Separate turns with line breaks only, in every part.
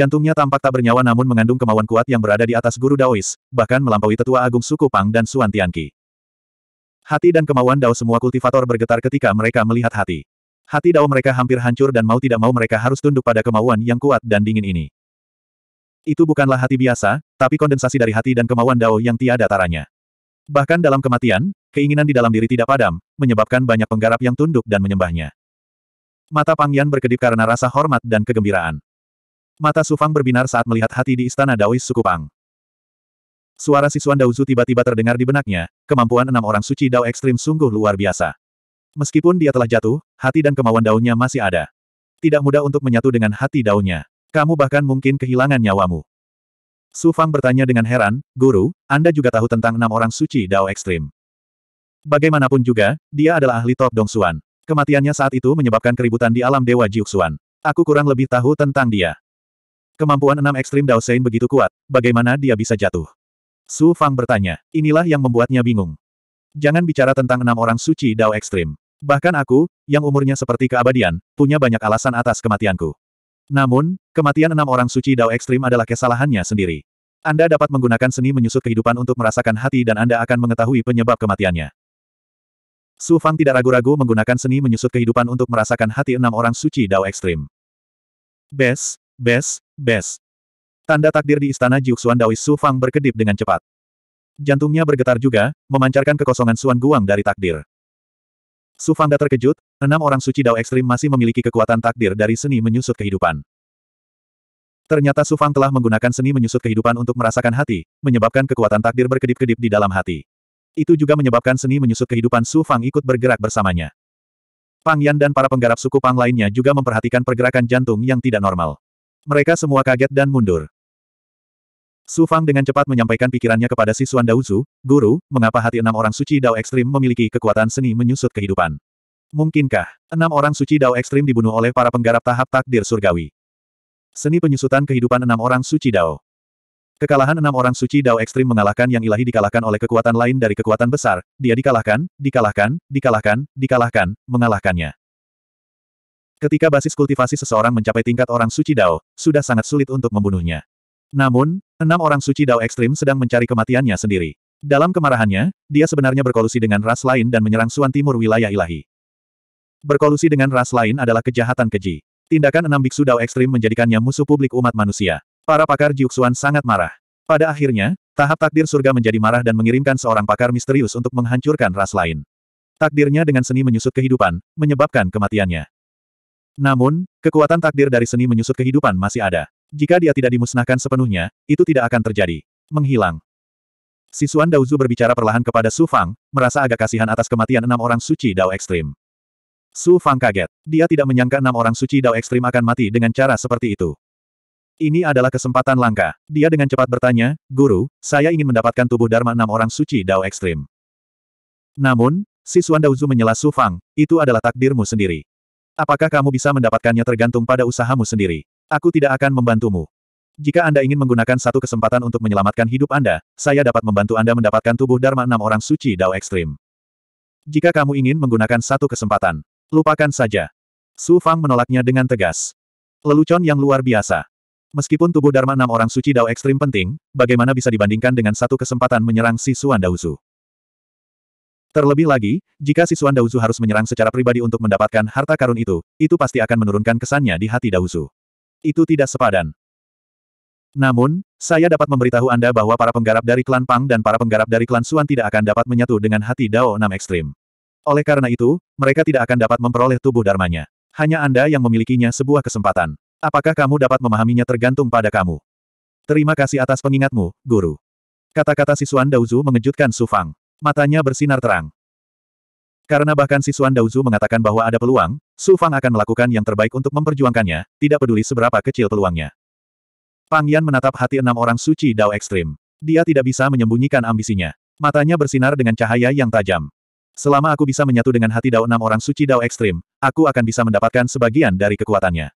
Jantungnya tampak tak bernyawa namun mengandung kemauan kuat yang berada di atas guru Daois, bahkan melampaui tetua agung suku Pang dan Suan Tianqi. Hati dan kemauan Dao semua kultivator bergetar ketika mereka melihat hati. Hati Dao mereka hampir hancur dan mau tidak mau mereka harus tunduk pada kemauan yang kuat dan dingin ini. Itu bukanlah hati biasa, tapi kondensasi dari hati dan kemauan Dao yang tiada taranya. Bahkan dalam kematian, keinginan di dalam diri tidak padam, menyebabkan banyak penggarap yang tunduk dan menyembahnya. Mata Pang berkedip karena rasa hormat dan kegembiraan. Mata Sufang berbinar saat melihat hati di istana Daois Sukupang. Suara Sisuan Daozu tiba-tiba terdengar di benaknya, kemampuan enam orang suci Dao ekstrim sungguh luar biasa. Meskipun dia telah jatuh, hati dan kemauan daunnya masih ada. Tidak mudah untuk menyatu dengan hati daunnya. Kamu bahkan mungkin kehilangan nyawamu. Su Fang bertanya dengan heran, Guru, Anda juga tahu tentang enam orang suci Dao Ekstrim. Bagaimanapun juga, dia adalah ahli top Dongsuan. Kematiannya saat itu menyebabkan keributan di alam Dewa Jiuxuan. Aku kurang lebih tahu tentang dia. Kemampuan enam ekstrim Dao Sein begitu kuat, bagaimana dia bisa jatuh? Su Fang bertanya, inilah yang membuatnya bingung. Jangan bicara tentang enam orang suci Dao ekstrim. Bahkan aku, yang umurnya seperti keabadian, punya banyak alasan atas kematianku. Namun, kematian enam orang suci Dao ekstrim adalah kesalahannya sendiri. Anda dapat menggunakan seni menyusut kehidupan untuk merasakan hati dan Anda akan mengetahui penyebab kematiannya. Su Fang tidak ragu-ragu menggunakan seni menyusut kehidupan untuk merasakan hati enam orang suci Dao Ekstrim. Bes, Bes, Bes. Tanda takdir di istana Jiuxuan Daois Su Fang berkedip dengan cepat. Jantungnya bergetar juga, memancarkan kekosongan Suan Guang dari takdir. Su Fang terkejut, enam orang suci Dao ekstrim masih memiliki kekuatan takdir dari seni menyusut kehidupan. Ternyata Su Fang telah menggunakan seni menyusut kehidupan untuk merasakan hati, menyebabkan kekuatan takdir berkedip-kedip di dalam hati. Itu juga menyebabkan seni menyusut kehidupan Su Fang ikut bergerak bersamanya. Pang Yan dan para penggarap suku Pang lainnya juga memperhatikan pergerakan jantung yang tidak normal. Mereka semua kaget dan mundur. Su Fang dengan cepat menyampaikan pikirannya kepada si Xuan Daozu, Guru, mengapa hati enam orang suci Dao Ekstrim memiliki kekuatan seni menyusut kehidupan? Mungkinkah, enam orang suci Dao Ekstrim dibunuh oleh para penggarap tahap takdir surgawi? Seni penyusutan kehidupan enam orang suci Dao. Kekalahan enam orang suci Dao Ekstrim mengalahkan yang ilahi dikalahkan oleh kekuatan lain dari kekuatan besar, dia dikalahkan, dikalahkan, dikalahkan, dikalahkan, mengalahkannya. Ketika basis kultivasi seseorang mencapai tingkat orang suci Dao, sudah sangat sulit untuk membunuhnya. Namun, enam orang suci Dao ekstrim sedang mencari kematiannya sendiri. Dalam kemarahannya, dia sebenarnya berkolusi dengan ras lain dan menyerang Suan Timur wilayah ilahi. Berkolusi dengan ras lain adalah kejahatan keji. Tindakan enam biksu Dao ekstrim menjadikannya musuh publik umat manusia. Para pakar Jiuxuan sangat marah. Pada akhirnya, tahap takdir surga menjadi marah dan mengirimkan seorang pakar misterius untuk menghancurkan ras lain. Takdirnya dengan seni menyusut kehidupan, menyebabkan kematiannya. Namun, kekuatan takdir dari seni menyusut kehidupan masih ada. Jika dia tidak dimusnahkan sepenuhnya, itu tidak akan terjadi. Menghilang. Sisuan Daozu berbicara perlahan kepada Su Fang, merasa agak kasihan atas kematian enam orang suci Dao Ekstrim. Su Fang kaget. Dia tidak menyangka enam orang suci Dao Ekstrim akan mati dengan cara seperti itu. Ini adalah kesempatan langka. Dia dengan cepat bertanya, Guru, saya ingin mendapatkan tubuh Dharma enam orang suci Dao Ekstrim. Namun, Sisuan Daozu menyela Su Fang, itu adalah takdirmu sendiri. Apakah kamu bisa mendapatkannya tergantung pada usahamu sendiri? Aku tidak akan membantumu. Jika Anda ingin menggunakan satu kesempatan untuk menyelamatkan hidup Anda, saya dapat membantu Anda mendapatkan tubuh Dharma enam orang suci Dao Ekstrim. Jika kamu ingin menggunakan satu kesempatan, lupakan saja. Su Fang menolaknya dengan tegas. Lelucon yang luar biasa. Meskipun tubuh Dharma enam orang suci Dao Ekstrim penting, bagaimana bisa dibandingkan dengan satu kesempatan menyerang si Suan Terlebih lagi, jika Sisuan Dauzu harus menyerang secara pribadi untuk mendapatkan harta karun itu, itu pasti akan menurunkan kesannya di hati Dauzu. Itu tidak sepadan. Namun, saya dapat memberitahu Anda bahwa para penggarap dari klan Pang dan para penggarap dari klan Suan tidak akan dapat menyatu dengan hati Dao Nam Ekstrim. Oleh karena itu, mereka tidak akan dapat memperoleh tubuh dharmanya. Hanya Anda yang memilikinya sebuah kesempatan. Apakah kamu dapat memahaminya tergantung pada kamu? Terima kasih atas pengingatmu, Guru. Kata-kata Sisuan Dauzu mengejutkan Su Fang. Matanya bersinar terang. Karena bahkan Suan Daozu mengatakan bahwa ada peluang, Su Fang akan melakukan yang terbaik untuk memperjuangkannya, tidak peduli seberapa kecil peluangnya. Pang Yan menatap hati enam orang suci Dao ekstrim. Dia tidak bisa menyembunyikan ambisinya. Matanya bersinar dengan cahaya yang tajam. Selama aku bisa menyatu dengan hati Dao enam orang suci Dao ekstrim, aku akan bisa mendapatkan sebagian dari kekuatannya.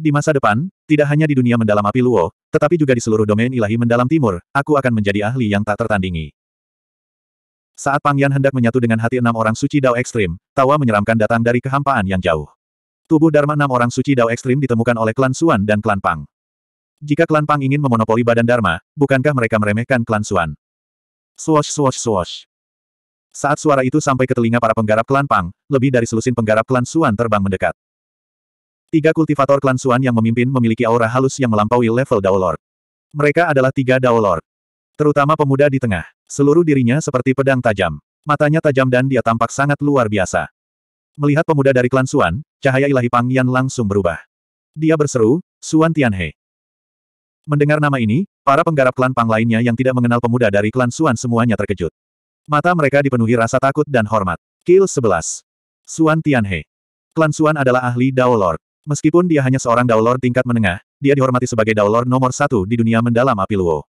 Di masa depan, tidak hanya di dunia mendalam api Luo, tetapi juga di seluruh domain ilahi mendalam timur, aku akan menjadi ahli yang tak tertandingi. Saat Pang Yan hendak menyatu dengan hati enam orang suci Dao Ekstrim, tawa menyeramkan datang dari kehampaan yang jauh. Tubuh Dharma enam orang suci Dao Ekstrim ditemukan oleh klan Suan dan klan Pang. Jika klan Pang ingin memonopoli badan Dharma, bukankah mereka meremehkan klan Suan? Swash swash swash. Saat suara itu sampai ke telinga para penggarap klan Pang, lebih dari selusin penggarap klan Suan terbang mendekat. Tiga kultivator klan Suan yang memimpin memiliki aura halus yang melampaui level Dao Lord. Mereka adalah tiga Dao Lord. Terutama pemuda di tengah. Seluruh dirinya seperti pedang tajam. Matanya tajam dan dia tampak sangat luar biasa. Melihat pemuda dari klan Suan, cahaya ilahi Pang Yan langsung berubah. Dia berseru, Suan Tianhe. Mendengar nama ini, para penggarap klan Pang lainnya yang tidak mengenal pemuda dari klan Suan semuanya terkejut. Mata mereka dipenuhi rasa takut dan hormat. Kill 11. Suan Tianhe. Klan Suan adalah ahli Dao Lord. Meskipun dia hanya seorang Dao Lord tingkat menengah, dia dihormati sebagai Dao Lord nomor satu di dunia mendalam api Luo.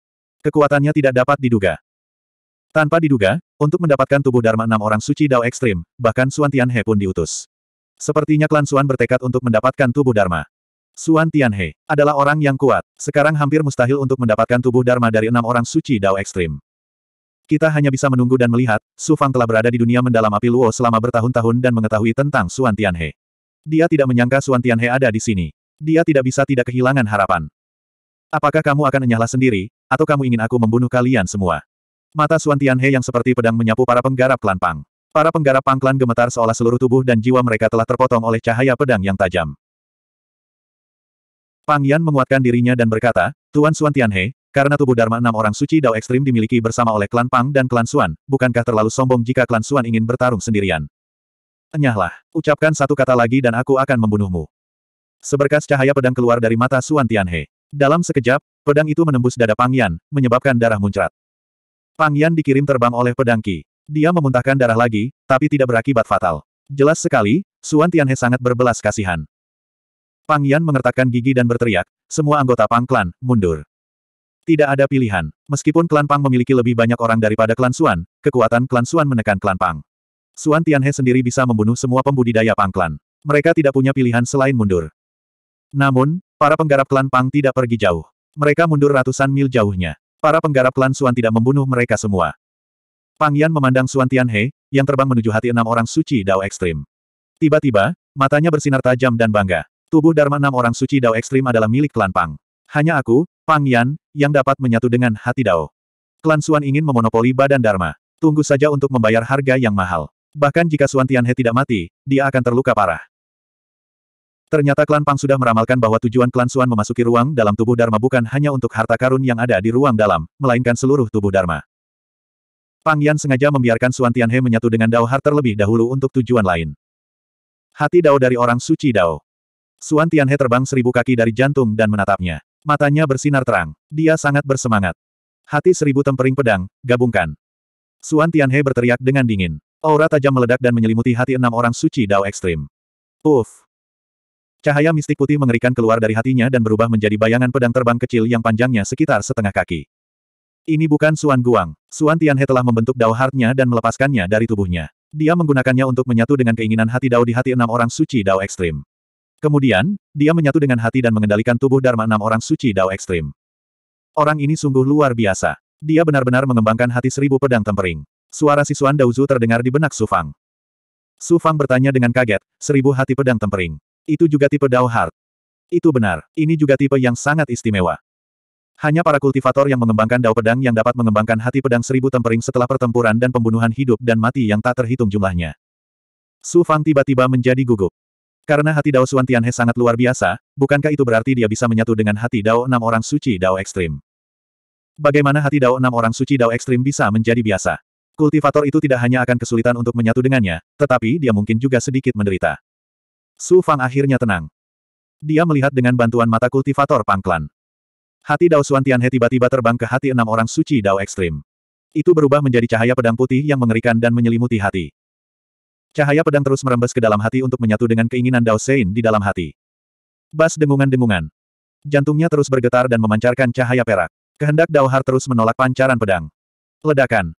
Kekuatannya tidak dapat diduga. Tanpa diduga, untuk mendapatkan tubuh Dharma enam orang suci Dao ekstrim, bahkan Suan Tianhe pun diutus. Sepertinya klan Suan bertekad untuk mendapatkan tubuh Dharma. Suan Tianhe adalah orang yang kuat. Sekarang hampir mustahil untuk mendapatkan tubuh Dharma dari enam orang suci Dao ekstrim. Kita hanya bisa menunggu dan melihat, Su Fang telah berada di dunia mendalam api Luo selama bertahun-tahun dan mengetahui tentang Suan Tianhe. Dia tidak menyangka Suan Tianhe ada di sini. Dia tidak bisa tidak kehilangan harapan. Apakah kamu akan menyalah sendiri, atau kamu ingin aku membunuh kalian semua? Mata Suan Tianhe yang seperti pedang menyapu para penggarap klan Pang. Para penggarap Pang klan gemetar seolah seluruh tubuh dan jiwa mereka telah terpotong oleh cahaya pedang yang tajam. Pang Yan menguatkan dirinya dan berkata, Tuan Suan Tianhe, karena tubuh Dharma enam orang suci Dao ekstrim dimiliki bersama oleh klan Pang dan klan Suan, bukankah terlalu sombong jika klan Suan ingin bertarung sendirian? Enyahlah, ucapkan satu kata lagi dan aku akan membunuhmu. Seberkas cahaya pedang keluar dari mata Suan Tianhe. Dalam sekejap, pedang itu menembus dada Pang Yan, menyebabkan darah muncrat. Pang Yan dikirim terbang oleh pedang Qi. Dia memuntahkan darah lagi, tapi tidak berakibat fatal. Jelas sekali, Suan Tianhe sangat berbelas kasihan. Pang Yan mengertakkan gigi dan berteriak, semua anggota Pang Klan, mundur. Tidak ada pilihan. Meskipun klan Pang memiliki lebih banyak orang daripada klan Suan, kekuatan klan Suan menekan klan Pang. Suan Tianhe sendiri bisa membunuh semua pembudidaya Pang Klan. Mereka tidak punya pilihan selain mundur. Namun, para penggarap klan Pang tidak pergi jauh. Mereka mundur ratusan mil jauhnya. Para penggarap klan Suan tidak membunuh mereka semua. Pang Yan memandang Suan Tianhe, yang terbang menuju hati enam orang suci Dao Ekstrim. Tiba-tiba, matanya bersinar tajam dan bangga. Tubuh Dharma enam orang suci Dao Ekstrim adalah milik klan Pang. Hanya aku, Pang Yan, yang dapat menyatu dengan hati Dao. Klan Suan ingin memonopoli badan Dharma. Tunggu saja untuk membayar harga yang mahal. Bahkan jika Suan Tianhe tidak mati, dia akan terluka parah. Ternyata klan Pang sudah meramalkan bahwa tujuan klan Suan memasuki ruang dalam tubuh Dharma bukan hanya untuk harta karun yang ada di ruang dalam, melainkan seluruh tubuh Dharma. Pang Yan sengaja membiarkan Suan Tianhe menyatu dengan Dao Har terlebih dahulu untuk tujuan lain. Hati Dao dari orang suci Dao. Suan Tianhe terbang seribu kaki dari jantung dan menatapnya. Matanya bersinar terang. Dia sangat bersemangat. Hati seribu tempering pedang, gabungkan. Suan Tianhe berteriak dengan dingin. Aura tajam meledak dan menyelimuti hati enam orang suci Dao ekstrim. Uff, Cahaya mistik putih mengerikan keluar dari hatinya dan berubah menjadi bayangan pedang terbang kecil yang panjangnya sekitar setengah kaki. Ini bukan Suan Guang. Suan Tianhe telah membentuk Dao Heart-nya dan melepaskannya dari tubuhnya. Dia menggunakannya untuk menyatu dengan keinginan hati Dao di hati enam orang suci Dao Ekstrim. Kemudian, dia menyatu dengan hati dan mengendalikan tubuh Dharma enam orang suci Dao Ekstrim. Orang ini sungguh luar biasa. Dia benar-benar mengembangkan hati seribu pedang tempering. Suara si Suan Dauzu terdengar di benak Sufang. Sufang bertanya dengan kaget, seribu hati pedang tempering. Itu juga tipe Dao Heart. Itu benar, ini juga tipe yang sangat istimewa. Hanya para kultivator yang mengembangkan Dao Pedang yang dapat mengembangkan hati pedang seribu tempering setelah pertempuran dan pembunuhan hidup dan mati yang tak terhitung jumlahnya. Su Fang tiba-tiba menjadi gugup. Karena hati Dao Suan Tianhe sangat luar biasa, bukankah itu berarti dia bisa menyatu dengan hati Dao enam orang suci Dao Ekstrim? Bagaimana hati Dao enam orang suci Dao Ekstrim bisa menjadi biasa? Kultivator itu tidak hanya akan kesulitan untuk menyatu dengannya, tetapi dia mungkin juga sedikit menderita. Su Fang akhirnya tenang. Dia melihat dengan bantuan mata kultivator pangklan. Hati Dao Xuan Tianhe tiba-tiba terbang ke hati enam orang suci Dao ekstrim. Itu berubah menjadi cahaya pedang putih yang mengerikan dan menyelimuti hati. Cahaya pedang terus merembes ke dalam hati untuk menyatu dengan keinginan Dao Sein di dalam hati. Bas dengungan-dengungan. Jantungnya terus bergetar dan memancarkan cahaya perak. Kehendak Dao Har terus menolak pancaran pedang. Ledakan.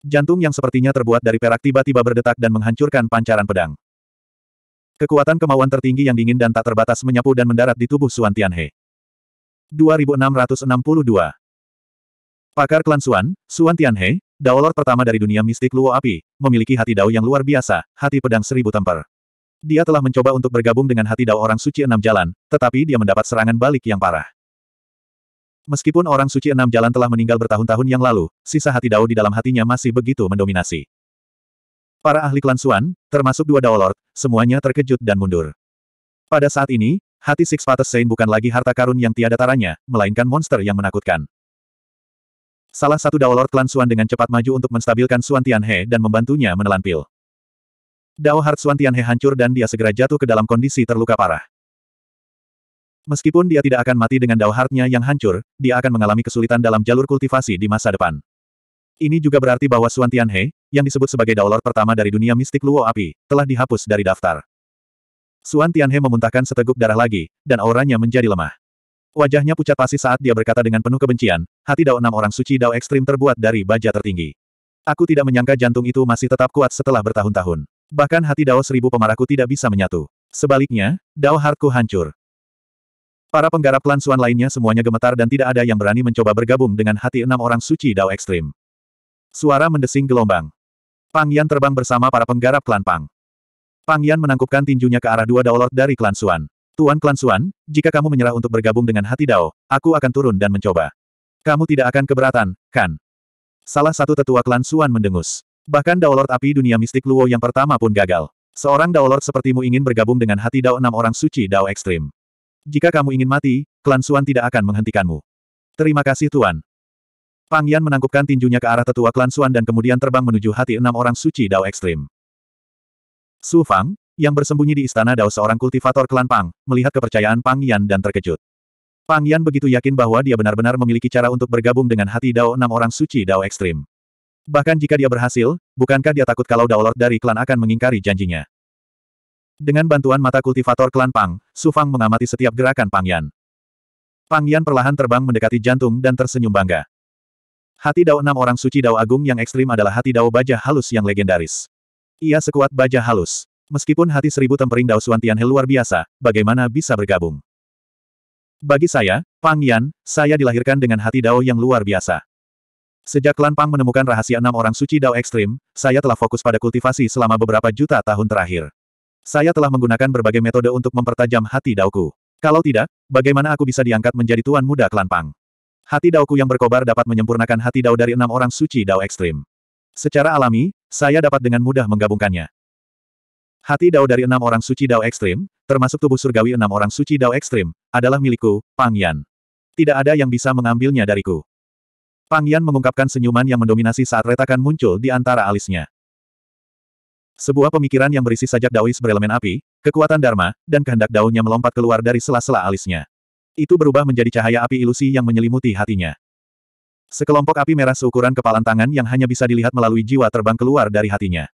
Jantung yang sepertinya terbuat dari perak tiba-tiba berdetak dan menghancurkan pancaran pedang. Kekuatan kemauan tertinggi yang dingin dan tak terbatas menyapu dan mendarat di tubuh Suan Tianhe. 2662 Pakar klan Suan, Suan Tianhe, daolor pertama dari dunia mistik Luo Api, memiliki hati dao yang luar biasa, hati pedang seribu temper. Dia telah mencoba untuk bergabung dengan hati dao orang suci enam jalan, tetapi dia mendapat serangan balik yang parah. Meskipun orang suci enam jalan telah meninggal bertahun-tahun yang lalu, sisa hati dao di dalam hatinya masih begitu mendominasi. Para ahli klan Suan, termasuk dua Daolord, semuanya terkejut dan mundur. Pada saat ini, hati Six Pates Saint bukan lagi harta karun yang tiada taranya, melainkan monster yang menakutkan. Salah satu Daolord klan Suan dengan cepat maju untuk menstabilkan Suan Tianhe dan membantunya menelan pil. Dao Heart Suan Tianhe hancur dan dia segera jatuh ke dalam kondisi terluka parah. Meskipun dia tidak akan mati dengan Dao Heartnya yang hancur, dia akan mengalami kesulitan dalam jalur kultivasi di masa depan. Ini juga berarti bahwa Suan Tianhe, yang disebut sebagai daulor pertama dari dunia mistik Luo Api, telah dihapus dari daftar. Suan Tianhe memuntahkan seteguk darah lagi, dan auranya menjadi lemah. Wajahnya pucat pasi saat dia berkata dengan penuh kebencian, hati Dao enam orang suci Dao ekstrim terbuat dari baja tertinggi. Aku tidak menyangka jantung itu masih tetap kuat setelah bertahun-tahun. Bahkan hati Dao seribu pemarahku tidak bisa menyatu. Sebaliknya, Dao Harku hancur. Para penggarap klan Suan lainnya semuanya gemetar dan tidak ada yang berani mencoba bergabung dengan hati enam orang suci Dao Ekstrim. Suara mendesing gelombang. Pang Yan terbang bersama para penggarap klan Pang. Pang Yan menangkupkan tinjunya ke arah dua daolot dari klan Suan. Tuan klan Suan, jika kamu menyerah untuk bergabung dengan hati Dao, aku akan turun dan mencoba. Kamu tidak akan keberatan, kan? Salah satu tetua klan Suan mendengus. Bahkan daulot Api Dunia Mistik Luo yang pertama pun gagal. Seorang daulot sepertimu ingin bergabung dengan hati Dao enam orang suci Dao Ekstrim. Jika kamu ingin mati, klan Suan tidak akan menghentikanmu. Terima kasih Tuan, Pang Yan menangkupkan tinjunya ke arah tetua klan Suan dan kemudian terbang menuju hati enam orang suci Dao Ekstrim. Su Fang, yang bersembunyi di istana Dao seorang kultivator klan Pang, melihat kepercayaan Pang Yan dan terkejut. Pang Yan begitu yakin bahwa dia benar-benar memiliki cara untuk bergabung dengan hati Dao enam orang suci Dao Ekstrim. Bahkan jika dia berhasil, bukankah dia takut kalau Dao Lord dari klan akan mengingkari janjinya? Dengan bantuan mata kultivator klan Pang, Su Fang mengamati setiap gerakan Pang Yan. Pang Yan perlahan terbang mendekati jantung dan tersenyum bangga. Hati dao enam orang suci dao agung yang ekstrim adalah hati dao baja halus yang legendaris. Ia sekuat baja halus. Meskipun hati seribu tempering dao Suan Tianhe luar biasa, bagaimana bisa bergabung? Bagi saya, Pang Yan, saya dilahirkan dengan hati dao yang luar biasa. Sejak Lan Pang menemukan rahasia enam orang suci dao ekstrim, saya telah fokus pada kultivasi selama beberapa juta tahun terakhir. Saya telah menggunakan berbagai metode untuk mempertajam hati daoku. Kalau tidak, bagaimana aku bisa diangkat menjadi tuan muda Klan Pang? Hati Daoku yang berkobar dapat menyempurnakan hati Dao dari enam orang suci Dao ekstrim. Secara alami, saya dapat dengan mudah menggabungkannya. Hati Dao dari enam orang suci Dao ekstrim, termasuk tubuh surgawi enam orang suci Dao ekstrim, adalah milikku, Pang Yan. Tidak ada yang bisa mengambilnya dariku. Pang Yan mengungkapkan senyuman yang mendominasi saat retakan muncul di antara alisnya. Sebuah pemikiran yang berisi sajak daois berelemen api, kekuatan Dharma, dan kehendak daunnya melompat keluar dari sela-sela alisnya. Itu berubah menjadi cahaya api ilusi yang menyelimuti hatinya. Sekelompok api merah seukuran kepalan tangan yang hanya bisa dilihat melalui jiwa terbang keluar dari hatinya.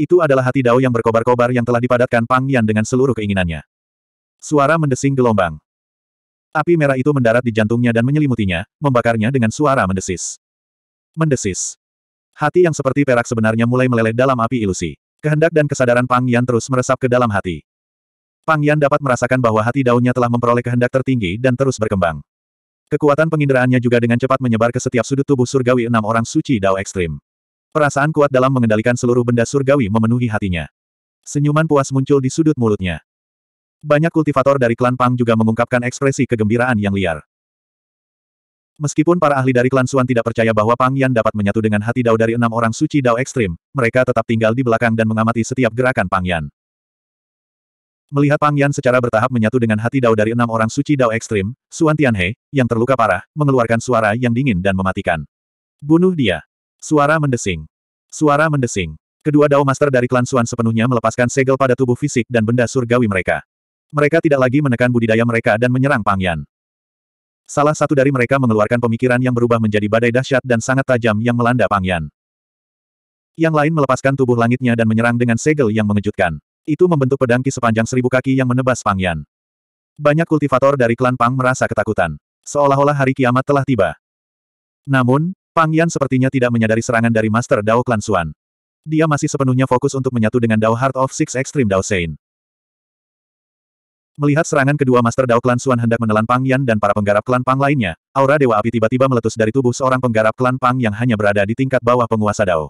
Itu adalah hati Dao yang berkobar-kobar yang telah dipadatkan Pang Yan dengan seluruh keinginannya. Suara mendesing gelombang. Api merah itu mendarat di jantungnya dan menyelimutinya, membakarnya dengan suara mendesis. Mendesis. Hati yang seperti perak sebenarnya mulai meleleh dalam api ilusi. Kehendak dan kesadaran Pang Yan terus meresap ke dalam hati. Pang Yan dapat merasakan bahwa hati daunnya telah memperoleh kehendak tertinggi dan terus berkembang. Kekuatan penginderaannya juga dengan cepat menyebar ke setiap sudut tubuh surgawi enam orang suci Dao ekstrim. Perasaan kuat dalam mengendalikan seluruh benda surgawi memenuhi hatinya. Senyuman puas muncul di sudut mulutnya. Banyak kultivator dari klan Pang juga mengungkapkan ekspresi kegembiraan yang liar. Meskipun para ahli dari klan Suan tidak percaya bahwa Pang Yan dapat menyatu dengan hati Dao dari enam orang suci Dao ekstrim, mereka tetap tinggal di belakang dan mengamati setiap gerakan Pang Yan. Melihat Pang Yan secara bertahap menyatu dengan hati Dao dari enam orang suci Dao ekstrim, Suan Tianhe, yang terluka parah, mengeluarkan suara yang dingin dan mematikan. Bunuh dia. Suara mendesing. Suara mendesing. Kedua Dao Master dari klan Suan sepenuhnya melepaskan segel pada tubuh fisik dan benda surgawi mereka. Mereka tidak lagi menekan budidaya mereka dan menyerang Pang Yan. Salah satu dari mereka mengeluarkan pemikiran yang berubah menjadi badai dahsyat dan sangat tajam yang melanda Pang Yan. Yang lain melepaskan tubuh langitnya dan menyerang dengan segel yang mengejutkan. Itu membentuk pedang ki sepanjang seribu kaki yang menebas Pang Yan. Banyak kultivator dari klan Pang merasa ketakutan. Seolah-olah hari kiamat telah tiba. Namun, Pang Yan sepertinya tidak menyadari serangan dari Master Dao Klan Xuan. Dia masih sepenuhnya fokus untuk menyatu dengan Dao Heart of Six Extreme Dao Sein. Melihat serangan kedua Master Dao Klan Xuan hendak menelan Pang Yan dan para penggarap klan Pang lainnya, aura Dewa Api tiba-tiba meletus dari tubuh seorang penggarap klan Pang yang hanya berada di tingkat bawah penguasa Dao.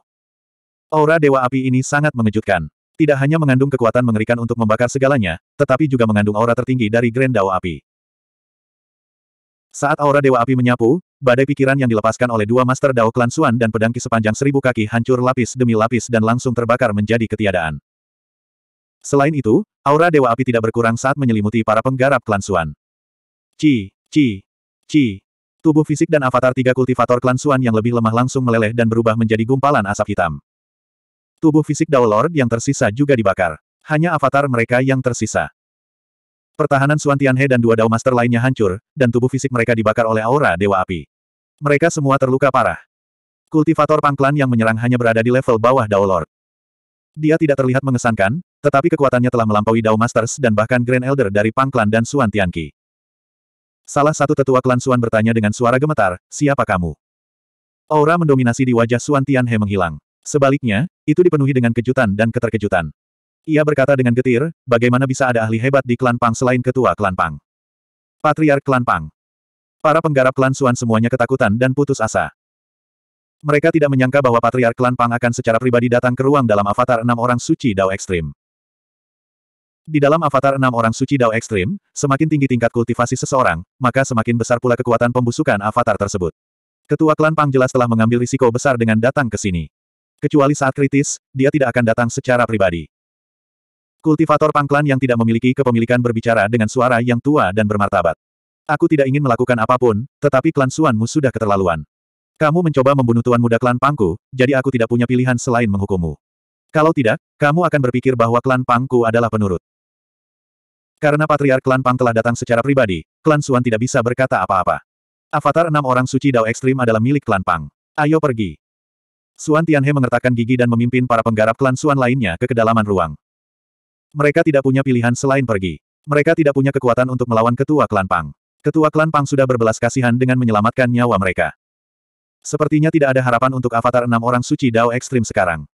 Aura Dewa Api ini sangat mengejutkan. Tidak hanya mengandung kekuatan mengerikan untuk membakar segalanya, tetapi juga mengandung aura tertinggi dari Grand Dao Api. Saat aura Dewa Api menyapu, badai pikiran yang dilepaskan oleh dua Master Dao Klan Suan dan pedangki sepanjang seribu kaki hancur lapis demi lapis dan langsung terbakar menjadi ketiadaan. Selain itu, aura Dewa Api tidak berkurang saat menyelimuti para penggarap Klan Suan. Ci, ci, ci. Tubuh fisik dan avatar tiga kultivator Klan Suan yang lebih lemah langsung meleleh dan berubah menjadi gumpalan asap hitam. Tubuh fisik Dao Lord yang tersisa juga dibakar. Hanya avatar mereka yang tersisa. Pertahanan Suan Tianhe dan dua Dao Master lainnya hancur, dan tubuh fisik mereka dibakar oleh aura Dewa Api. Mereka semua terluka parah. Kultivator pangklan yang menyerang hanya berada di level bawah Dao Lord. Dia tidak terlihat mengesankan, tetapi kekuatannya telah melampaui Dao Masters dan bahkan Grand Elder dari pangklan dan Suan Tianqi. Salah satu tetua klan Suan bertanya dengan suara gemetar, siapa kamu? Aura mendominasi di wajah Suan Tianhe menghilang. Sebaliknya, itu dipenuhi dengan kejutan dan keterkejutan. Ia berkata dengan getir, bagaimana bisa ada ahli hebat di klan Pang selain ketua klan Pang? Patriark klan Pang. Para penggarap klan Suan semuanya ketakutan dan putus asa. Mereka tidak menyangka bahwa Patriark klan Pang akan secara pribadi datang ke ruang dalam avatar enam orang suci Dao Ekstrim. Di dalam avatar enam orang suci Dao Ekstrim, semakin tinggi tingkat kultivasi seseorang, maka semakin besar pula kekuatan pembusukan avatar tersebut. Ketua klan Pang jelas telah mengambil risiko besar dengan datang ke sini. Kecuali saat kritis, dia tidak akan datang secara pribadi. Kultivator pangklan yang tidak memiliki kepemilikan berbicara dengan suara yang tua dan bermartabat. Aku tidak ingin melakukan apapun, tetapi klan Suanmu sudah keterlaluan. Kamu mencoba membunuh tuan muda klan Pangku, jadi aku tidak punya pilihan selain menghukummu. Kalau tidak, kamu akan berpikir bahwa klan Pangku adalah penurut. Karena patriark klan Pang telah datang secara pribadi, klan Suan tidak bisa berkata apa-apa. Avatar enam orang suci Dao Ekstrim adalah milik klan Pang. Ayo pergi. Suan Tianhe mengertakkan gigi dan memimpin para penggarap klan Suan lainnya ke kedalaman ruang. Mereka tidak punya pilihan selain pergi. Mereka tidak punya kekuatan untuk melawan ketua klan Pang. Ketua klan Pang sudah berbelas kasihan dengan menyelamatkan nyawa mereka. Sepertinya tidak ada harapan untuk avatar enam orang suci Dao ekstrim sekarang.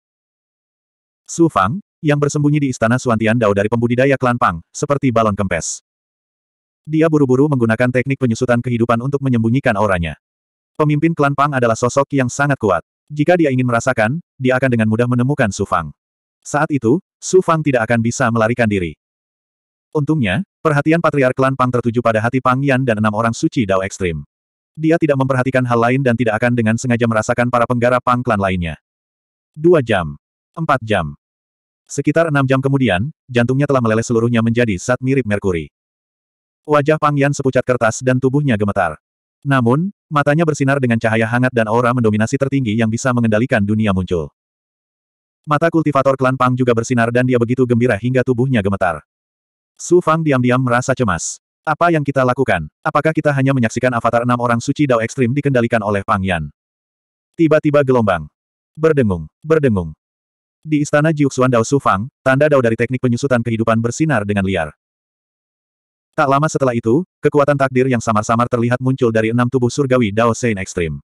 Su Fang, yang bersembunyi di istana Suantian Dao dari pembudidaya klan Pang, seperti balon kempes. Dia buru-buru menggunakan teknik penyusutan kehidupan untuk menyembunyikan auranya. Pemimpin klan Pang adalah sosok yang sangat kuat. Jika dia ingin merasakan, dia akan dengan mudah menemukan Su Fang. Saat itu, Su Fang tidak akan bisa melarikan diri. Untungnya, perhatian Patriark Klan Pang tertuju pada hati Pang Yan dan enam orang suci Dao Ekstrim. Dia tidak memperhatikan hal lain dan tidak akan dengan sengaja merasakan para penggara Pang Klan lainnya. Dua jam. Empat jam. Sekitar enam jam kemudian, jantungnya telah meleleh seluruhnya menjadi saat mirip merkuri. Wajah Pang Yan sepucat kertas dan tubuhnya gemetar. Namun, matanya bersinar dengan cahaya hangat dan aura mendominasi tertinggi yang bisa mengendalikan dunia muncul. Mata kultivator klan Pang juga bersinar dan dia begitu gembira hingga tubuhnya gemetar. Su Fang diam-diam merasa cemas. Apa yang kita lakukan? Apakah kita hanya menyaksikan avatar enam orang suci Dao Ekstrim dikendalikan oleh Pang Yan? Tiba-tiba gelombang. Berdengung, berdengung. Di istana Jiuxuan Dao Su Fang, tanda Dao dari teknik penyusutan kehidupan bersinar dengan liar. Tak lama setelah itu, kekuatan takdir yang samar-samar terlihat muncul dari enam tubuh surgawi Dao Sein Extreme.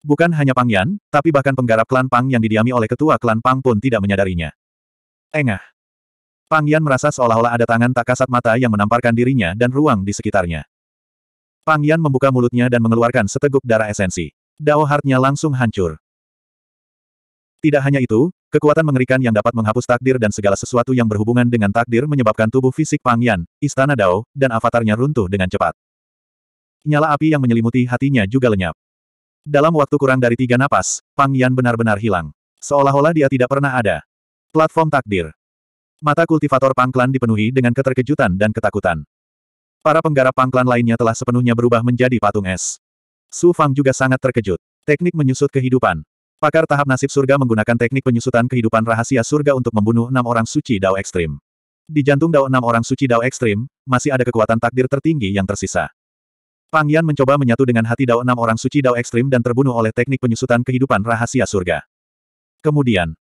Bukan hanya Pang Yan, tapi bahkan penggarap klan Pang yang didiami oleh ketua klan Pang pun tidak menyadarinya. Engah. Pang Yan merasa seolah-olah ada tangan tak kasat mata yang menamparkan dirinya dan ruang di sekitarnya. Pang Yan membuka mulutnya dan mengeluarkan seteguk darah esensi. Dao heart langsung hancur. Tidak hanya itu, kekuatan mengerikan yang dapat menghapus takdir dan segala sesuatu yang berhubungan dengan takdir menyebabkan tubuh fisik Pang Yan, istana Dao, dan avatarnya runtuh dengan cepat. Nyala api yang menyelimuti hatinya juga lenyap. Dalam waktu kurang dari tiga napas, Pang Yan benar-benar hilang. Seolah-olah dia tidak pernah ada. Platform takdir. Mata kultivator Pangklan dipenuhi dengan keterkejutan dan ketakutan. Para penggarap Pangklan lainnya telah sepenuhnya berubah menjadi patung es. Su Fang juga sangat terkejut. Teknik menyusut kehidupan, Pakar tahap nasib surga menggunakan teknik penyusutan kehidupan rahasia surga untuk membunuh enam orang suci Dao Ekstrim. Di jantung Dao enam orang suci Dao Ekstrim, masih ada kekuatan takdir tertinggi yang tersisa. Pang Yan mencoba menyatu dengan hati Dao enam orang suci Dao Ekstrim dan terbunuh oleh teknik penyusutan kehidupan rahasia surga. Kemudian,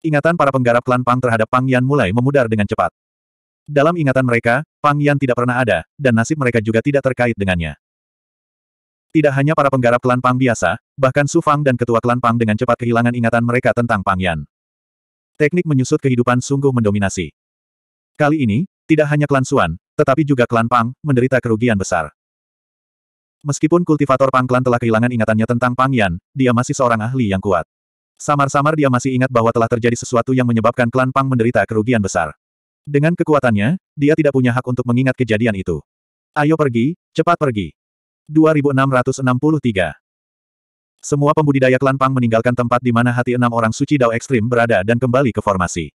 ingatan para penggarap klan Pang terhadap Pang Yan mulai memudar dengan cepat. Dalam ingatan mereka, Pang Yan tidak pernah ada, dan nasib mereka juga tidak terkait dengannya. Tidak hanya para penggarap klan Pang biasa, bahkan Su Fang dan ketua klan Pang dengan cepat kehilangan ingatan mereka tentang Pang Yan. Teknik menyusut kehidupan sungguh mendominasi. Kali ini, tidak hanya klan Suan, tetapi juga klan Pang, menderita kerugian besar. Meskipun kultivator Pang klan telah kehilangan ingatannya tentang Pang Yan, dia masih seorang ahli yang kuat. Samar-samar dia masih ingat bahwa telah terjadi sesuatu yang menyebabkan klan Pang menderita kerugian besar. Dengan kekuatannya, dia tidak punya hak untuk mengingat kejadian itu. Ayo pergi, cepat pergi. 2663. Semua pembudidaya klan Pang meninggalkan tempat di mana hati enam orang suci Dao Ekstrim berada dan kembali ke formasi.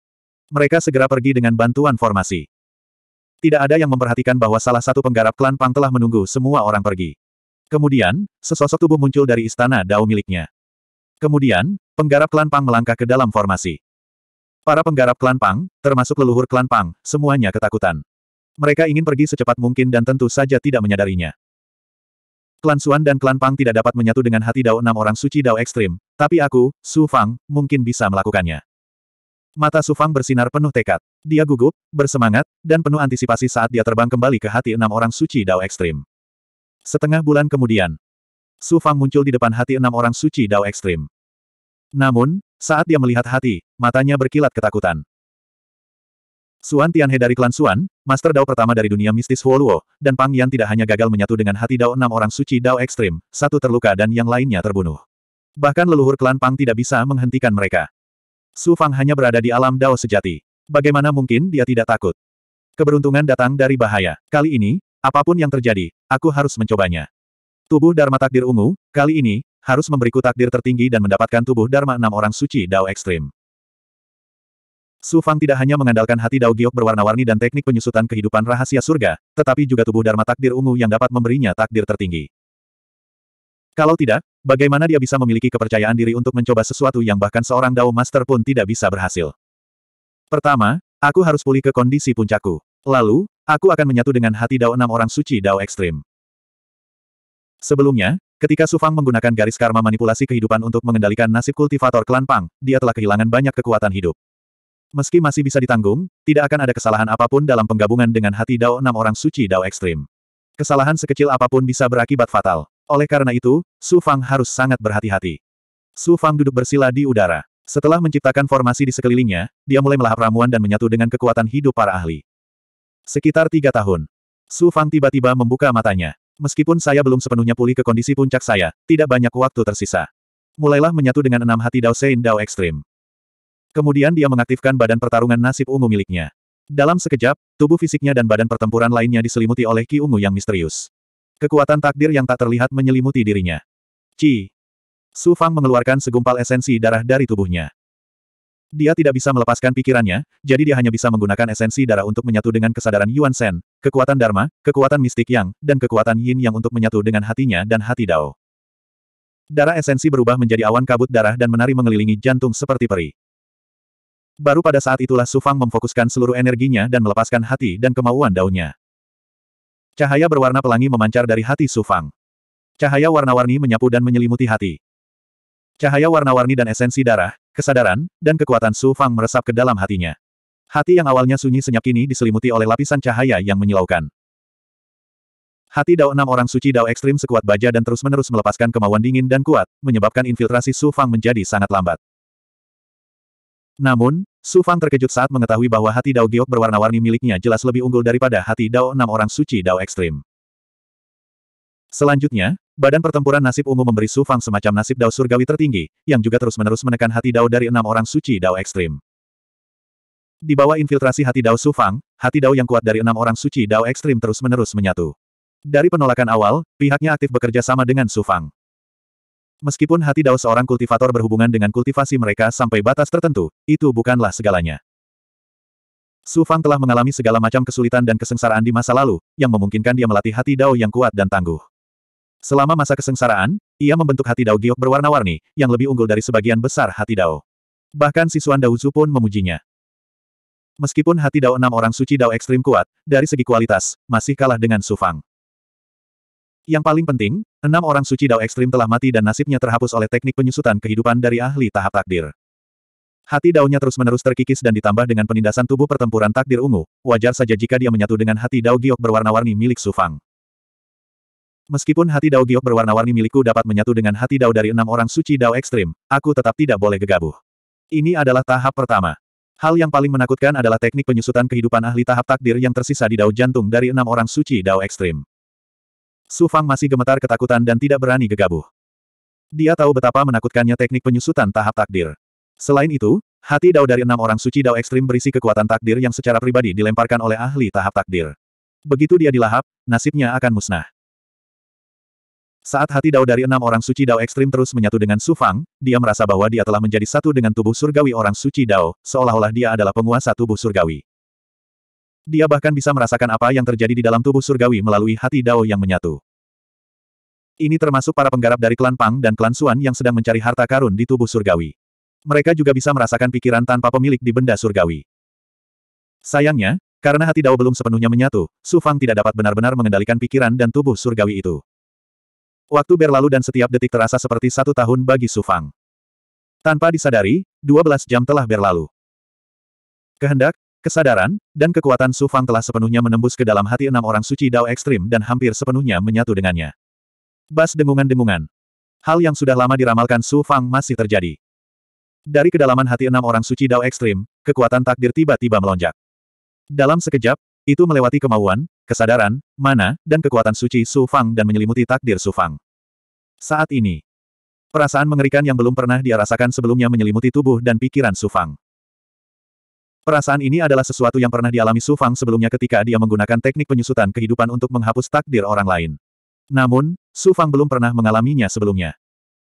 Mereka segera pergi dengan bantuan formasi. Tidak ada yang memperhatikan bahwa salah satu penggarap klan Pang telah menunggu semua orang pergi. Kemudian, sesosok tubuh muncul dari istana Dao miliknya. Kemudian, penggarap klan Pang melangkah ke dalam formasi. Para penggarap klan Pang, termasuk leluhur klan Pang, semuanya ketakutan. Mereka ingin pergi secepat mungkin dan tentu saja tidak menyadarinya. Klan Suan dan klan Pang tidak dapat menyatu dengan hati Dao enam orang suci Dao ekstrim, tapi aku, Su Fang, mungkin bisa melakukannya. Mata Su Fang bersinar penuh tekad. Dia gugup, bersemangat, dan penuh antisipasi saat dia terbang kembali ke hati enam orang suci Dao ekstrim. Setengah bulan kemudian, Su Fang muncul di depan hati enam orang suci Dao ekstrim. Namun, saat dia melihat hati, matanya berkilat ketakutan. Suan Tianhe dari klan Suan, Master Dao pertama dari dunia mistis Huoluo, dan Pang Yan tidak hanya gagal menyatu dengan hati Dao enam orang suci Dao ekstrim, satu terluka dan yang lainnya terbunuh. Bahkan leluhur klan Pang tidak bisa menghentikan mereka. Su Fang hanya berada di alam Dao sejati. Bagaimana mungkin dia tidak takut? Keberuntungan datang dari bahaya. Kali ini, apapun yang terjadi, aku harus mencobanya. Tubuh Dharma Takdir Ungu, kali ini, harus memberiku takdir tertinggi dan mendapatkan tubuh Dharma enam orang suci Dao ekstrim. Su Fang tidak hanya mengandalkan hati Dao Giok berwarna-warni dan teknik penyusutan kehidupan rahasia surga, tetapi juga tubuh Dharma takdir ungu yang dapat memberinya takdir tertinggi. Kalau tidak, bagaimana dia bisa memiliki kepercayaan diri untuk mencoba sesuatu yang bahkan seorang Dao Master pun tidak bisa berhasil? Pertama, aku harus pulih ke kondisi puncakku. Lalu, aku akan menyatu dengan hati Dao enam orang suci Dao ekstrim. Sebelumnya, ketika Su Fang menggunakan garis karma manipulasi kehidupan untuk mengendalikan nasib kultivator klan Pang, dia telah kehilangan banyak kekuatan hidup. Meski masih bisa ditanggung, tidak akan ada kesalahan apapun dalam penggabungan dengan hati Dao enam orang suci Dao ekstrim. Kesalahan sekecil apapun bisa berakibat fatal. Oleh karena itu, Su Fang harus sangat berhati-hati. Su Fang duduk bersila di udara. Setelah menciptakan formasi di sekelilingnya, dia mulai melahap ramuan dan menyatu dengan kekuatan hidup para ahli. Sekitar tiga tahun. Su Fang tiba-tiba membuka matanya. Meskipun saya belum sepenuhnya pulih ke kondisi puncak saya, tidak banyak waktu tersisa. Mulailah menyatu dengan enam hati Dao Sein Dao Ekstrim. Kemudian dia mengaktifkan badan pertarungan nasib ungu miliknya. Dalam sekejap, tubuh fisiknya dan badan pertempuran lainnya diselimuti oleh ki ungu yang misterius. Kekuatan takdir yang tak terlihat menyelimuti dirinya. Ci. Su Fang mengeluarkan segumpal esensi darah dari tubuhnya. Dia tidak bisa melepaskan pikirannya, jadi dia hanya bisa menggunakan esensi darah untuk menyatu dengan kesadaran Yuan Shen, kekuatan Dharma, kekuatan mistik Yang, dan kekuatan Yin Yang untuk menyatu dengan hatinya dan hati Dao. Darah esensi berubah menjadi awan kabut darah dan menari mengelilingi jantung seperti peri. Baru pada saat itulah Sufang memfokuskan seluruh energinya dan melepaskan hati dan kemauan daunnya. Cahaya berwarna pelangi memancar dari hati Sufang. Cahaya warna-warni menyapu dan menyelimuti hati. Cahaya warna-warni dan esensi darah, kesadaran, dan kekuatan Su Fang meresap ke dalam hatinya. Hati yang awalnya sunyi senyap kini diselimuti oleh lapisan cahaya yang menyilaukan. Hati Dao enam orang suci Dao ekstrim sekuat baja dan terus-menerus melepaskan kemauan dingin dan kuat, menyebabkan infiltrasi Su Fang menjadi sangat lambat. Namun, Su Fang terkejut saat mengetahui bahwa hati Dao Giok berwarna-warni miliknya jelas lebih unggul daripada hati Dao enam orang suci Dao ekstrim. Selanjutnya, badan pertempuran nasib ungu memberi Su Fang semacam nasib Dao surgawi tertinggi, yang juga terus-menerus menekan hati Dao dari enam orang suci Dao ekstrim. Di bawah infiltrasi hati Dao Su Fang, hati Dao yang kuat dari enam orang suci Dao ekstrim terus-menerus menyatu. Dari penolakan awal, pihaknya aktif bekerja sama dengan Su Fang. Meskipun hati Dao seorang kultivator berhubungan dengan kultivasi mereka sampai batas tertentu, itu bukanlah segalanya. Su Fang telah mengalami segala macam kesulitan dan kesengsaraan di masa lalu, yang memungkinkan dia melatih hati Dao yang kuat dan tangguh. Selama masa kesengsaraan, ia membentuk hati Dao giok berwarna-warni, yang lebih unggul dari sebagian besar hati Dao. Bahkan Suan Dao Zu pun memujinya. Meskipun hati Dao enam orang suci Dao ekstrim kuat, dari segi kualitas, masih kalah dengan Su Fang. Yang paling penting, enam orang suci Dao ekstrim telah mati dan nasibnya terhapus oleh teknik penyusutan kehidupan dari ahli tahap takdir. Hati daunnya terus-menerus terkikis dan ditambah dengan penindasan tubuh pertempuran takdir ungu, wajar saja jika dia menyatu dengan hati Dao Giok berwarna-warni milik Sufang. Meskipun hati Dao Giok berwarna-warni milikku dapat menyatu dengan hati Dao dari enam orang suci Dao ekstrim, aku tetap tidak boleh gegabuh. Ini adalah tahap pertama. Hal yang paling menakutkan adalah teknik penyusutan kehidupan ahli tahap takdir yang tersisa di Dao jantung dari enam orang suci Dao ekstrim. Su Fang masih gemetar ketakutan dan tidak berani gegabah. Dia tahu betapa menakutkannya teknik penyusutan tahap takdir. Selain itu, hati Dao dari enam orang suci Dao ekstrim berisi kekuatan takdir yang secara pribadi dilemparkan oleh ahli tahap takdir. Begitu dia dilahap, nasibnya akan musnah. Saat hati Dao dari enam orang suci Dao ekstrim terus menyatu dengan Su Fang, dia merasa bahwa dia telah menjadi satu dengan tubuh surgawi orang suci Dao, seolah-olah dia adalah penguasa tubuh surgawi. Dia bahkan bisa merasakan apa yang terjadi di dalam tubuh surgawi melalui hati Dao yang menyatu. Ini termasuk para penggarap dari klan Pang dan klan Suan yang sedang mencari harta karun di tubuh surgawi. Mereka juga bisa merasakan pikiran tanpa pemilik di benda surgawi. Sayangnya, karena hati Dao belum sepenuhnya menyatu, Su Fang tidak dapat benar-benar mengendalikan pikiran dan tubuh surgawi itu. Waktu berlalu dan setiap detik terasa seperti satu tahun bagi Su Fang. Tanpa disadari, 12 jam telah berlalu. Kehendak, Kesadaran, dan kekuatan Su Fang telah sepenuhnya menembus ke dalam hati enam orang suci Dao ekstrim dan hampir sepenuhnya menyatu dengannya. Bas dengungan-dengungan. Hal yang sudah lama diramalkan Su Fang masih terjadi. Dari kedalaman hati enam orang suci Dao ekstrim, kekuatan takdir tiba-tiba melonjak. Dalam sekejap, itu melewati kemauan, kesadaran, mana, dan kekuatan suci Su Fang dan menyelimuti takdir Su Fang. Saat ini, perasaan mengerikan yang belum pernah dia rasakan sebelumnya menyelimuti tubuh dan pikiran Su Fang. Perasaan ini adalah sesuatu yang pernah dialami Su Fang sebelumnya ketika dia menggunakan teknik penyusutan kehidupan untuk menghapus takdir orang lain. Namun, Su Fang belum pernah mengalaminya sebelumnya.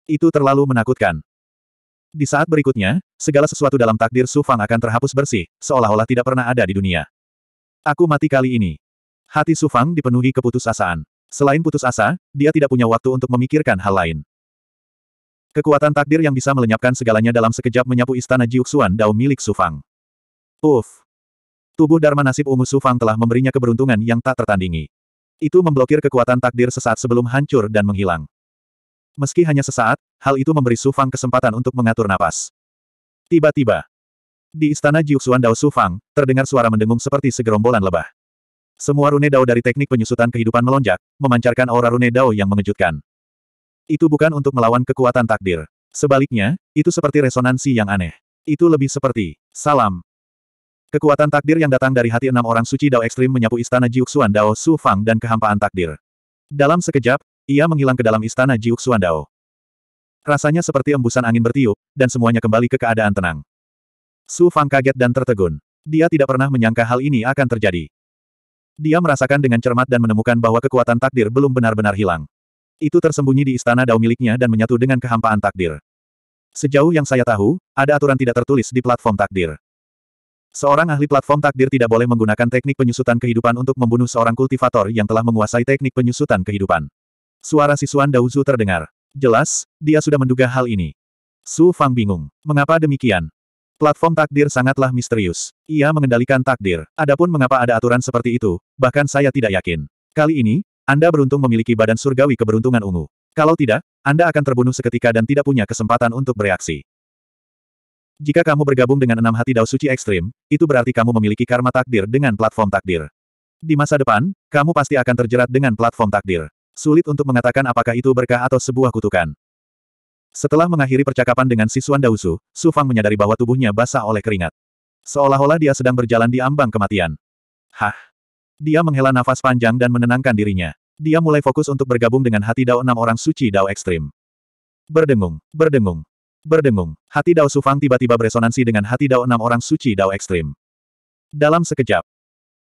Itu terlalu menakutkan. Di saat berikutnya, segala sesuatu dalam takdir Su Fang akan terhapus bersih, seolah-olah tidak pernah ada di dunia. Aku mati kali ini. Hati Su Fang dipenuhi keputusasaan. Selain putus asa, dia tidak punya waktu untuk memikirkan hal lain. Kekuatan takdir yang bisa melenyapkan segalanya dalam sekejap menyapu istana Jiuxuan Dao milik Su Fang. Puff. Tubuh Dharma Nasib Ungu Sufang telah memberinya keberuntungan yang tak tertandingi. Itu memblokir kekuatan takdir sesaat sebelum hancur dan menghilang. Meski hanya sesaat, hal itu memberi Sufang kesempatan untuk mengatur napas. Tiba-tiba, di istana Jiuxuan Dao Sufang, terdengar suara mendengung seperti segerombolan lebah. Semua rune dao dari teknik penyusutan kehidupan melonjak, memancarkan aura rune dao yang mengejutkan. Itu bukan untuk melawan kekuatan takdir. Sebaliknya, itu seperti resonansi yang aneh. Itu lebih seperti salam Kekuatan takdir yang datang dari hati enam orang suci Dao ekstrim menyapu istana Jiuxuan Dao Su Fang dan kehampaan takdir. Dalam sekejap, ia menghilang ke dalam istana Jiuxuan Dao. Rasanya seperti embusan angin bertiup, dan semuanya kembali ke keadaan tenang. Su Fang kaget dan tertegun. Dia tidak pernah menyangka hal ini akan terjadi. Dia merasakan dengan cermat dan menemukan bahwa kekuatan takdir belum benar-benar hilang. Itu tersembunyi di istana Dao miliknya dan menyatu dengan kehampaan takdir. Sejauh yang saya tahu, ada aturan tidak tertulis di platform takdir. Seorang ahli platform takdir tidak boleh menggunakan teknik penyusutan kehidupan untuk membunuh seorang kultivator yang telah menguasai teknik penyusutan kehidupan. Suara Sisuan Dauzu terdengar. Jelas, dia sudah menduga hal ini. Su Fang bingung. Mengapa demikian? Platform takdir sangatlah misterius. Ia mengendalikan takdir. Adapun mengapa ada aturan seperti itu, bahkan saya tidak yakin. Kali ini, Anda beruntung memiliki badan surgawi keberuntungan ungu. Kalau tidak, Anda akan terbunuh seketika dan tidak punya kesempatan untuk bereaksi. Jika kamu bergabung dengan enam hati Dao Suci Ekstrim, itu berarti kamu memiliki karma takdir dengan platform takdir. Di masa depan, kamu pasti akan terjerat dengan platform takdir. Sulit untuk mengatakan apakah itu berkah atau sebuah kutukan. Setelah mengakhiri percakapan dengan Sisuan Dausu, Su Fang menyadari bahwa tubuhnya basah oleh keringat. Seolah-olah dia sedang berjalan di ambang kematian. Hah! Dia menghela nafas panjang dan menenangkan dirinya. Dia mulai fokus untuk bergabung dengan hati Dao enam orang suci Dao ekstrim. Berdengung, berdengung. Berdengung, hati Dao Sufang tiba-tiba beresonansi dengan hati Dao enam orang suci Dao ekstrim. Dalam sekejap,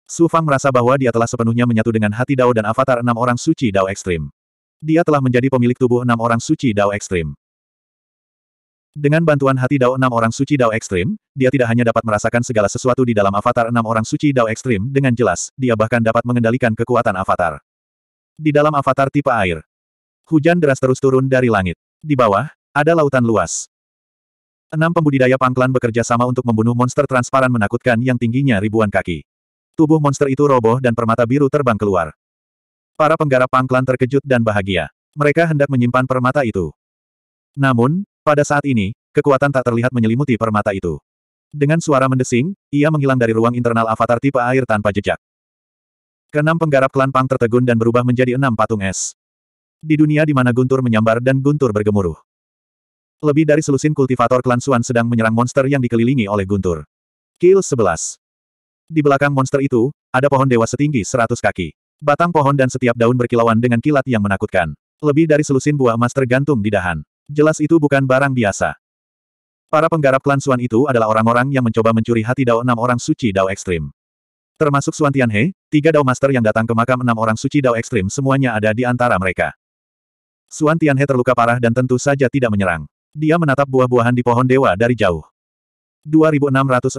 Sufang merasa bahwa dia telah sepenuhnya menyatu dengan hati Dao dan avatar enam orang suci Dao ekstrim. Dia telah menjadi pemilik tubuh enam orang suci Dao ekstrim. Dengan bantuan hati Dao enam orang suci Dao ekstrim, dia tidak hanya dapat merasakan segala sesuatu di dalam avatar enam orang suci Dao ekstrim dengan jelas, dia bahkan dapat mengendalikan kekuatan avatar. Di dalam avatar tipe air, hujan deras terus turun dari langit. Di bawah, ada lautan luas. Enam pembudidaya pangklan bekerja sama untuk membunuh monster transparan menakutkan yang tingginya ribuan kaki. Tubuh monster itu roboh dan permata biru terbang keluar. Para penggarap pangklan terkejut dan bahagia. Mereka hendak menyimpan permata itu. Namun, pada saat ini, kekuatan tak terlihat menyelimuti permata itu. Dengan suara mendesing, ia menghilang dari ruang internal avatar tipe air tanpa jejak. Keenam penggarap klan Pang tertegun dan berubah menjadi enam patung es. Di dunia di mana guntur menyambar dan guntur bergemuruh. Lebih dari selusin kultivator klan Suan sedang menyerang monster yang dikelilingi oleh guntur. Kill 11. Di belakang monster itu, ada pohon dewa setinggi 100 kaki. Batang pohon dan setiap daun berkilauan dengan kilat yang menakutkan. Lebih dari selusin buah emas tergantung di dahan. Jelas itu bukan barang biasa. Para penggarap klan Suan itu adalah orang-orang yang mencoba mencuri hati Dao enam orang suci Dao ekstrim. Termasuk Suan Tianhe, tiga Dao Master yang datang ke makam enam orang suci Dao ekstrim semuanya ada di antara mereka. Suan Tianhe terluka parah dan tentu saja tidak menyerang. Dia menatap buah-buahan di pohon dewa dari jauh. 2664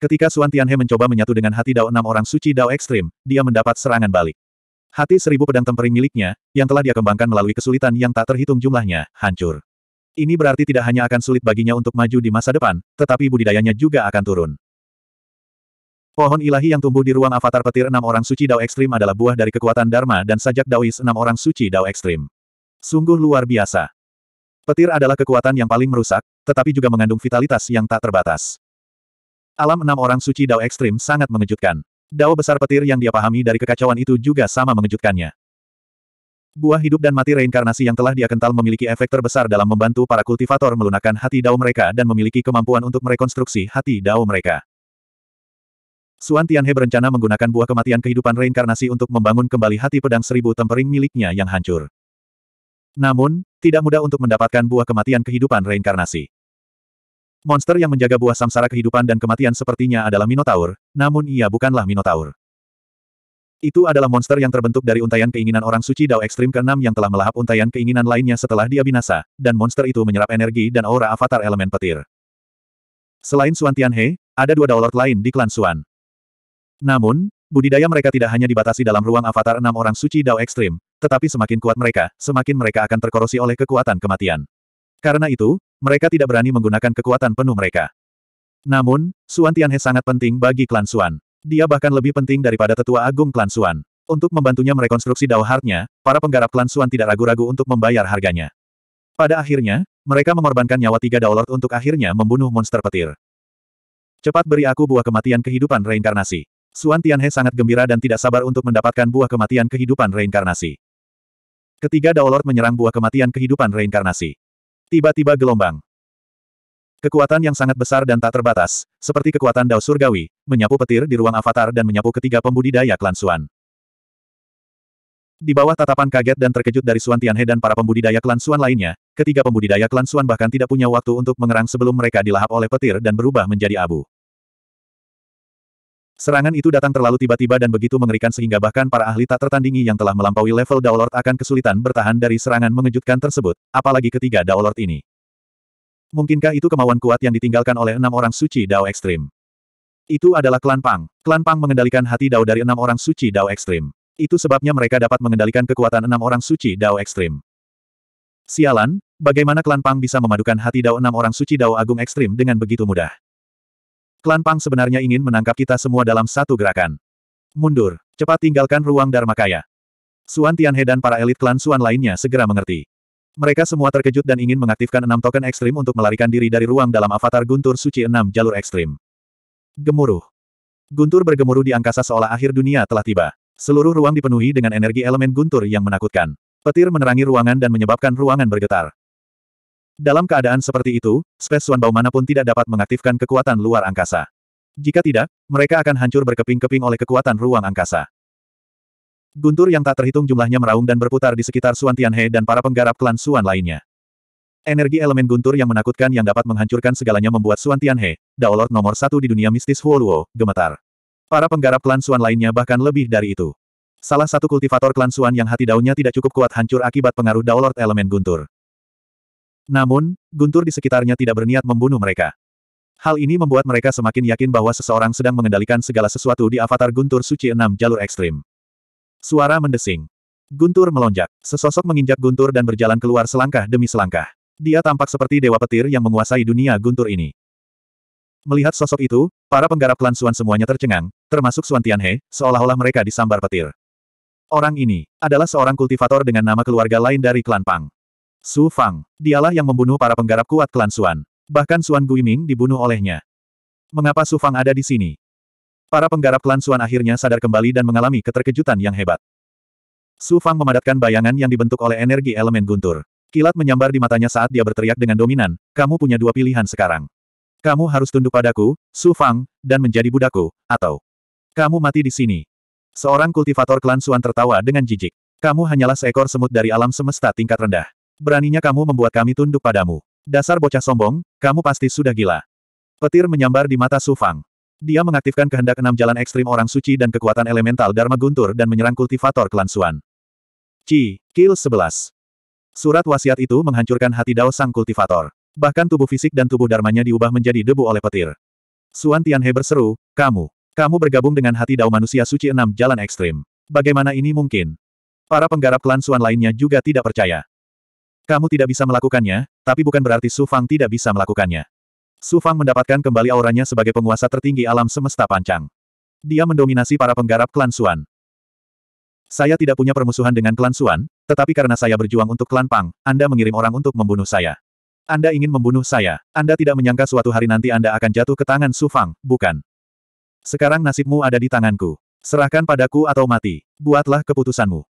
Ketika Suan Tianhe mencoba menyatu dengan hati Dao enam orang suci Dao ekstrim, dia mendapat serangan balik. Hati seribu pedang tempering miliknya, yang telah dia kembangkan melalui kesulitan yang tak terhitung jumlahnya, hancur. Ini berarti tidak hanya akan sulit baginya untuk maju di masa depan, tetapi budidayanya juga akan turun. Pohon ilahi yang tumbuh di ruang avatar petir enam orang suci Dao Ekstrim adalah buah dari kekuatan Dharma dan sajak Daois enam orang suci Dao Ekstrim. Sungguh luar biasa. Petir adalah kekuatan yang paling merusak, tetapi juga mengandung vitalitas yang tak terbatas. Alam enam orang suci Dao ekstrim sangat mengejutkan. Dao besar petir yang dia pahami dari kekacauan itu juga sama mengejutkannya. Buah hidup dan mati reinkarnasi yang telah dia kental memiliki efek terbesar dalam membantu para kultivator melunakkan hati Dao mereka dan memiliki kemampuan untuk merekonstruksi hati Dao mereka. Suan Tianhe berencana menggunakan buah kematian kehidupan reinkarnasi untuk membangun kembali hati pedang seribu tempering miliknya yang hancur. Namun, tidak mudah untuk mendapatkan buah kematian kehidupan reinkarnasi. Monster yang menjaga buah samsara kehidupan dan kematian sepertinya adalah Minotaur, namun ia bukanlah Minotaur. Itu adalah monster yang terbentuk dari untaian keinginan orang suci Dao Ekstrim ke-6 yang telah melahap untaian keinginan lainnya setelah dia binasa, dan monster itu menyerap energi dan aura avatar elemen petir. Selain Suan Tianhe, ada dua Lord lain di klan Suan. Namun, Budidaya mereka tidak hanya dibatasi dalam ruang avatar enam orang suci Dao Ekstrim, tetapi semakin kuat mereka, semakin mereka akan terkorosi oleh kekuatan kematian. Karena itu, mereka tidak berani menggunakan kekuatan penuh mereka. Namun, Suan Tianhe sangat penting bagi klan Suan. Dia bahkan lebih penting daripada tetua agung klan Suan. Untuk membantunya merekonstruksi Dao Heart-nya, para penggarap klan Suan tidak ragu-ragu untuk membayar harganya. Pada akhirnya, mereka mengorbankan nyawa tiga Dao Lord untuk akhirnya membunuh monster petir. Cepat beri aku buah kematian kehidupan reinkarnasi. Suan Tianhe sangat gembira dan tidak sabar untuk mendapatkan buah kematian kehidupan reinkarnasi. Ketiga Dao Lord menyerang buah kematian kehidupan reinkarnasi. Tiba-tiba gelombang. Kekuatan yang sangat besar dan tak terbatas, seperti kekuatan Dao Surgawi, menyapu petir di ruang avatar dan menyapu ketiga pembudidaya klan Suan. Di bawah tatapan kaget dan terkejut dari Suan Tianhe dan para pembudidaya klan Suan lainnya, ketiga pembudidaya klan Suan bahkan tidak punya waktu untuk mengerang sebelum mereka dilahap oleh petir dan berubah menjadi abu. Serangan itu datang terlalu tiba-tiba dan begitu mengerikan sehingga bahkan para ahli tak tertandingi yang telah melampaui level Daolord akan kesulitan bertahan dari serangan mengejutkan tersebut, apalagi ketiga Daolord ini. Mungkinkah itu kemauan kuat yang ditinggalkan oleh enam orang suci Dao Ekstrim? Itu adalah klan Pang. Klan Pang mengendalikan hati Dao dari enam orang suci Dao Ekstrim. Itu sebabnya mereka dapat mengendalikan kekuatan enam orang suci Dao Ekstrim. Sialan, bagaimana klan Pang bisa memadukan hati Dao enam orang suci Dao Agung Ekstrim dengan begitu mudah? Klan Pang sebenarnya ingin menangkap kita semua dalam satu gerakan. Mundur, cepat tinggalkan ruang Dharma Kaya. Suan Tianhe dan para elit klan Suan lainnya segera mengerti. Mereka semua terkejut dan ingin mengaktifkan enam token ekstrim untuk melarikan diri dari ruang dalam avatar Guntur Suci enam jalur ekstrim. Gemuruh. Guntur bergemuruh di angkasa seolah akhir dunia telah tiba. Seluruh ruang dipenuhi dengan energi elemen guntur yang menakutkan. Petir menerangi ruangan dan menyebabkan ruangan bergetar. Dalam keadaan seperti itu, Space bau manapun tidak dapat mengaktifkan kekuatan luar angkasa. Jika tidak, mereka akan hancur berkeping-keping oleh kekuatan ruang angkasa. Guntur yang tak terhitung jumlahnya meraung dan berputar di sekitar Suan Tianhe dan para penggarap klan Suan lainnya. Energi elemen guntur yang menakutkan yang dapat menghancurkan segalanya membuat Suan Tianhe, Daolord nomor satu di dunia mistis Huoluo, gemetar. Para penggarap klan Suan lainnya bahkan lebih dari itu. Salah satu kultivator klan Suan yang hati daunnya tidak cukup kuat hancur akibat pengaruh Daolord elemen guntur. Namun, guntur di sekitarnya tidak berniat membunuh mereka. Hal ini membuat mereka semakin yakin bahwa seseorang sedang mengendalikan segala sesuatu di avatar Guntur Suci enam jalur ekstrim. Suara mendesing. Guntur melonjak. Sesosok menginjak Guntur dan berjalan keluar selangkah demi selangkah. Dia tampak seperti dewa petir yang menguasai dunia Guntur ini. Melihat sosok itu, para penggarap klan Suan semuanya tercengang, termasuk Suan Tianhe, seolah-olah mereka disambar petir. Orang ini adalah seorang kultivator dengan nama keluarga lain dari klan Pang. Su Fang. Dialah yang membunuh para penggarap kuat klan Suan. Bahkan Suan Guiming dibunuh olehnya. Mengapa Su Fang ada di sini? Para penggarap klan Suan akhirnya sadar kembali dan mengalami keterkejutan yang hebat. Su Fang memadatkan bayangan yang dibentuk oleh energi elemen guntur. Kilat menyambar di matanya saat dia berteriak dengan dominan, kamu punya dua pilihan sekarang. Kamu harus tunduk padaku, Su Fang, dan menjadi budaku, atau kamu mati di sini. Seorang kultivator klan Suan tertawa dengan jijik. Kamu hanyalah seekor semut dari alam semesta tingkat rendah. Beraninya kamu membuat kami tunduk padamu. Dasar bocah sombong, kamu pasti sudah gila. Petir menyambar di mata Sufang. Dia mengaktifkan kehendak enam jalan ekstrim orang suci dan kekuatan elemental Dharma Guntur dan menyerang kultivator klan Suan. Chi, Kill 11. Surat wasiat itu menghancurkan hati Dao sang kultivator. Bahkan tubuh fisik dan tubuh dharmanya diubah menjadi debu oleh petir. Suan Tianhe berseru, kamu, kamu bergabung dengan hati Dao manusia suci enam jalan ekstrim. Bagaimana ini mungkin? Para penggarap klan Suan lainnya juga tidak percaya. Kamu tidak bisa melakukannya, tapi bukan berarti Su Fang tidak bisa melakukannya. Su Fang mendapatkan kembali auranya sebagai penguasa tertinggi alam semesta pancang. Dia mendominasi para penggarap klan Suan. Saya tidak punya permusuhan dengan klan Suan, tetapi karena saya berjuang untuk klan Pang, Anda mengirim orang untuk membunuh saya. Anda ingin membunuh saya. Anda tidak menyangka suatu hari nanti Anda akan jatuh ke tangan Su Fang, bukan? Sekarang nasibmu ada di tanganku. Serahkan padaku atau mati. Buatlah keputusanmu.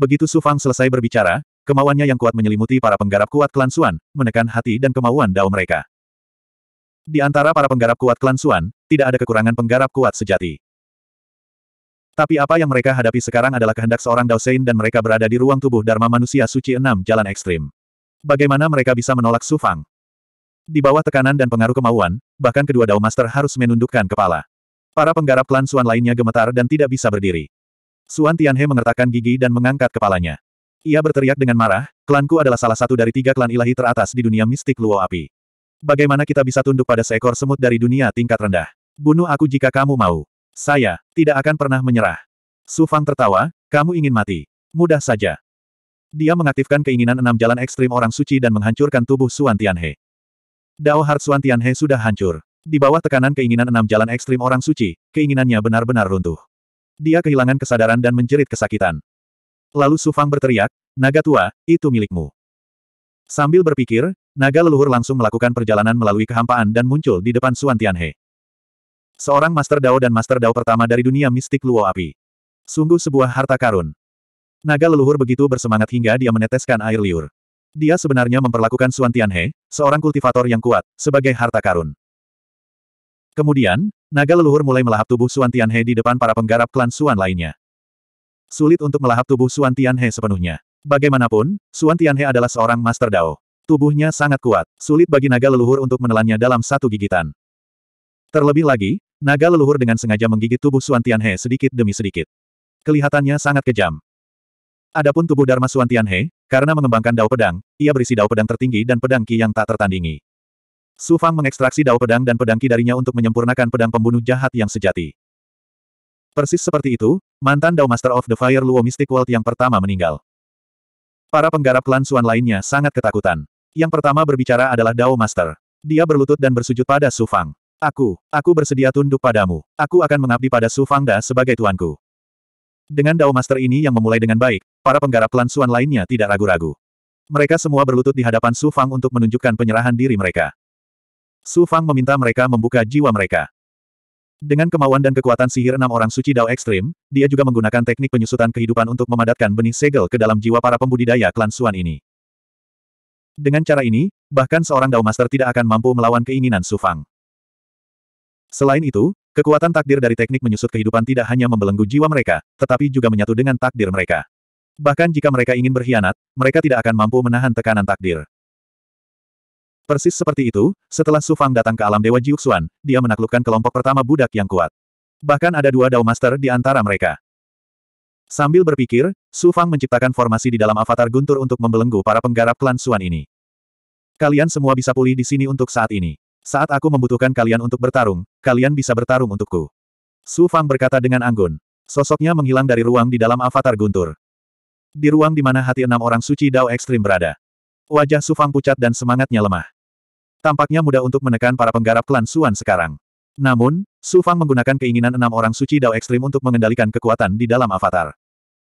Begitu Su Fang selesai berbicara, Kemauannya yang kuat menyelimuti para penggarap kuat klan Suan, menekan hati dan kemauan dao mereka. Di antara para penggarap kuat klan Suan, tidak ada kekurangan penggarap kuat sejati. Tapi apa yang mereka hadapi sekarang adalah kehendak seorang Dao Sein dan mereka berada di ruang tubuh Dharma manusia suci enam jalan ekstrim. Bagaimana mereka bisa menolak Su Fang? Di bawah tekanan dan pengaruh kemauan, bahkan kedua Dao Master harus menundukkan kepala. Para penggarap klan Suan lainnya gemetar dan tidak bisa berdiri. Suan Tianhe mengertakkan gigi dan mengangkat kepalanya. Ia berteriak dengan marah, klanku adalah salah satu dari tiga klan ilahi teratas di dunia mistik luo api. Bagaimana kita bisa tunduk pada seekor semut dari dunia tingkat rendah? Bunuh aku jika kamu mau. Saya, tidak akan pernah menyerah. Su Fang tertawa, kamu ingin mati. Mudah saja. Dia mengaktifkan keinginan enam jalan ekstrim orang suci dan menghancurkan tubuh Suan Tianhe. Dao Heart Suan Tianhe sudah hancur. Di bawah tekanan keinginan enam jalan ekstrim orang suci, keinginannya benar-benar runtuh. Dia kehilangan kesadaran dan menjerit kesakitan. Lalu Sufang berteriak, Naga tua, itu milikmu. Sambil berpikir, naga leluhur langsung melakukan perjalanan melalui kehampaan dan muncul di depan Suan Tianhe. Seorang Master Dao dan Master Dao pertama dari dunia mistik Luo Api. Sungguh sebuah harta karun. Naga leluhur begitu bersemangat hingga dia meneteskan air liur. Dia sebenarnya memperlakukan Suan Tianhe, seorang kultivator yang kuat, sebagai harta karun. Kemudian, naga leluhur mulai melahap tubuh Suan Tianhe di depan para penggarap klan Suan lainnya sulit untuk melahap tubuh Suan Tianhe sepenuhnya. Bagaimanapun, Suan Tianhe adalah seorang Master Dao. Tubuhnya sangat kuat, sulit bagi naga leluhur untuk menelannya dalam satu gigitan. Terlebih lagi, naga leluhur dengan sengaja menggigit tubuh Suan Tianhe sedikit demi sedikit. Kelihatannya sangat kejam. Adapun tubuh Dharma Suan Tianhe, karena mengembangkan dao pedang, ia berisi dao pedang tertinggi dan pedang ki yang tak tertandingi. Su Fang mengekstraksi dao pedang dan pedang ki darinya untuk menyempurnakan pedang pembunuh jahat yang sejati. Persis seperti itu, mantan Dao Master of the Fire Luo Mystic World yang pertama meninggal. Para penggarap klan Suan lainnya sangat ketakutan. Yang pertama berbicara adalah Dao Master. Dia berlutut dan bersujud pada Su Fang. Aku, aku bersedia tunduk padamu. Aku akan mengabdi pada Su Fang Da sebagai tuanku. Dengan Dao Master ini yang memulai dengan baik, para penggarap klan Suan lainnya tidak ragu-ragu. Mereka semua berlutut di hadapan Su Fang untuk menunjukkan penyerahan diri mereka. Su Fang meminta mereka membuka jiwa mereka. Dengan kemauan dan kekuatan sihir enam orang suci Dao ekstrim, dia juga menggunakan teknik penyusutan kehidupan untuk memadatkan benih segel ke dalam jiwa para pembudidaya klan Suan ini. Dengan cara ini, bahkan seorang Dao Master tidak akan mampu melawan keinginan Su Fang. Selain itu, kekuatan takdir dari teknik menyusut kehidupan tidak hanya membelenggu jiwa mereka, tetapi juga menyatu dengan takdir mereka. Bahkan jika mereka ingin berkhianat, mereka tidak akan mampu menahan tekanan takdir. Persis seperti itu, setelah Su Fang datang ke alam Dewa Jiuxuan, dia menaklukkan kelompok pertama budak yang kuat. Bahkan ada dua Dao Master di antara mereka. Sambil berpikir, Su Fang menciptakan formasi di dalam avatar guntur untuk membelenggu para penggarap klan Suan ini. Kalian semua bisa pulih di sini untuk saat ini. Saat aku membutuhkan kalian untuk bertarung, kalian bisa bertarung untukku. Su Fang berkata dengan anggun. Sosoknya menghilang dari ruang di dalam avatar guntur. Di ruang di mana hati enam orang suci Dao Ekstrim berada. Wajah Su Fang pucat dan semangatnya lemah. Tampaknya mudah untuk menekan para penggarap klan Suan sekarang. Namun, Su Fang menggunakan keinginan enam orang suci Dao Ekstrim untuk mengendalikan kekuatan di dalam avatar.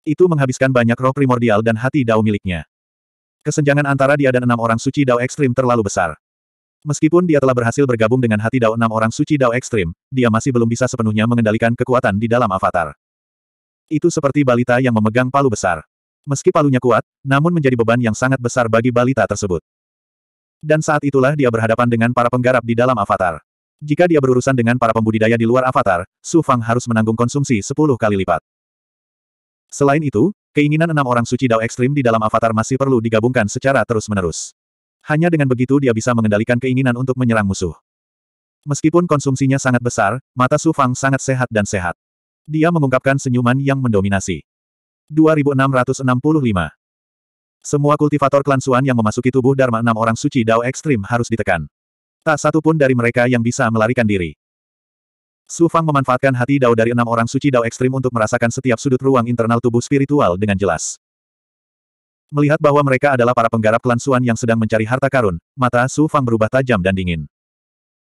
Itu menghabiskan banyak roh primordial dan hati Dao miliknya. Kesenjangan antara dia dan enam orang suci Dao Ekstrim terlalu besar. Meskipun dia telah berhasil bergabung dengan hati Dao enam orang suci Dao Ekstrim, dia masih belum bisa sepenuhnya mengendalikan kekuatan di dalam avatar. Itu seperti balita yang memegang palu besar. Meski palunya kuat, namun menjadi beban yang sangat besar bagi balita tersebut. Dan saat itulah dia berhadapan dengan para penggarap di dalam avatar. Jika dia berurusan dengan para pembudidaya di luar avatar, Su Fang harus menanggung konsumsi 10 kali lipat. Selain itu, keinginan enam orang suci dao ekstrim di dalam avatar masih perlu digabungkan secara terus-menerus. Hanya dengan begitu dia bisa mengendalikan keinginan untuk menyerang musuh. Meskipun konsumsinya sangat besar, mata Su Fang sangat sehat dan sehat. Dia mengungkapkan senyuman yang mendominasi. 2665 semua kultivator klan Suan yang memasuki tubuh Dharma enam orang suci Dao ekstrim harus ditekan. Tak satu pun dari mereka yang bisa melarikan diri. Su Fang memanfaatkan hati Dao dari enam orang suci Dao ekstrim untuk merasakan setiap sudut ruang internal tubuh spiritual dengan jelas. Melihat bahwa mereka adalah para penggarap klan Suan yang sedang mencari harta karun, mata Su Fang berubah tajam dan dingin.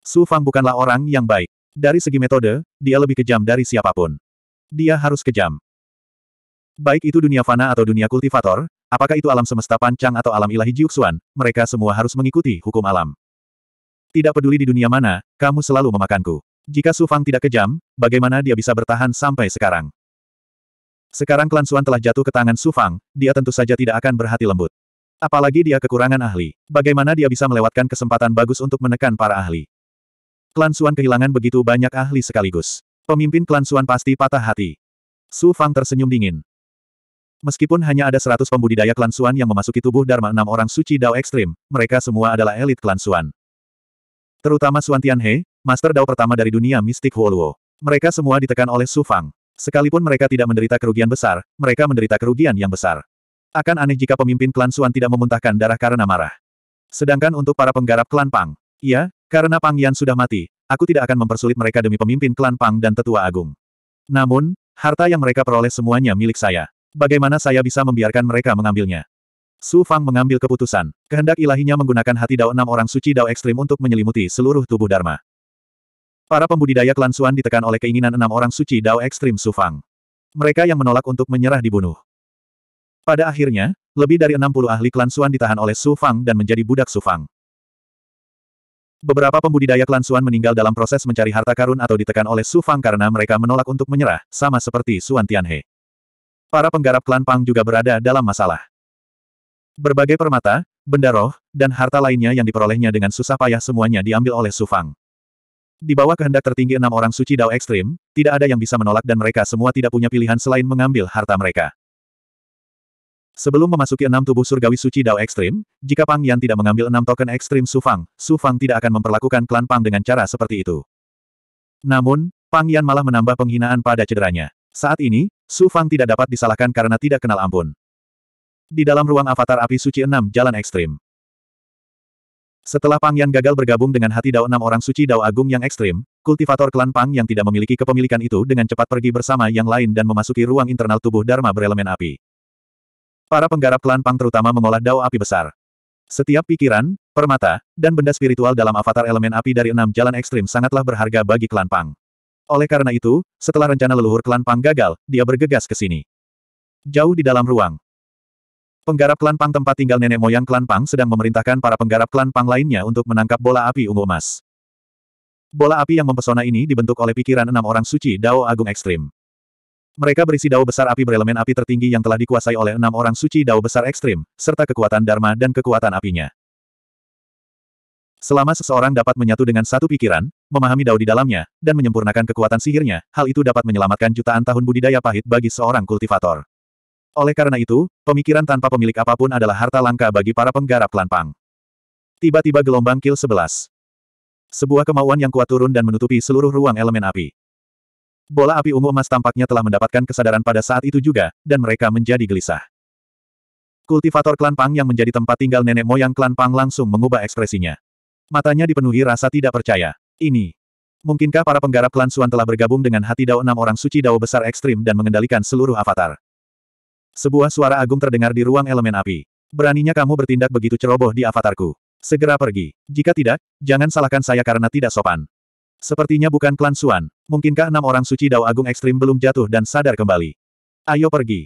Su Fang bukanlah orang yang baik. Dari segi metode, dia lebih kejam dari siapapun. Dia harus kejam. Baik itu dunia fana atau dunia kultivator, apakah itu alam semesta pancang atau alam ilahi jiuksuan, mereka semua harus mengikuti hukum alam. Tidak peduli di dunia mana, kamu selalu memakanku. Jika Su Fang tidak kejam, bagaimana dia bisa bertahan sampai sekarang? Sekarang klan Suan telah jatuh ke tangan Su Fang, dia tentu saja tidak akan berhati lembut. Apalagi dia kekurangan ahli. Bagaimana dia bisa melewatkan kesempatan bagus untuk menekan para ahli? Klan Suan kehilangan begitu banyak ahli sekaligus. Pemimpin klan Suan pasti patah hati. Su Fang tersenyum dingin. Meskipun hanya ada seratus pembudidaya klan Suan yang memasuki tubuh Dharma enam orang suci Dao ekstrim, mereka semua adalah elit klan Suan. Terutama Suan Tianhe, Master Dao pertama dari dunia mistik Huoluo. Mereka semua ditekan oleh Su Fang. Sekalipun mereka tidak menderita kerugian besar, mereka menderita kerugian yang besar. Akan aneh jika pemimpin klan Suan tidak memuntahkan darah karena marah. Sedangkan untuk para penggarap klan Pang, iya, karena Pang Yan sudah mati, aku tidak akan mempersulit mereka demi pemimpin klan Pang dan tetua agung. Namun, harta yang mereka peroleh semuanya milik saya. Bagaimana saya bisa membiarkan mereka mengambilnya? Su Fang mengambil keputusan. Kehendak ilahinya menggunakan hati Dao enam orang suci Dao ekstrim untuk menyelimuti seluruh tubuh Dharma. Para pembudidaya klan Suan ditekan oleh keinginan enam orang suci Dao ekstrim Su Fang. Mereka yang menolak untuk menyerah dibunuh. Pada akhirnya, lebih dari 60 ahli klan Suan ditahan oleh Su Fang dan menjadi budak Su Fang. Beberapa pembudidaya klan Suan meninggal dalam proses mencari harta karun atau ditekan oleh Su Fang karena mereka menolak untuk menyerah, sama seperti Suan Tianhe para penggarap klan Pang juga berada dalam masalah. Berbagai permata, benda roh, dan harta lainnya yang diperolehnya dengan susah payah semuanya diambil oleh Su Fang. Di bawah kehendak tertinggi enam orang suci Dao ekstrim, tidak ada yang bisa menolak dan mereka semua tidak punya pilihan selain mengambil harta mereka. Sebelum memasuki enam tubuh surgawi suci Dao ekstrim, jika Pang Yan tidak mengambil enam token ekstrim Su Fang, Su Fang tidak akan memperlakukan klan Pang dengan cara seperti itu. Namun, Pang Yan malah menambah penghinaan pada cederanya. Saat ini, Su Fang tidak dapat disalahkan karena tidak kenal ampun. Di dalam ruang avatar api suci enam jalan ekstrim. Setelah Pang Yan gagal bergabung dengan hati Dao enam orang suci Dao Agung yang ekstrim, kultivator klan Pang yang tidak memiliki kepemilikan itu dengan cepat pergi bersama yang lain dan memasuki ruang internal tubuh Dharma berelemen api. Para penggarap klan Pang terutama mengolah Dao api besar. Setiap pikiran, permata, dan benda spiritual dalam avatar elemen api dari enam jalan ekstrim sangatlah berharga bagi klan Pang. Oleh karena itu, setelah rencana leluhur klan Pang gagal, dia bergegas ke sini. Jauh di dalam ruang. Penggarap klan Pang tempat tinggal nenek moyang klan Pang sedang memerintahkan para penggarap klan Pang lainnya untuk menangkap bola api ungu emas. Bola api yang mempesona ini dibentuk oleh pikiran enam orang suci Dao Agung Ekstrim. Mereka berisi dao besar api berelemen api tertinggi yang telah dikuasai oleh enam orang suci dao besar ekstrim, serta kekuatan Dharma dan kekuatan apinya. Selama seseorang dapat menyatu dengan satu pikiran, memahami dao di dalamnya, dan menyempurnakan kekuatan sihirnya, hal itu dapat menyelamatkan jutaan tahun budidaya pahit bagi seorang kultivator. Oleh karena itu, pemikiran tanpa pemilik apapun adalah harta langka bagi para penggarap klanpang. Tiba-tiba gelombang kill sebelas. Sebuah kemauan yang kuat turun dan menutupi seluruh ruang elemen api. Bola api ungu emas tampaknya telah mendapatkan kesadaran pada saat itu juga, dan mereka menjadi gelisah. Kultivator klan Pang yang menjadi tempat tinggal nenek moyang klan Pang langsung mengubah ekspresinya. Matanya dipenuhi rasa tidak percaya. Ini. Mungkinkah para penggarap klan Suan telah bergabung dengan hati Dao enam orang suci Dao besar ekstrim dan mengendalikan seluruh avatar? Sebuah suara agung terdengar di ruang elemen api. Beraninya kamu bertindak begitu ceroboh di avatarku. Segera pergi. Jika tidak, jangan salahkan saya karena tidak sopan. Sepertinya bukan klan Suan. Mungkinkah enam orang suci Dao Agung Ekstrim belum jatuh dan sadar kembali? Ayo pergi.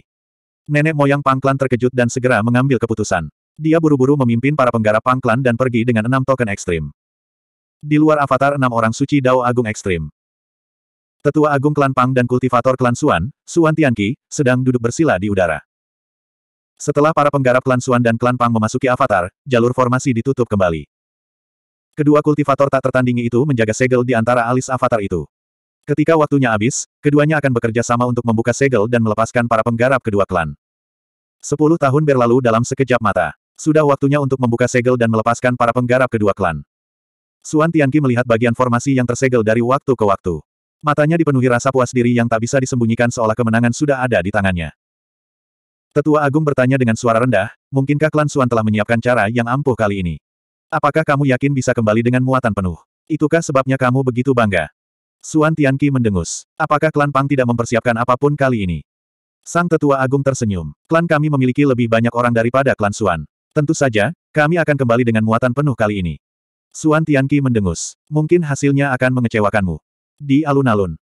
Nenek moyang Pangklan terkejut dan segera mengambil keputusan. Dia buru-buru memimpin para penggarap pangklan dan pergi dengan enam token ekstrim. Di luar avatar enam orang suci Dao Agung Ekstrim. Tetua Agung Klan Pang dan kultivator Klan Suan, Suan Tianqi, sedang duduk bersila di udara. Setelah para penggarap Klan Suan dan Klan Pang memasuki avatar, jalur formasi ditutup kembali. Kedua kultivator tak tertandingi itu menjaga segel di antara alis avatar itu. Ketika waktunya habis, keduanya akan bekerja sama untuk membuka segel dan melepaskan para penggarap kedua klan. Sepuluh tahun berlalu dalam sekejap mata. Sudah waktunya untuk membuka segel dan melepaskan para penggarap kedua klan. Suan Tianqi melihat bagian formasi yang tersegel dari waktu ke waktu. Matanya dipenuhi rasa puas diri yang tak bisa disembunyikan seolah kemenangan sudah ada di tangannya. Tetua Agung bertanya dengan suara rendah, mungkinkah klan Suan telah menyiapkan cara yang ampuh kali ini? Apakah kamu yakin bisa kembali dengan muatan penuh? Itukah sebabnya kamu begitu bangga? Suan Tianqi mendengus. Apakah klan Pang tidak mempersiapkan apapun kali ini? Sang Tetua Agung tersenyum. Klan kami memiliki lebih banyak orang daripada klan Suan. Tentu saja, kami akan kembali dengan muatan penuh kali ini. Suan Tianqi mendengus. Mungkin hasilnya akan mengecewakanmu. Di alun-alun.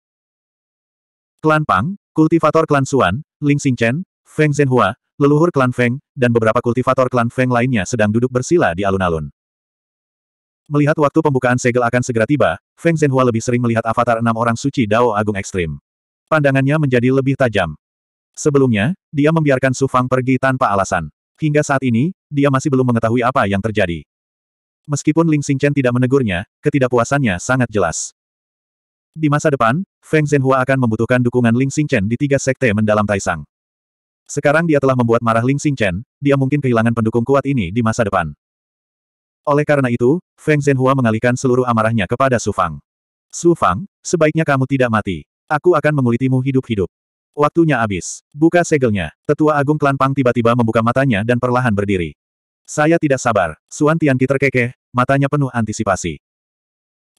Klan Pang, kultivator klan Suan, Ling Xingchen, Feng Zhenhua, leluhur klan Feng, dan beberapa kultivator klan Feng lainnya sedang duduk bersila di alun-alun. Melihat waktu pembukaan segel akan segera tiba, Feng Zhenhua lebih sering melihat avatar enam orang suci Dao Agung Ekstrim. Pandangannya menjadi lebih tajam. Sebelumnya, dia membiarkan Su Fang pergi tanpa alasan. Hingga saat ini, dia masih belum mengetahui apa yang terjadi. Meskipun Ling Xingchen tidak menegurnya, ketidakpuasannya sangat jelas. Di masa depan, Feng Zhenhua akan membutuhkan dukungan Ling Xingchen di tiga sekte mendalam Taisang. Sekarang dia telah membuat marah Ling Xingchen, dia mungkin kehilangan pendukung kuat ini di masa depan. Oleh karena itu, Feng Zhenhua mengalihkan seluruh amarahnya kepada Su Fang. Su Fang, sebaiknya kamu tidak mati. Aku akan mengulitimu hidup-hidup. Waktunya habis. Buka segelnya. Tetua Agung Klan Pang tiba-tiba membuka matanya dan perlahan berdiri. Saya tidak sabar. Suan Tianqi terkekeh, matanya penuh antisipasi.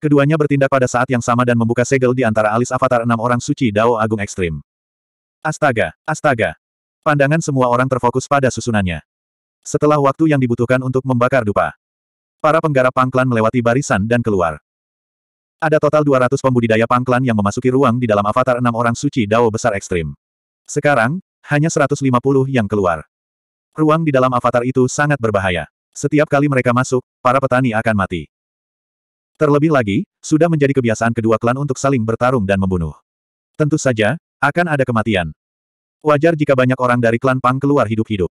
Keduanya bertindak pada saat yang sama dan membuka segel di antara alis avatar enam orang suci Dao Agung Ekstrim. Astaga, astaga. Pandangan semua orang terfokus pada susunannya. Setelah waktu yang dibutuhkan untuk membakar dupa, para penggarap pangklan melewati barisan dan keluar. Ada total 200 pembudidaya pangklan yang memasuki ruang di dalam avatar enam orang suci Dao besar ekstrim. Sekarang, hanya 150 yang keluar. Ruang di dalam avatar itu sangat berbahaya. Setiap kali mereka masuk, para petani akan mati. Terlebih lagi, sudah menjadi kebiasaan kedua klan untuk saling bertarung dan membunuh. Tentu saja, akan ada kematian. Wajar jika banyak orang dari klan Pang keluar hidup-hidup.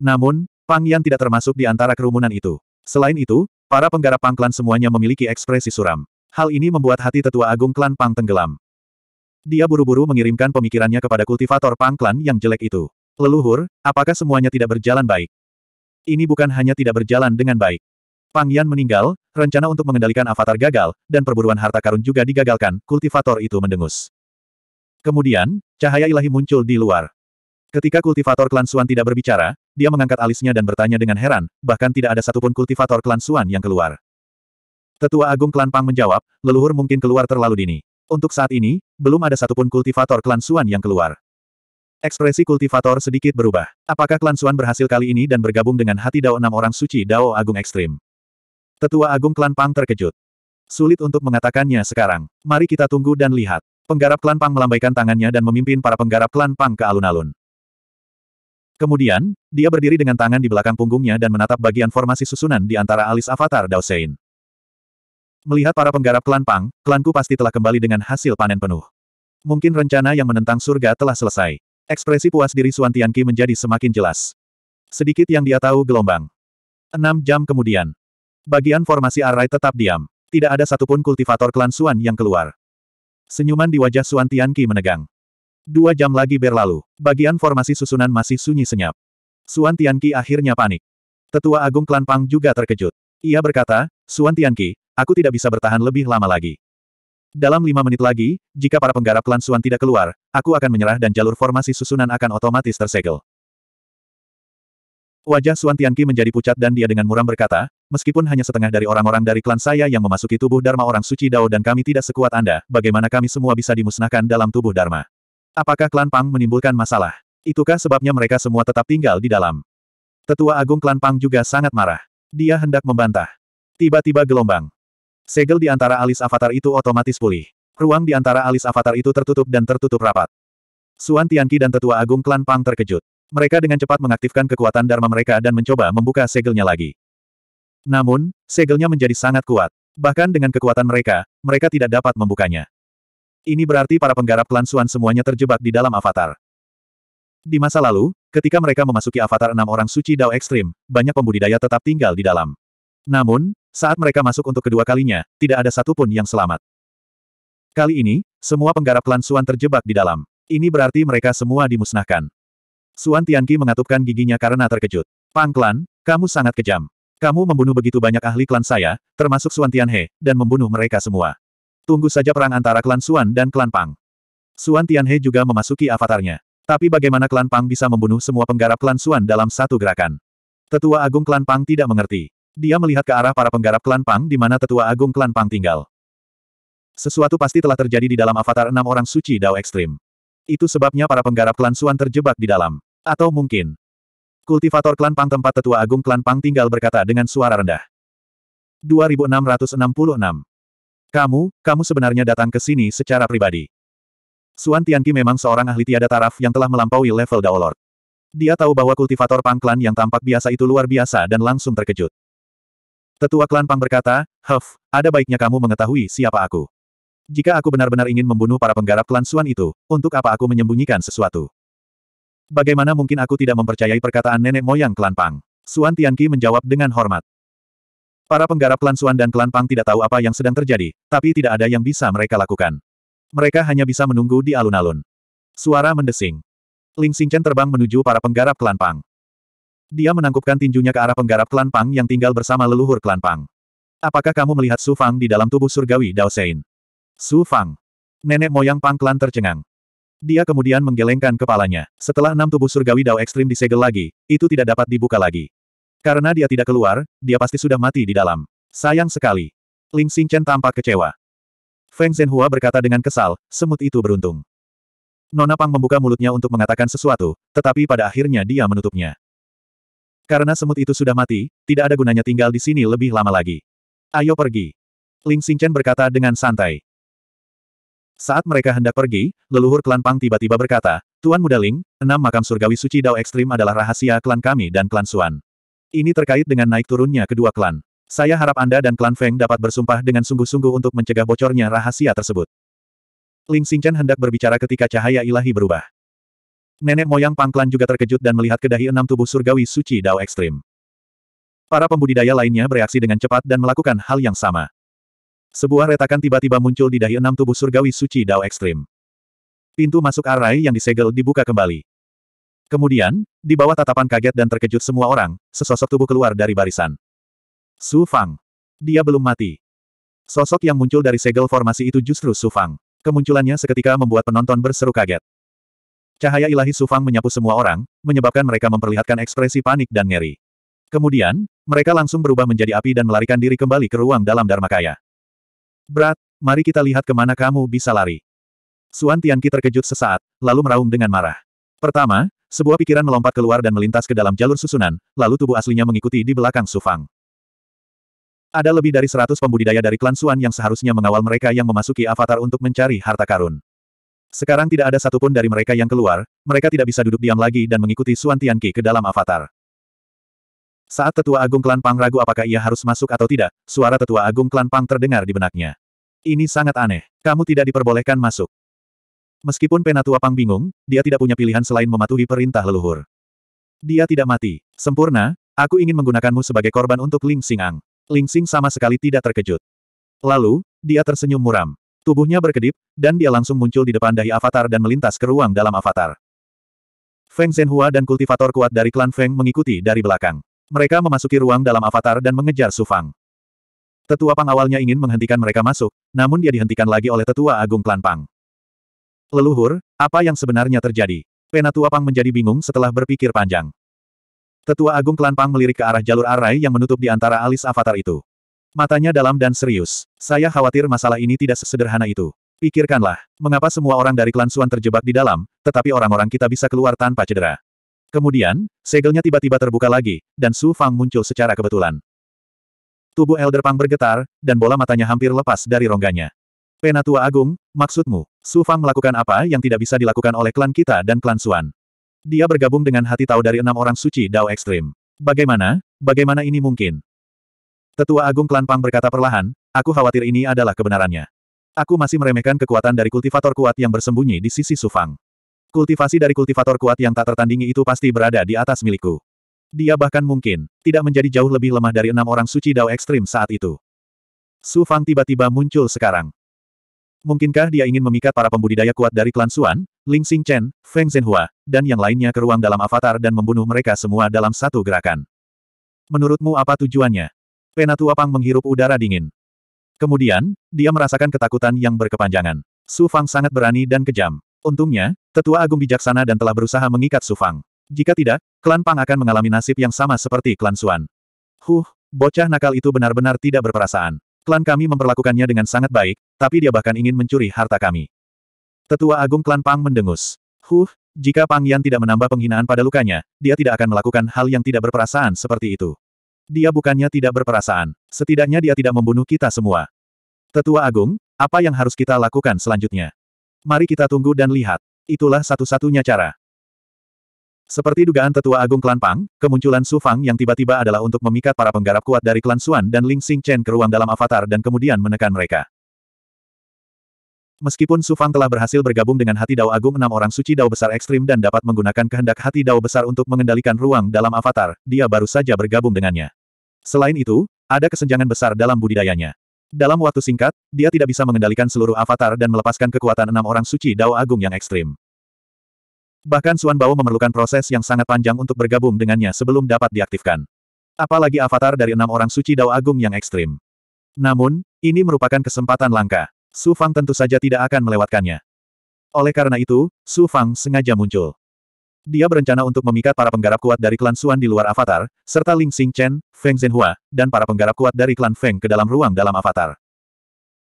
Namun, Pang Yan tidak termasuk di antara kerumunan itu. Selain itu, para penggarap Pang klan semuanya memiliki ekspresi suram. Hal ini membuat hati tetua agung klan Pang tenggelam. Dia buru-buru mengirimkan pemikirannya kepada kultivator Pang klan yang jelek itu. Leluhur, apakah semuanya tidak berjalan baik? Ini bukan hanya tidak berjalan dengan baik. Pang Yan meninggal, rencana untuk mengendalikan avatar gagal, dan perburuan harta karun juga digagalkan, kultivator itu mendengus. Kemudian, cahaya ilahi muncul di luar. Ketika kultivator klan Suan tidak berbicara, dia mengangkat alisnya dan bertanya dengan heran, bahkan tidak ada satupun kultivator klan Suan yang keluar. Tetua Agung Klan Pang menjawab, leluhur mungkin keluar terlalu dini. Untuk saat ini, belum ada satupun kultivator klan Suan yang keluar. Ekspresi kultivator sedikit berubah. Apakah klan Suan berhasil kali ini dan bergabung dengan hati Dao enam orang suci Dao Agung Ekstrim? Tetua Agung Klan Pang terkejut. Sulit untuk mengatakannya sekarang. Mari kita tunggu dan lihat. Penggarap Klan Pang melambaikan tangannya dan memimpin para penggarap Klan Pang ke alun-alun. Kemudian, dia berdiri dengan tangan di belakang punggungnya dan menatap bagian formasi susunan di antara alis avatar Dao Sein. Melihat para penggarap klan Pang, klanku pasti telah kembali dengan hasil panen penuh. Mungkin rencana yang menentang surga telah selesai. Ekspresi puas diri Suan Tianqi menjadi semakin jelas. Sedikit yang dia tahu gelombang. Enam jam kemudian. Bagian formasi Arai tetap diam. Tidak ada satupun kultivator klan Suan yang keluar. Senyuman di wajah Suan Tianqi menegang. Dua jam lagi berlalu. Bagian formasi susunan masih sunyi senyap. Suan Tianqi akhirnya panik. Tetua Agung Klan Pang juga terkejut. Ia berkata, Suan Tianqi, Aku tidak bisa bertahan lebih lama lagi. Dalam lima menit lagi, jika para penggarap klan Suan tidak keluar, aku akan menyerah dan jalur formasi susunan akan otomatis tersegel. Wajah Suan Tianqi menjadi pucat dan dia dengan muram berkata, meskipun hanya setengah dari orang-orang dari klan saya yang memasuki tubuh Dharma orang suci Dao dan kami tidak sekuat Anda, bagaimana kami semua bisa dimusnahkan dalam tubuh Dharma? Apakah klan Pang menimbulkan masalah? Itukah sebabnya mereka semua tetap tinggal di dalam? Tetua Agung klan Pang juga sangat marah. Dia hendak membantah. Tiba-tiba gelombang. Segel di antara alis avatar itu otomatis pulih. Ruang di antara alis avatar itu tertutup dan tertutup rapat. Suan Tianqi dan Tetua Agung Klan Pang terkejut. Mereka dengan cepat mengaktifkan kekuatan Dharma mereka dan mencoba membuka segelnya lagi. Namun, segelnya menjadi sangat kuat. Bahkan dengan kekuatan mereka, mereka tidak dapat membukanya. Ini berarti para penggarap klan Suan semuanya terjebak di dalam avatar. Di masa lalu, ketika mereka memasuki avatar enam orang suci Dao Ekstrim, banyak pembudidaya tetap tinggal di dalam. Namun, saat mereka masuk untuk kedua kalinya, tidak ada satupun yang selamat. Kali ini, semua penggarap klan Suan terjebak di dalam. Ini berarti mereka semua dimusnahkan. Suan Tianqi mengatupkan giginya karena terkejut. Pang klan, kamu sangat kejam. Kamu membunuh begitu banyak ahli klan saya, termasuk Suan Tianhe, dan membunuh mereka semua. Tunggu saja perang antara klan Suan dan klan Pang. Suan Tianhe juga memasuki avatarnya. Tapi bagaimana klan Pang bisa membunuh semua penggarap klan Suan dalam satu gerakan? Tetua Agung klan Pang tidak mengerti. Dia melihat ke arah para penggarap klan Pang di mana tetua agung klan Pang tinggal. Sesuatu pasti telah terjadi di dalam avatar enam orang suci Dao Ekstrim. Itu sebabnya para penggarap klan Suan terjebak di dalam. Atau mungkin. Kultivator klan Pang tempat tetua agung klan Pang tinggal berkata dengan suara rendah. 2666. Kamu, kamu sebenarnya datang ke sini secara pribadi. Suan Tianqi memang seorang ahli tiada taraf yang telah melampaui level Dao Lord. Dia tahu bahwa kultivator Pang klan yang tampak biasa itu luar biasa dan langsung terkejut. Tetua klan Pang berkata, Huff, ada baiknya kamu mengetahui siapa aku. Jika aku benar-benar ingin membunuh para penggarap klan Suan itu, untuk apa aku menyembunyikan sesuatu? Bagaimana mungkin aku tidak mempercayai perkataan nenek moyang klan Pang? Suan Tianqi menjawab dengan hormat. Para penggarap klan Suan dan klan Pang tidak tahu apa yang sedang terjadi, tapi tidak ada yang bisa mereka lakukan. Mereka hanya bisa menunggu di alun-alun. Suara mendesing. Ling Xingchen terbang menuju para penggarap klan Pang. Dia menangkupkan tinjunya ke arah penggarap klan Pang yang tinggal bersama leluhur klan Pang. Apakah kamu melihat Su Fang di dalam tubuh surgawi Dao Sein? Su Fang. Nenek moyang Pang klan tercengang. Dia kemudian menggelengkan kepalanya. Setelah enam tubuh surgawi Dao ekstrim disegel lagi, itu tidak dapat dibuka lagi. Karena dia tidak keluar, dia pasti sudah mati di dalam. Sayang sekali. Ling Xingchen tampak kecewa. Feng Zhenhua berkata dengan kesal, semut itu beruntung. Nona Pang membuka mulutnya untuk mengatakan sesuatu, tetapi pada akhirnya dia menutupnya. Karena semut itu sudah mati, tidak ada gunanya tinggal di sini lebih lama lagi. Ayo pergi. Ling Xingchen berkata dengan santai. Saat mereka hendak pergi, leluhur klan Pang tiba-tiba berkata, Tuan Muda Ling, enam makam surgawi suci Dao Ekstrim adalah rahasia klan kami dan klan Suan. Ini terkait dengan naik turunnya kedua klan. Saya harap Anda dan klan Feng dapat bersumpah dengan sungguh-sungguh untuk mencegah bocornya rahasia tersebut. Ling Xingchen hendak berbicara ketika cahaya ilahi berubah. Nenek moyang Pangklan juga terkejut dan melihat kedahi enam tubuh surgawi suci Dao Ekstrim. Para pembudidaya lainnya bereaksi dengan cepat dan melakukan hal yang sama. Sebuah retakan tiba-tiba muncul di dahi enam tubuh surgawi suci Dao Ekstrim. Pintu masuk arai yang disegel dibuka kembali. Kemudian, di bawah tatapan kaget dan terkejut semua orang, sesosok tubuh keluar dari barisan. Su Fang. Dia belum mati. Sosok yang muncul dari segel formasi itu justru Su Fang. Kemunculannya seketika membuat penonton berseru kaget. Cahaya ilahi Sufang menyapu semua orang, menyebabkan mereka memperlihatkan ekspresi panik dan ngeri. Kemudian, mereka langsung berubah menjadi api dan melarikan diri kembali ke ruang dalam Dharma Kaya. Berat, mari kita lihat kemana kamu bisa lari. Suan Tianqi terkejut sesaat, lalu meraung dengan marah. Pertama, sebuah pikiran melompat keluar dan melintas ke dalam jalur susunan, lalu tubuh aslinya mengikuti di belakang Sufang. Ada lebih dari seratus pembudidaya dari klan Suan yang seharusnya mengawal mereka yang memasuki avatar untuk mencari harta karun. Sekarang tidak ada satupun dari mereka yang keluar, mereka tidak bisa duduk diam lagi dan mengikuti Suan Tianqi ke dalam avatar. Saat tetua agung klan Pang ragu apakah ia harus masuk atau tidak, suara tetua agung klan Pang terdengar di benaknya. Ini sangat aneh. Kamu tidak diperbolehkan masuk. Meskipun penatua Pang bingung, dia tidak punya pilihan selain mematuhi perintah leluhur. Dia tidak mati. Sempurna, aku ingin menggunakanmu sebagai korban untuk Ling Xing Ling Xing sama sekali tidak terkejut. Lalu, dia tersenyum muram. Tubuhnya berkedip, dan dia langsung muncul di depan dahi avatar dan melintas ke ruang dalam avatar. Feng Zhenhua dan kultivator kuat dari klan Feng mengikuti dari belakang. Mereka memasuki ruang dalam avatar dan mengejar Su Fang. Tetua Pang awalnya ingin menghentikan mereka masuk, namun dia dihentikan lagi oleh Tetua Agung Klan Pang. Leluhur, apa yang sebenarnya terjadi? Penatua Pang menjadi bingung setelah berpikir panjang. Tetua Agung Klan Pang melirik ke arah jalur arai yang menutup di antara alis avatar itu. Matanya dalam dan serius. Saya khawatir masalah ini tidak sesederhana itu. Pikirkanlah, mengapa semua orang dari klan Suan terjebak di dalam, tetapi orang-orang kita bisa keluar tanpa cedera. Kemudian, segelnya tiba-tiba terbuka lagi, dan Su Fang muncul secara kebetulan. Tubuh Elder Pang bergetar, dan bola matanya hampir lepas dari rongganya. Penatua Agung, maksudmu, Su Fang melakukan apa yang tidak bisa dilakukan oleh klan kita dan klan Suan? Dia bergabung dengan hati tahu dari enam orang suci Dao Ekstrim. Bagaimana, bagaimana ini mungkin? Tetua Agung Klan Pang berkata perlahan, aku khawatir ini adalah kebenarannya. Aku masih meremehkan kekuatan dari kultivator kuat yang bersembunyi di sisi Sufang. Kultivasi dari kultivator kuat yang tak tertandingi itu pasti berada di atas milikku. Dia bahkan mungkin, tidak menjadi jauh lebih lemah dari enam orang suci dao ekstrim saat itu. Sufang tiba-tiba muncul sekarang. Mungkinkah dia ingin memikat para pembudidaya kuat dari klan Suan, Ling Xing Chen, Feng Zhenhua, dan yang lainnya ke ruang dalam avatar dan membunuh mereka semua dalam satu gerakan? Menurutmu apa tujuannya? Penatua Pang menghirup udara dingin. Kemudian, dia merasakan ketakutan yang berkepanjangan. Su Fang sangat berani dan kejam. Untungnya, tetua agung bijaksana dan telah berusaha mengikat Su Fang. Jika tidak, klan Pang akan mengalami nasib yang sama seperti klan Suan. Huh, bocah nakal itu benar-benar tidak berperasaan. Klan kami memperlakukannya dengan sangat baik, tapi dia bahkan ingin mencuri harta kami. Tetua agung klan Pang mendengus. Huh, jika Pang Yan tidak menambah penghinaan pada lukanya, dia tidak akan melakukan hal yang tidak berperasaan seperti itu. Dia bukannya tidak berperasaan. Setidaknya dia tidak membunuh kita semua. Tetua Agung, apa yang harus kita lakukan selanjutnya? Mari kita tunggu dan lihat. Itulah satu-satunya cara. Seperti dugaan Tetua Agung Klan Pang, kemunculan Su Fang yang tiba-tiba adalah untuk memikat para penggarap kuat dari Klan Xuan dan Ling Xing Chen ke ruang dalam avatar dan kemudian menekan mereka. Meskipun Su Fang telah berhasil bergabung dengan hati Dao Agung enam orang suci Dao Besar Ekstrim dan dapat menggunakan kehendak hati Dao Besar untuk mengendalikan ruang dalam avatar, dia baru saja bergabung dengannya. Selain itu, ada kesenjangan besar dalam budidayanya. Dalam waktu singkat, dia tidak bisa mengendalikan seluruh avatar dan melepaskan kekuatan enam orang suci Dao Agung yang ekstrim. Bahkan Suan Bao memerlukan proses yang sangat panjang untuk bergabung dengannya sebelum dapat diaktifkan. Apalagi avatar dari enam orang suci Dao Agung yang ekstrim. Namun, ini merupakan kesempatan langka. Su Fang tentu saja tidak akan melewatkannya. Oleh karena itu, Su Fang sengaja muncul. Dia berencana untuk memikat para penggarap kuat dari klan Suan di luar avatar, serta Ling Xing Chen, Feng Zhenhua, dan para penggarap kuat dari klan Feng ke dalam ruang dalam avatar.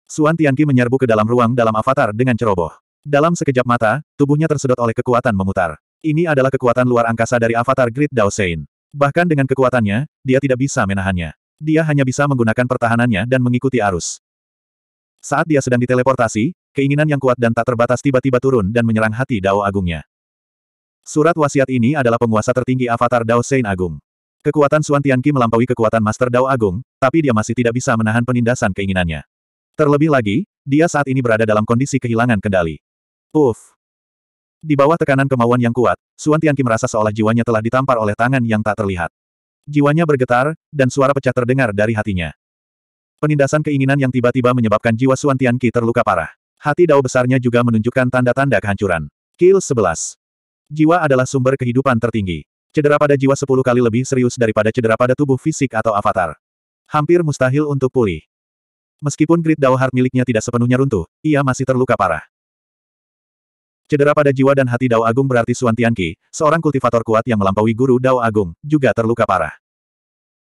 Xuan Tianqi menyerbu ke dalam ruang dalam avatar dengan ceroboh. Dalam sekejap mata, tubuhnya tersedot oleh kekuatan memutar. Ini adalah kekuatan luar angkasa dari avatar Great Dao Sein. Bahkan dengan kekuatannya, dia tidak bisa menahannya. Dia hanya bisa menggunakan pertahanannya dan mengikuti arus. Saat dia sedang diteleportasi, keinginan yang kuat dan tak terbatas tiba-tiba turun dan menyerang hati Dao Agungnya. Surat wasiat ini adalah penguasa tertinggi avatar Dao Sein Agung. Kekuatan Suan Tianqi melampaui kekuatan Master Dao Agung, tapi dia masih tidak bisa menahan penindasan keinginannya. Terlebih lagi, dia saat ini berada dalam kondisi kehilangan kendali. Uff. Di bawah tekanan kemauan yang kuat, Suan Tianqi merasa seolah jiwanya telah ditampar oleh tangan yang tak terlihat. Jiwanya bergetar, dan suara pecah terdengar dari hatinya. Penindasan keinginan yang tiba-tiba menyebabkan jiwa Suantianqi terluka parah. Hati dao besarnya juga menunjukkan tanda-tanda kehancuran. Kill 11. Jiwa adalah sumber kehidupan tertinggi. Cedera pada jiwa 10 kali lebih serius daripada cedera pada tubuh fisik atau avatar. Hampir mustahil untuk pulih. Meskipun grid Dao Heart miliknya tidak sepenuhnya runtuh, ia masih terluka parah. Cedera pada jiwa dan hati Dao Agung berarti Suan seorang kultivator kuat yang melampaui guru Dao Agung, juga terluka parah.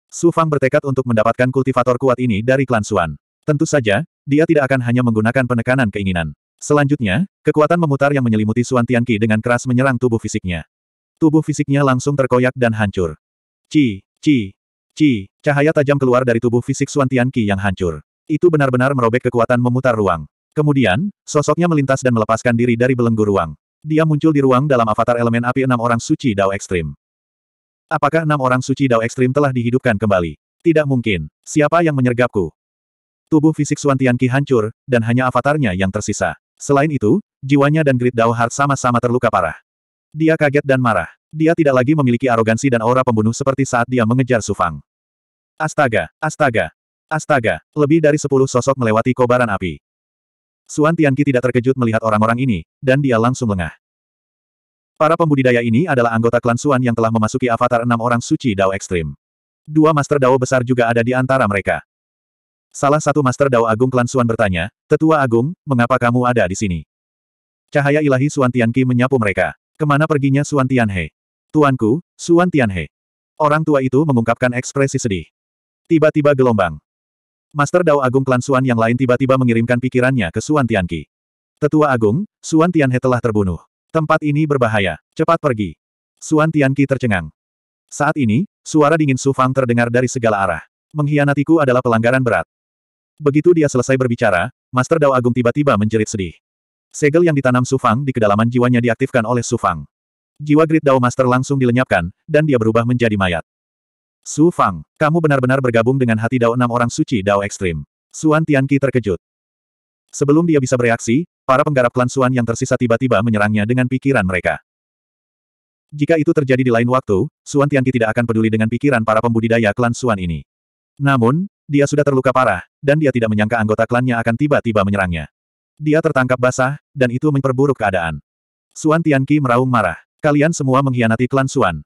Su Fang bertekad untuk mendapatkan kultivator kuat ini dari klan Suan. Tentu saja, dia tidak akan hanya menggunakan penekanan keinginan. Selanjutnya, kekuatan memutar yang menyelimuti Suan Tianqi dengan keras menyerang tubuh fisiknya. Tubuh fisiknya langsung terkoyak dan hancur. Ci, ci, ci, cahaya tajam keluar dari tubuh fisik Suan Tianqi yang hancur. Itu benar-benar merobek kekuatan memutar ruang. Kemudian, sosoknya melintas dan melepaskan diri dari belenggu ruang. Dia muncul di ruang dalam avatar elemen api enam orang suci Dao Ekstrim. Apakah enam orang suci Dao ekstrim telah dihidupkan kembali? Tidak mungkin. Siapa yang menyergapku? Tubuh fisik Suan Tianqi hancur, dan hanya avatarnya yang tersisa. Selain itu, jiwanya dan grid Dao Heart sama-sama terluka parah. Dia kaget dan marah. Dia tidak lagi memiliki arogansi dan aura pembunuh seperti saat dia mengejar Sufang. Astaga, astaga, astaga, lebih dari sepuluh sosok melewati kobaran api. Suan Tianqi tidak terkejut melihat orang-orang ini, dan dia langsung lengah. Para pembudidaya ini adalah anggota klan Suan yang telah memasuki avatar enam orang suci Dao Ekstrim. Dua Master Dao besar juga ada di antara mereka. Salah satu Master Dao Agung klan Suan bertanya, Tetua Agung, mengapa kamu ada di sini? Cahaya ilahi Suan Tianqi menyapu mereka. Kemana perginya Suan Tianhe? Tuanku, Suan Tianhe. Orang tua itu mengungkapkan ekspresi sedih. Tiba-tiba gelombang. Master Dao Agung klan Suan yang lain tiba-tiba mengirimkan pikirannya ke Suan Tianqi. Tetua Agung, Suan Tianhe telah terbunuh. Tempat ini berbahaya. Cepat pergi. Suan Tianqi tercengang. Saat ini, suara dingin Su Fang terdengar dari segala arah. Mengkhianatiku adalah pelanggaran berat. Begitu dia selesai berbicara, Master Dao Agung tiba-tiba menjerit sedih. Segel yang ditanam Su Fang di kedalaman jiwanya diaktifkan oleh Su Fang. Jiwa Grid Dao Master langsung dilenyapkan, dan dia berubah menjadi mayat. Su Fang, kamu benar-benar bergabung dengan hati Dao enam orang suci Dao Ekstrim. Suan Tianqi terkejut. Sebelum dia bisa bereaksi, para penggarap klan Suan yang tersisa tiba-tiba menyerangnya dengan pikiran mereka. Jika itu terjadi di lain waktu, Suan Tianqi tidak akan peduli dengan pikiran para pembudidaya klan Suan ini. Namun, dia sudah terluka parah, dan dia tidak menyangka anggota klannya akan tiba-tiba menyerangnya. Dia tertangkap basah, dan itu memperburuk keadaan. Suan Tianqi meraung marah. Kalian semua mengkhianati klan Suan.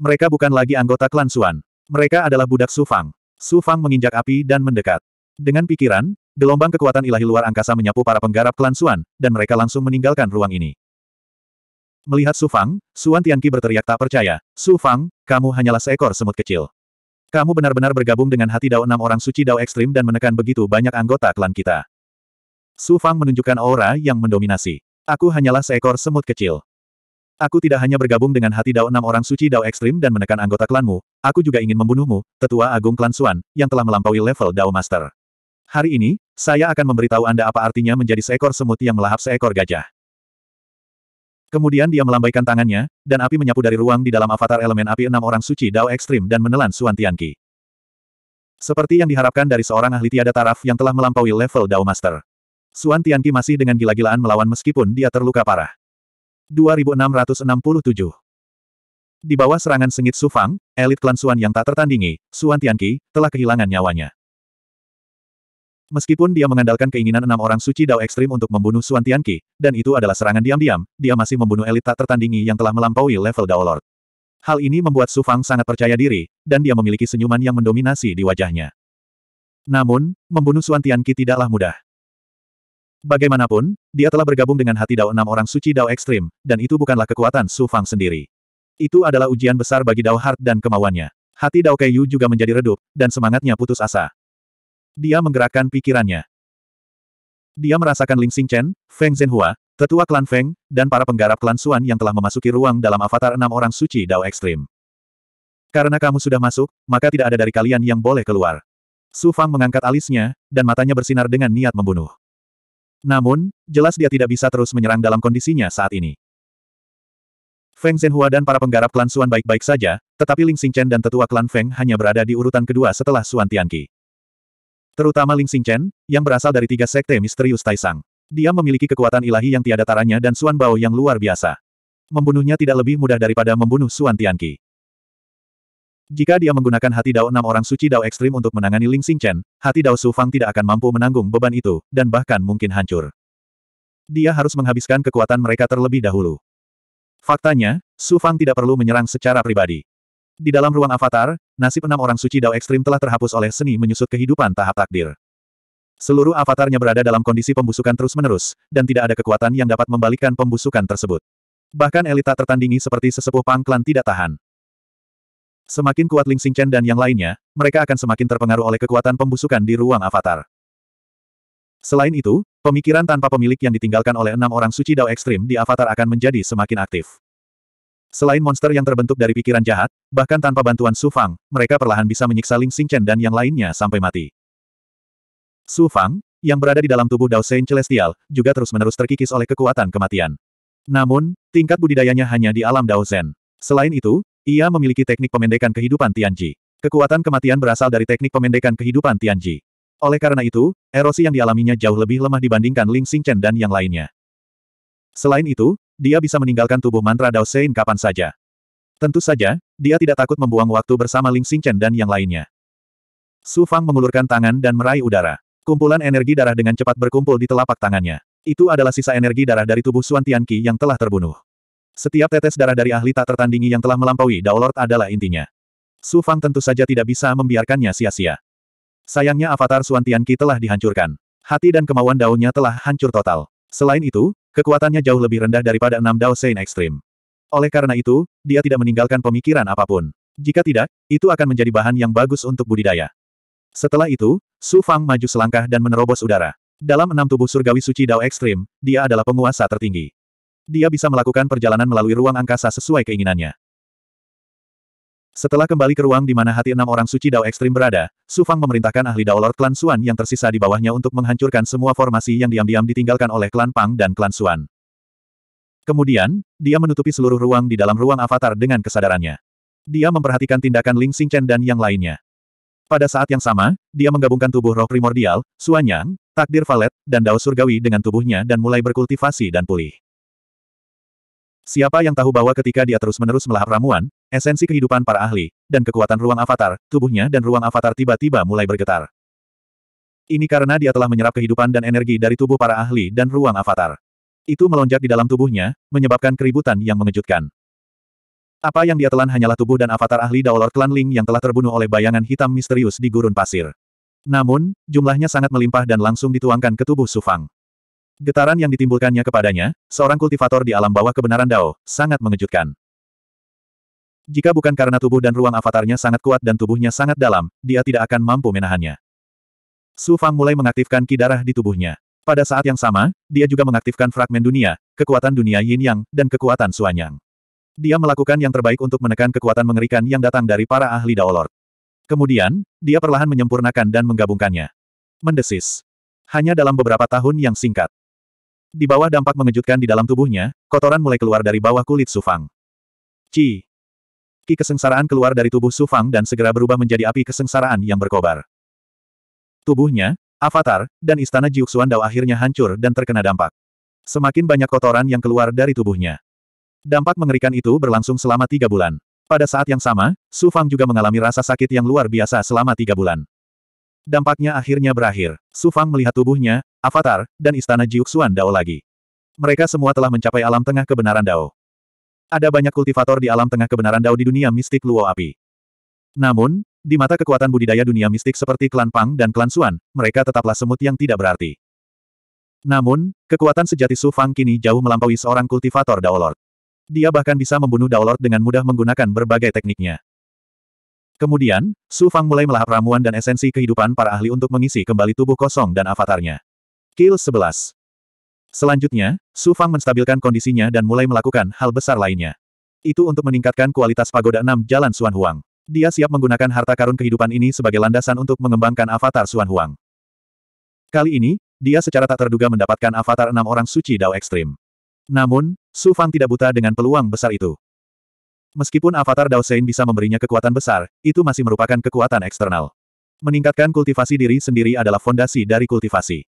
Mereka bukan lagi anggota klan Suan. Mereka adalah budak Sufang. Sufang menginjak api dan mendekat. Dengan pikiran, Gelombang kekuatan ilahi luar angkasa menyapu para penggarap klan Suan, dan mereka langsung meninggalkan ruang ini. Melihat Su Fang, Suan Tianqi berteriak tak percaya, Su Fang, kamu hanyalah seekor semut kecil. Kamu benar-benar bergabung dengan hati Dao enam orang suci Dao ekstrim dan menekan begitu banyak anggota klan kita. Su Fang menunjukkan aura yang mendominasi. Aku hanyalah seekor semut kecil. Aku tidak hanya bergabung dengan hati Dao enam orang suci Dao ekstrim dan menekan anggota klanmu, aku juga ingin membunuhmu, tetua agung klan Suan, yang telah melampaui level Dao Master. Hari ini, saya akan memberitahu Anda apa artinya menjadi seekor semut yang melahap seekor gajah. Kemudian dia melambaikan tangannya, dan api menyapu dari ruang di dalam avatar elemen api enam orang suci Dao Ekstrim dan menelan Suan Tianqi. Seperti yang diharapkan dari seorang ahli tiada taraf yang telah melampaui level Dao Master. Suan Tianqi masih dengan gila-gilaan melawan meskipun dia terluka parah. 2667 Di bawah serangan sengit Sufang, elit klan Suan yang tak tertandingi, Suan Tianqi, telah kehilangan nyawanya. Meskipun dia mengandalkan keinginan enam orang suci Dao ekstrim untuk membunuh Suan Tianqi, dan itu adalah serangan diam-diam, dia masih membunuh elit tak tertandingi yang telah melampaui level Dao Lord. Hal ini membuat Su Fang sangat percaya diri, dan dia memiliki senyuman yang mendominasi di wajahnya. Namun, membunuh Suan Tianqi tidaklah mudah. Bagaimanapun, dia telah bergabung dengan hati Dao enam orang suci Dao ekstrim, dan itu bukanlah kekuatan Su Fang sendiri. Itu adalah ujian besar bagi Dao Heart dan kemauannya. Hati Dao Kaiyu juga menjadi redup, dan semangatnya putus asa dia menggerakkan pikirannya. Dia merasakan Ling Xing Chen, Feng Zhenhua, tetua klan Feng, dan para penggarap klan Xuan yang telah memasuki ruang dalam avatar enam orang suci Dao Ekstrim. Karena kamu sudah masuk, maka tidak ada dari kalian yang boleh keluar. Su Fang mengangkat alisnya, dan matanya bersinar dengan niat membunuh. Namun, jelas dia tidak bisa terus menyerang dalam kondisinya saat ini. Feng Zhenhua dan para penggarap klan Xuan baik-baik saja, tetapi Ling Xing Chen dan tetua klan Feng hanya berada di urutan kedua setelah Xuan Tianqi. Terutama Ling Xingchen, yang berasal dari tiga sekte misterius Taishang. Dia memiliki kekuatan ilahi yang tiada taranya dan Xuan Bao yang luar biasa. Membunuhnya tidak lebih mudah daripada membunuh Xuan Tianqi. Jika dia menggunakan hati Dao enam orang suci Dao ekstrim untuk menangani Ling Xingchen, hati Dao Su Fang tidak akan mampu menanggung beban itu, dan bahkan mungkin hancur. Dia harus menghabiskan kekuatan mereka terlebih dahulu. Faktanya, Su Fang tidak perlu menyerang secara pribadi. Di dalam ruang avatar, nasib enam orang suci Dao ekstrim telah terhapus oleh seni menyusut kehidupan tahap takdir. Seluruh avatarnya berada dalam kondisi pembusukan terus-menerus, dan tidak ada kekuatan yang dapat membalikkan pembusukan tersebut. Bahkan elit tak tertandingi seperti sesepuh Pangklan tidak tahan. Semakin kuat Ling Xingchen dan yang lainnya, mereka akan semakin terpengaruh oleh kekuatan pembusukan di ruang avatar. Selain itu, pemikiran tanpa pemilik yang ditinggalkan oleh enam orang suci Dao ekstrim di avatar akan menjadi semakin aktif. Selain monster yang terbentuk dari pikiran jahat, bahkan tanpa bantuan Su Fang, mereka perlahan bisa menyiksa Ling Xingchen dan yang lainnya sampai mati. Su Fang, yang berada di dalam tubuh Dao Sein Celestial, juga terus-menerus terkikis oleh kekuatan kematian. Namun, tingkat budidayanya hanya di alam Dao Zen. Selain itu, ia memiliki teknik pemendekan kehidupan Tianji. Kekuatan kematian berasal dari teknik pemendekan kehidupan Tianji. Oleh karena itu, erosi yang dialaminya jauh lebih lemah dibandingkan Ling Xingchen dan yang lainnya. Selain itu, dia bisa meninggalkan tubuh mantra Dao Sein kapan saja. Tentu saja, dia tidak takut membuang waktu bersama Ling Xingchen dan yang lainnya. Su Fang mengulurkan tangan dan meraih udara. Kumpulan energi darah dengan cepat berkumpul di telapak tangannya. Itu adalah sisa energi darah dari tubuh Suan Tianqi yang telah terbunuh. Setiap tetes darah dari ahli tak tertandingi yang telah melampaui Dao Lord adalah intinya. Su Fang tentu saja tidak bisa membiarkannya sia-sia. Sayangnya avatar Suan Tianqi telah dihancurkan. Hati dan kemauan daunnya telah hancur total. Selain itu, Kekuatannya jauh lebih rendah daripada enam Dao Sein ekstrim. Oleh karena itu, dia tidak meninggalkan pemikiran apapun. Jika tidak, itu akan menjadi bahan yang bagus untuk budidaya. Setelah itu, Su Fang maju selangkah dan menerobos udara. Dalam enam tubuh surgawi suci Dao Ekstrim, dia adalah penguasa tertinggi. Dia bisa melakukan perjalanan melalui ruang angkasa sesuai keinginannya. Setelah kembali ke ruang di mana hati enam orang suci Dao ekstrim berada, Su Fang memerintahkan ahli Dao Lord Klan Suan yang tersisa di bawahnya untuk menghancurkan semua formasi yang diam-diam ditinggalkan oleh Klan Pang dan Klan Suan. Kemudian, dia menutupi seluruh ruang di dalam ruang avatar dengan kesadarannya. Dia memperhatikan tindakan Ling Chen dan yang lainnya. Pada saat yang sama, dia menggabungkan tubuh roh primordial, Suanyang, takdir valet, dan Dao Surgawi dengan tubuhnya dan mulai berkultivasi dan pulih. Siapa yang tahu bahwa ketika dia terus-menerus melahap ramuan, esensi kehidupan para ahli, dan kekuatan ruang avatar, tubuhnya dan ruang avatar tiba-tiba mulai bergetar. Ini karena dia telah menyerap kehidupan dan energi dari tubuh para ahli dan ruang avatar. Itu melonjak di dalam tubuhnya, menyebabkan keributan yang mengejutkan. Apa yang dia telan hanyalah tubuh dan avatar ahli Daolor Klan Ling yang telah terbunuh oleh bayangan hitam misterius di gurun pasir. Namun, jumlahnya sangat melimpah dan langsung dituangkan ke tubuh Sufang. Getaran yang ditimbulkannya kepadanya, seorang kultivator di alam bawah kebenaran Dao, sangat mengejutkan. Jika bukan karena tubuh dan ruang avatarnya sangat kuat dan tubuhnya sangat dalam, dia tidak akan mampu menahannya. Su Fang mulai mengaktifkan ki darah di tubuhnya. Pada saat yang sama, dia juga mengaktifkan fragmen dunia, kekuatan dunia yin yang, dan kekuatan Yang. Dia melakukan yang terbaik untuk menekan kekuatan mengerikan yang datang dari para ahli Lord. Kemudian, dia perlahan menyempurnakan dan menggabungkannya. Mendesis. Hanya dalam beberapa tahun yang singkat, di bawah dampak mengejutkan di dalam tubuhnya, kotoran mulai keluar dari bawah kulit Sufang. Ci. Ki kesengsaraan keluar dari tubuh Sufang dan segera berubah menjadi api kesengsaraan yang berkobar. Tubuhnya, avatar, dan istana Jiuxuan Dao akhirnya hancur dan terkena dampak. Semakin banyak kotoran yang keluar dari tubuhnya. Dampak mengerikan itu berlangsung selama tiga bulan. Pada saat yang sama, Sufang juga mengalami rasa sakit yang luar biasa selama tiga bulan. Dampaknya akhirnya berakhir. Sufang melihat tubuhnya, Avatar, dan Istana Jiuxuan Dao lagi. Mereka semua telah mencapai alam tengah kebenaran Dao. Ada banyak kultivator di alam tengah kebenaran Dao di dunia mistik Luo Api. Namun, di mata kekuatan budidaya dunia mistik seperti klan Pang dan klan Suan, mereka tetaplah semut yang tidak berarti. Namun, kekuatan sejati Su Fang kini jauh melampaui seorang kultivator Dao Lord. Dia bahkan bisa membunuh Dao Lord dengan mudah menggunakan berbagai tekniknya. Kemudian, Su Fang mulai melahap ramuan dan esensi kehidupan para ahli untuk mengisi kembali tubuh kosong dan avatarnya. Kill 11. Selanjutnya, Su Fang menstabilkan kondisinya dan mulai melakukan hal besar lainnya. Itu untuk meningkatkan kualitas pagoda 6 Jalan Suan Huang. Dia siap menggunakan harta karun kehidupan ini sebagai landasan untuk mengembangkan avatar Suan Huang. Kali ini, dia secara tak terduga mendapatkan avatar enam orang suci Dao Ekstrim. Namun, Su Fang tidak buta dengan peluang besar itu. Meskipun avatar Dao Sein bisa memberinya kekuatan besar, itu masih merupakan kekuatan eksternal. Meningkatkan kultivasi diri sendiri adalah fondasi dari kultivasi.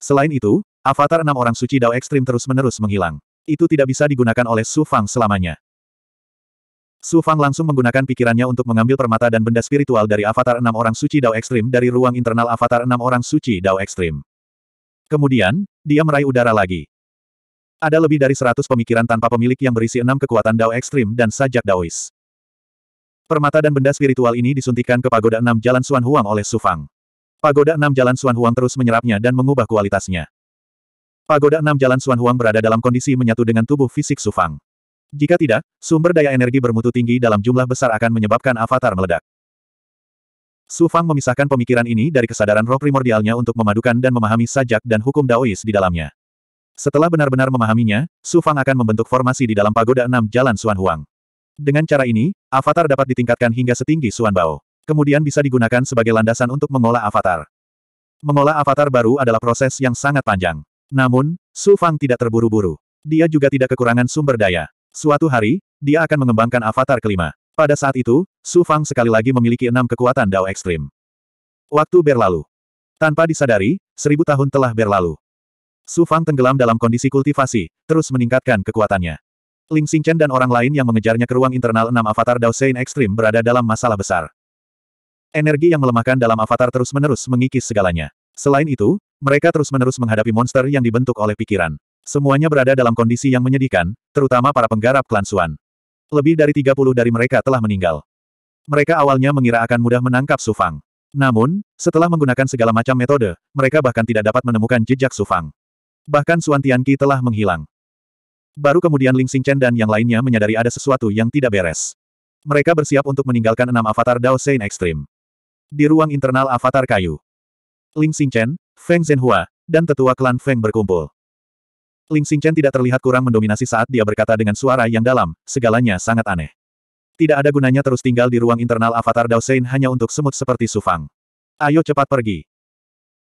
Selain itu, avatar enam orang suci Dao ekstrim terus-menerus menghilang. Itu tidak bisa digunakan oleh Su Fang selamanya. Su Fang langsung menggunakan pikirannya untuk mengambil permata dan benda spiritual dari avatar enam orang suci Dao ekstrim dari ruang internal avatar enam orang suci Dao ekstrim. Kemudian, dia meraih udara lagi. Ada lebih dari seratus pemikiran tanpa pemilik yang berisi enam kekuatan Dao ekstrim dan sajak Daois. Permata dan benda spiritual ini disuntikan ke pagoda enam jalan Suan Huang oleh Su Fang. Pagoda enam Jalan Xuan Huang terus menyerapnya dan mengubah kualitasnya. Pagoda enam Jalan Xuan Huang berada dalam kondisi menyatu dengan tubuh fisik Sufang. Jika tidak, sumber daya energi bermutu tinggi dalam jumlah besar akan menyebabkan avatar meledak. Sufang memisahkan pemikiran ini dari kesadaran roh primordialnya untuk memadukan dan memahami sajak dan hukum Daois di dalamnya. Setelah benar-benar memahaminya, Sufang akan membentuk formasi di dalam pagoda enam Jalan Xuan Huang. Dengan cara ini, avatar dapat ditingkatkan hingga setinggi Xuan Bao kemudian bisa digunakan sebagai landasan untuk mengolah avatar. Mengolah avatar baru adalah proses yang sangat panjang. Namun, Su Fang tidak terburu-buru. Dia juga tidak kekurangan sumber daya. Suatu hari, dia akan mengembangkan avatar kelima. Pada saat itu, Su Fang sekali lagi memiliki enam kekuatan Dao Ekstrim. Waktu berlalu. Tanpa disadari, seribu tahun telah berlalu. Su Fang tenggelam dalam kondisi kultivasi, terus meningkatkan kekuatannya. Ling Xingchen dan orang lain yang mengejarnya ke ruang internal enam avatar Dao Sein Ekstrim berada dalam masalah besar. Energi yang melemahkan dalam avatar terus-menerus mengikis segalanya. Selain itu, mereka terus-menerus menghadapi monster yang dibentuk oleh pikiran. Semuanya berada dalam kondisi yang menyedihkan, terutama para penggarap klan Suan. Lebih dari 30 dari mereka telah meninggal. Mereka awalnya mengira akan mudah menangkap Sufang. Namun, setelah menggunakan segala macam metode, mereka bahkan tidak dapat menemukan jejak Sufang. Bahkan Suan Tianqi telah menghilang. Baru kemudian Ling Xingchen dan yang lainnya menyadari ada sesuatu yang tidak beres. Mereka bersiap untuk meninggalkan enam avatar Dao Sein Extreme. Di ruang internal avatar kayu. Ling Xingchen, Feng Zhenhua, dan tetua klan Feng berkumpul. Ling Xingchen tidak terlihat kurang mendominasi saat dia berkata dengan suara yang dalam, segalanya sangat aneh. Tidak ada gunanya terus tinggal di ruang internal avatar Dao Sein hanya untuk semut seperti Sufang. Ayo cepat pergi.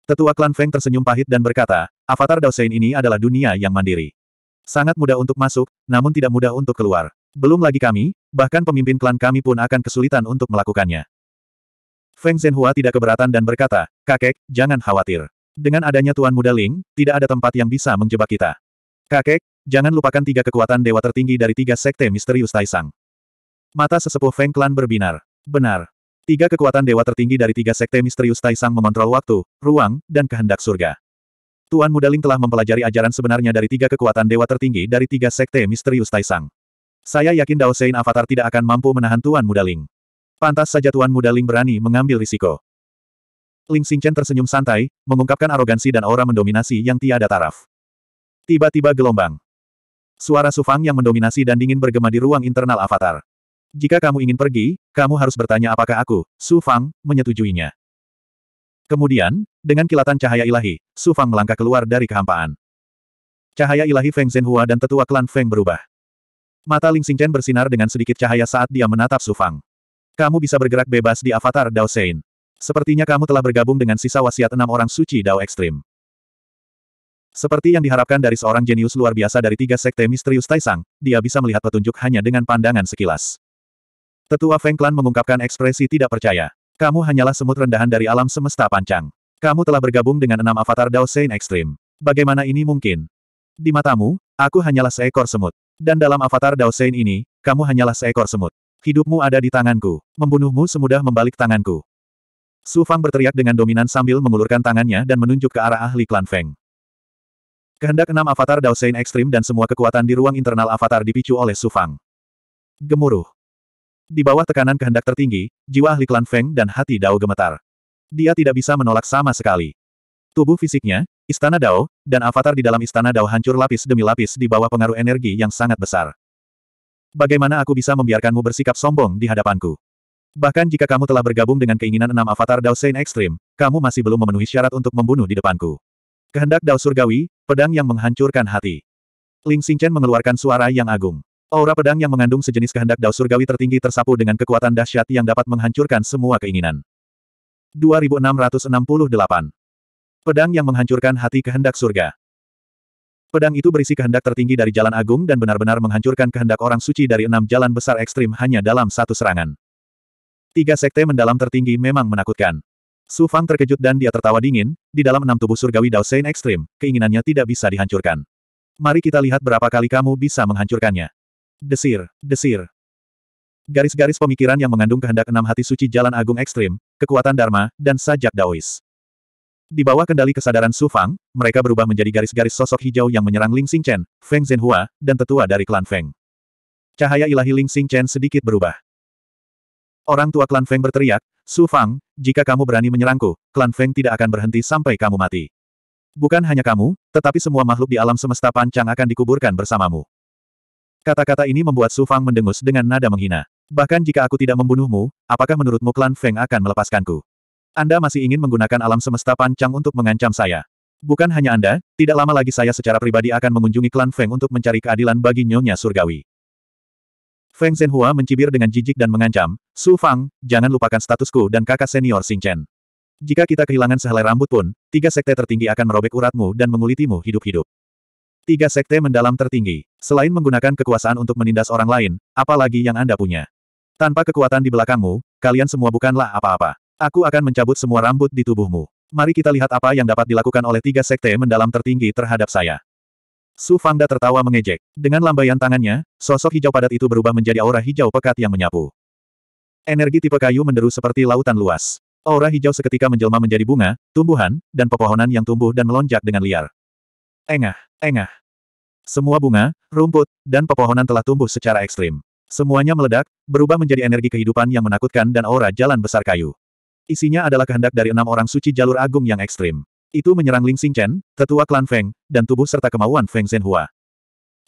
Tetua klan Feng tersenyum pahit dan berkata, avatar Dao Sein ini adalah dunia yang mandiri. Sangat mudah untuk masuk, namun tidak mudah untuk keluar. Belum lagi kami, bahkan pemimpin klan kami pun akan kesulitan untuk melakukannya. Feng Zhenhua tidak keberatan dan berkata, Kakek, jangan khawatir. Dengan adanya Tuan Muda Ling, tidak ada tempat yang bisa menjebak kita. Kakek, jangan lupakan tiga kekuatan dewa tertinggi dari tiga sekte misterius Taisang. Mata sesepuh Feng Clan berbinar. Benar. Tiga kekuatan dewa tertinggi dari tiga sekte misterius Taisang mengontrol waktu, ruang, dan kehendak surga. Tuan Muda Ling telah mempelajari ajaran sebenarnya dari tiga kekuatan dewa tertinggi dari tiga sekte misterius Taisang. Saya yakin Dao Sein Avatar tidak akan mampu menahan Tuan Muda Ling. Pantas saja tuan muda Ling berani mengambil risiko. Ling Xingchen tersenyum santai, mengungkapkan arogansi dan aura mendominasi yang tiada taraf. Tiba-tiba gelombang. Suara Sufang yang mendominasi dan dingin bergema di ruang internal avatar. Jika kamu ingin pergi, kamu harus bertanya apakah aku, Fang, menyetujuinya. Kemudian, dengan kilatan cahaya ilahi, Fang melangkah keluar dari kehampaan. Cahaya ilahi Feng Zhenhua dan tetua klan Feng berubah. Mata Ling Xingchen bersinar dengan sedikit cahaya saat dia menatap Fang. Kamu bisa bergerak bebas di avatar Dao Sein. Sepertinya kamu telah bergabung dengan sisa wasiat enam orang suci Dao Ekstrim. Seperti yang diharapkan dari seorang jenius luar biasa dari tiga sekte misterius Taisang, dia bisa melihat petunjuk hanya dengan pandangan sekilas. Tetua Feng Clan mengungkapkan ekspresi tidak percaya. Kamu hanyalah semut rendahan dari alam semesta Panjang. Kamu telah bergabung dengan enam avatar Dao Sein Ekstrim. Bagaimana ini mungkin? Di matamu, aku hanyalah seekor semut. Dan dalam avatar Dao Sein ini, kamu hanyalah seekor semut. Hidupmu ada di tanganku. Membunuhmu semudah membalik tanganku. Su Fang berteriak dengan dominan sambil mengulurkan tangannya dan menunjuk ke arah ahli klan Feng. Kehendak enam avatar Dao Sein ekstrim dan semua kekuatan di ruang internal avatar dipicu oleh Su Fang. Gemuruh. Di bawah tekanan kehendak tertinggi, jiwa ahli klan Feng dan hati Dao gemetar. Dia tidak bisa menolak sama sekali. Tubuh fisiknya, istana Dao, dan avatar di dalam istana Dao hancur lapis demi lapis di bawah pengaruh energi yang sangat besar. Bagaimana aku bisa membiarkanmu bersikap sombong di hadapanku? Bahkan jika kamu telah bergabung dengan keinginan enam avatar Dao Sein Extreme, kamu masih belum memenuhi syarat untuk membunuh di depanku. Kehendak Dao Surgawi, pedang yang menghancurkan hati. Ling Xingchen mengeluarkan suara yang agung. Aura pedang yang mengandung sejenis kehendak Dao Surgawi tertinggi tersapu dengan kekuatan dahsyat yang dapat menghancurkan semua keinginan. 2668. Pedang yang menghancurkan hati kehendak surga. Pedang itu berisi kehendak tertinggi dari Jalan Agung dan benar-benar menghancurkan kehendak orang suci dari enam jalan besar ekstrim hanya dalam satu serangan. Tiga sekte mendalam tertinggi memang menakutkan. Su Fang terkejut dan dia tertawa dingin, di dalam enam tubuh surgawi Dao Sein ekstrim, keinginannya tidak bisa dihancurkan. Mari kita lihat berapa kali kamu bisa menghancurkannya. Desir, desir. Garis-garis pemikiran yang mengandung kehendak enam hati suci Jalan Agung ekstrim, kekuatan Dharma, dan sajak Daois. Di bawah kendali kesadaran Su Fang, mereka berubah menjadi garis-garis sosok hijau yang menyerang Ling Xing Chen, Feng Zhenhua, dan tetua dari klan Feng. Cahaya ilahi Ling Xing Chen sedikit berubah. Orang tua klan Feng berteriak, Su Fang, jika kamu berani menyerangku, klan Feng tidak akan berhenti sampai kamu mati. Bukan hanya kamu, tetapi semua makhluk di alam semesta pancang akan dikuburkan bersamamu. Kata-kata ini membuat Su Fang mendengus dengan nada menghina. Bahkan jika aku tidak membunuhmu, apakah menurutmu klan Feng akan melepaskanku? Anda masih ingin menggunakan alam semesta pancang untuk mengancam saya. Bukan hanya Anda, tidak lama lagi saya secara pribadi akan mengunjungi klan Feng untuk mencari keadilan bagi Nyonya Surgawi. Feng Zhenhua mencibir dengan jijik dan mengancam, Su Fang, jangan lupakan statusku dan kakak senior Xing Chen. Jika kita kehilangan sehelai rambut pun, tiga sekte tertinggi akan merobek uratmu dan mengulitimu hidup-hidup. Tiga sekte mendalam tertinggi, selain menggunakan kekuasaan untuk menindas orang lain, apalagi yang Anda punya. Tanpa kekuatan di belakangmu, kalian semua bukanlah apa-apa. Aku akan mencabut semua rambut di tubuhmu. Mari kita lihat apa yang dapat dilakukan oleh tiga sekte mendalam tertinggi terhadap saya. Su Fangda tertawa mengejek. Dengan lambaian tangannya, sosok hijau padat itu berubah menjadi aura hijau pekat yang menyapu. Energi tipe kayu menderu seperti lautan luas. Aura hijau seketika menjelma menjadi bunga, tumbuhan, dan pepohonan yang tumbuh dan melonjak dengan liar. Engah, engah. Semua bunga, rumput, dan pepohonan telah tumbuh secara ekstrim. Semuanya meledak, berubah menjadi energi kehidupan yang menakutkan dan aura jalan besar kayu. Isinya adalah kehendak dari enam orang suci jalur agung yang ekstrim. Itu menyerang Ling Xingchen, tetua klan Feng, dan tubuh serta kemauan Feng Zhenhua.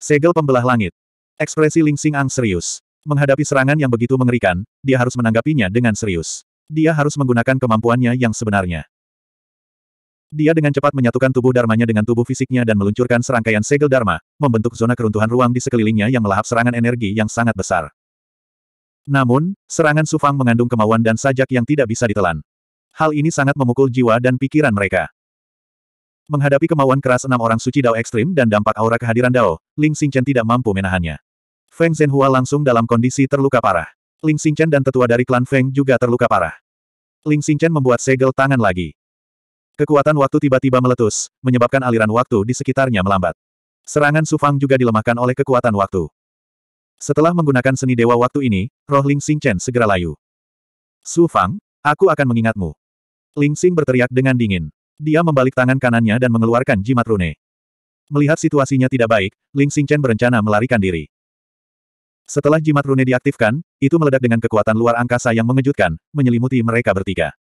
Segel pembelah langit. Ekspresi Ling Xingang Ang serius. Menghadapi serangan yang begitu mengerikan, dia harus menanggapinya dengan serius. Dia harus menggunakan kemampuannya yang sebenarnya. Dia dengan cepat menyatukan tubuh dharmanya dengan tubuh fisiknya dan meluncurkan serangkaian segel dharma, membentuk zona keruntuhan ruang di sekelilingnya yang melahap serangan energi yang sangat besar. Namun, serangan Sufang mengandung kemauan dan sajak yang tidak bisa ditelan. Hal ini sangat memukul jiwa dan pikiran mereka. Menghadapi kemauan keras enam orang suci Dao ekstrim dan dampak aura kehadiran Dao, Ling Xingchen tidak mampu menahannya. Feng Zhenhua langsung dalam kondisi terluka parah. Ling Xingchen dan tetua dari klan Feng juga terluka parah. Ling Xingchen membuat segel tangan lagi. Kekuatan waktu tiba-tiba meletus, menyebabkan aliran waktu di sekitarnya melambat. Serangan Sufang juga dilemahkan oleh kekuatan waktu. Setelah menggunakan seni dewa waktu ini, roh Ling Xingchen segera layu. Su Fang, aku akan mengingatmu. Ling Xing berteriak dengan dingin. Dia membalik tangan kanannya dan mengeluarkan jimat rune. Melihat situasinya tidak baik, Ling Xingchen berencana melarikan diri. Setelah jimat rune diaktifkan, itu meledak dengan kekuatan luar angkasa yang mengejutkan, menyelimuti mereka bertiga.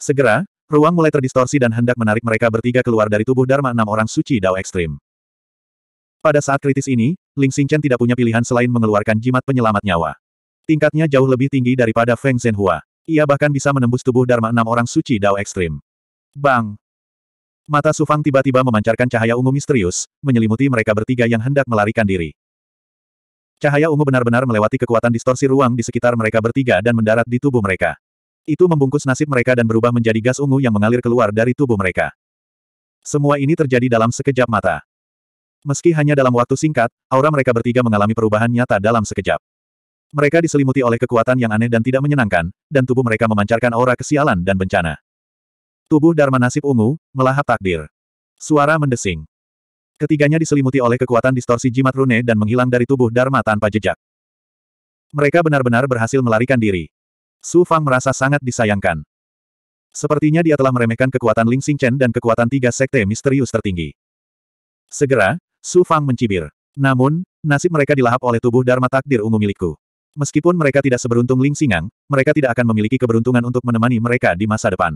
Segera, ruang mulai terdistorsi dan hendak menarik mereka bertiga keluar dari tubuh Dharma enam orang suci Dao Ekstrim. Pada saat kritis ini, Ling Xingchen tidak punya pilihan selain mengeluarkan jimat penyelamat nyawa. Tingkatnya jauh lebih tinggi daripada Feng Zhenhua. Ia bahkan bisa menembus tubuh Dharma enam orang suci Dao Ekstrim. Bang! Mata Sufang tiba-tiba memancarkan cahaya ungu misterius, menyelimuti mereka bertiga yang hendak melarikan diri. Cahaya ungu benar-benar melewati kekuatan distorsi ruang di sekitar mereka bertiga dan mendarat di tubuh mereka. Itu membungkus nasib mereka dan berubah menjadi gas ungu yang mengalir keluar dari tubuh mereka. Semua ini terjadi dalam sekejap mata. Meski hanya dalam waktu singkat, aura mereka bertiga mengalami perubahan nyata dalam sekejap. Mereka diselimuti oleh kekuatan yang aneh dan tidak menyenangkan, dan tubuh mereka memancarkan aura kesialan dan bencana. Tubuh Dharma Nasib Ungu, melahap takdir. Suara mendesing. Ketiganya diselimuti oleh kekuatan distorsi jimat rune dan menghilang dari tubuh Dharma tanpa jejak. Mereka benar-benar berhasil melarikan diri. Su Fang merasa sangat disayangkan. Sepertinya dia telah meremehkan kekuatan Ling Xing Chen dan kekuatan tiga sekte misterius tertinggi. Segera, Su Fang mencibir. Namun, nasib mereka dilahap oleh tubuh Dharma takdir ungu milikku. Meskipun mereka tidak seberuntung Ling Singang, mereka tidak akan memiliki keberuntungan untuk menemani mereka di masa depan.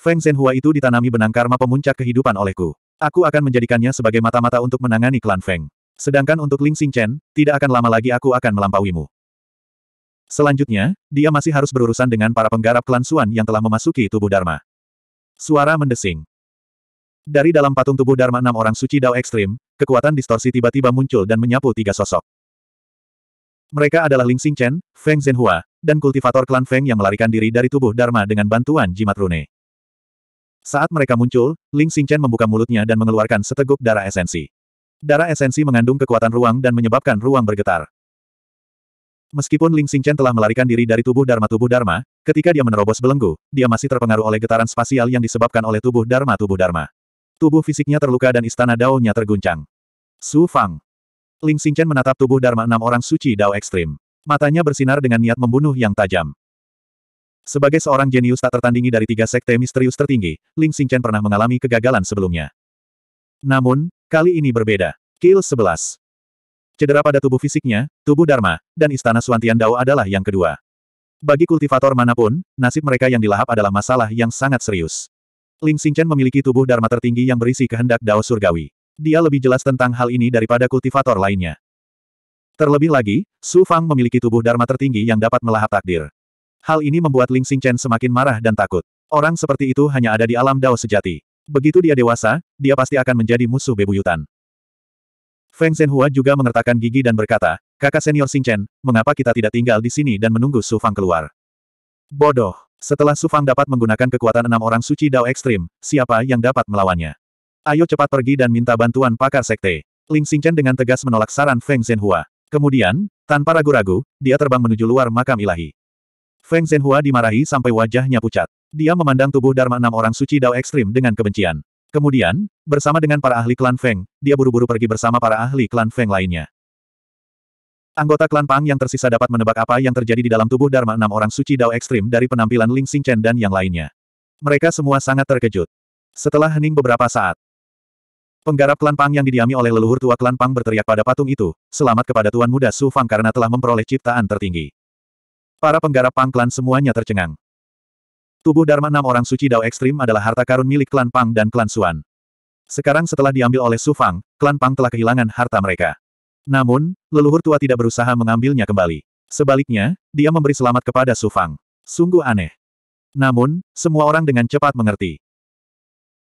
Feng Zhenhua itu ditanami benang karma pemuncak kehidupan olehku. Aku akan menjadikannya sebagai mata-mata untuk menangani klan Feng. Sedangkan untuk Ling Xingchen, tidak akan lama lagi aku akan melampauimu. Selanjutnya, dia masih harus berurusan dengan para penggarap klan Suan yang telah memasuki tubuh Dharma. Suara mendesing. Dari dalam patung tubuh Dharma enam orang suci Dao ekstrim, kekuatan distorsi tiba-tiba muncul dan menyapu tiga sosok. Mereka adalah Ling Xing Chen, Feng Zhenhua, dan kultivator klan Feng yang melarikan diri dari tubuh Dharma dengan bantuan jimat rune. Saat mereka muncul, Ling Xing Chen membuka mulutnya dan mengeluarkan seteguk darah esensi. Darah esensi mengandung kekuatan ruang dan menyebabkan ruang bergetar. Meskipun Ling Xing Chen telah melarikan diri dari tubuh Dharma tubuh Dharma, ketika dia menerobos belenggu, dia masih terpengaruh oleh getaran spasial yang disebabkan oleh tubuh Dharma tubuh Dharma. Tubuh fisiknya terluka dan istana Dao-nya terguncang. Su Fang. Ling Xingchen menatap tubuh Dharma enam orang suci Dao ekstrim. Matanya bersinar dengan niat membunuh yang tajam. Sebagai seorang jenius tak tertandingi dari tiga sekte misterius tertinggi, Ling Xingchen pernah mengalami kegagalan sebelumnya. Namun, kali ini berbeda. Kill 11. Cedera pada tubuh fisiknya, tubuh Dharma, dan istana Suantian Dao adalah yang kedua. Bagi kultivator manapun, nasib mereka yang dilahap adalah masalah yang sangat serius. Ling Xingchen memiliki tubuh Dharma tertinggi yang berisi kehendak Dao Surgawi. Dia lebih jelas tentang hal ini daripada kultivator lainnya. Terlebih lagi, Su Fang memiliki tubuh Dharma tertinggi yang dapat melahap takdir. Hal ini membuat Ling Xingchen semakin marah dan takut. Orang seperti itu hanya ada di alam Dao sejati. Begitu dia dewasa, dia pasti akan menjadi musuh bebuyutan. Feng Zhenhua juga mengertakkan gigi dan berkata, kakak senior Xingchen, mengapa kita tidak tinggal di sini dan menunggu Su Fang keluar? Bodoh! Setelah Sufang dapat menggunakan kekuatan enam orang suci Dao ekstrim, siapa yang dapat melawannya? Ayo cepat pergi dan minta bantuan pakar sekte. Ling Xingchen dengan tegas menolak saran Feng Zhenhua. Kemudian, tanpa ragu-ragu, dia terbang menuju luar makam ilahi. Feng Zhenhua dimarahi sampai wajahnya pucat. Dia memandang tubuh Dharma enam orang suci Dao ekstrim dengan kebencian. Kemudian, bersama dengan para ahli klan Feng, dia buru-buru pergi bersama para ahli klan Feng lainnya. Anggota klan Pang yang tersisa dapat menebak apa yang terjadi di dalam tubuh Dharma enam orang suci Dao ekstrim dari penampilan Ling Xingchen dan yang lainnya. Mereka semua sangat terkejut. Setelah hening beberapa saat, penggarap klan Pang yang didiami oleh leluhur tua klan Pang berteriak pada patung itu, selamat kepada Tuan Muda Su Fang karena telah memperoleh ciptaan tertinggi. Para penggarap Pang klan semuanya tercengang. Tubuh Dharma enam orang suci Dao ekstrim adalah harta karun milik klan Pang dan klan Suan. Sekarang setelah diambil oleh Su Fang, klan Pang telah kehilangan harta mereka. Namun, leluhur tua tidak berusaha mengambilnya kembali. Sebaliknya, dia memberi selamat kepada Su Fang. Sungguh aneh. Namun, semua orang dengan cepat mengerti.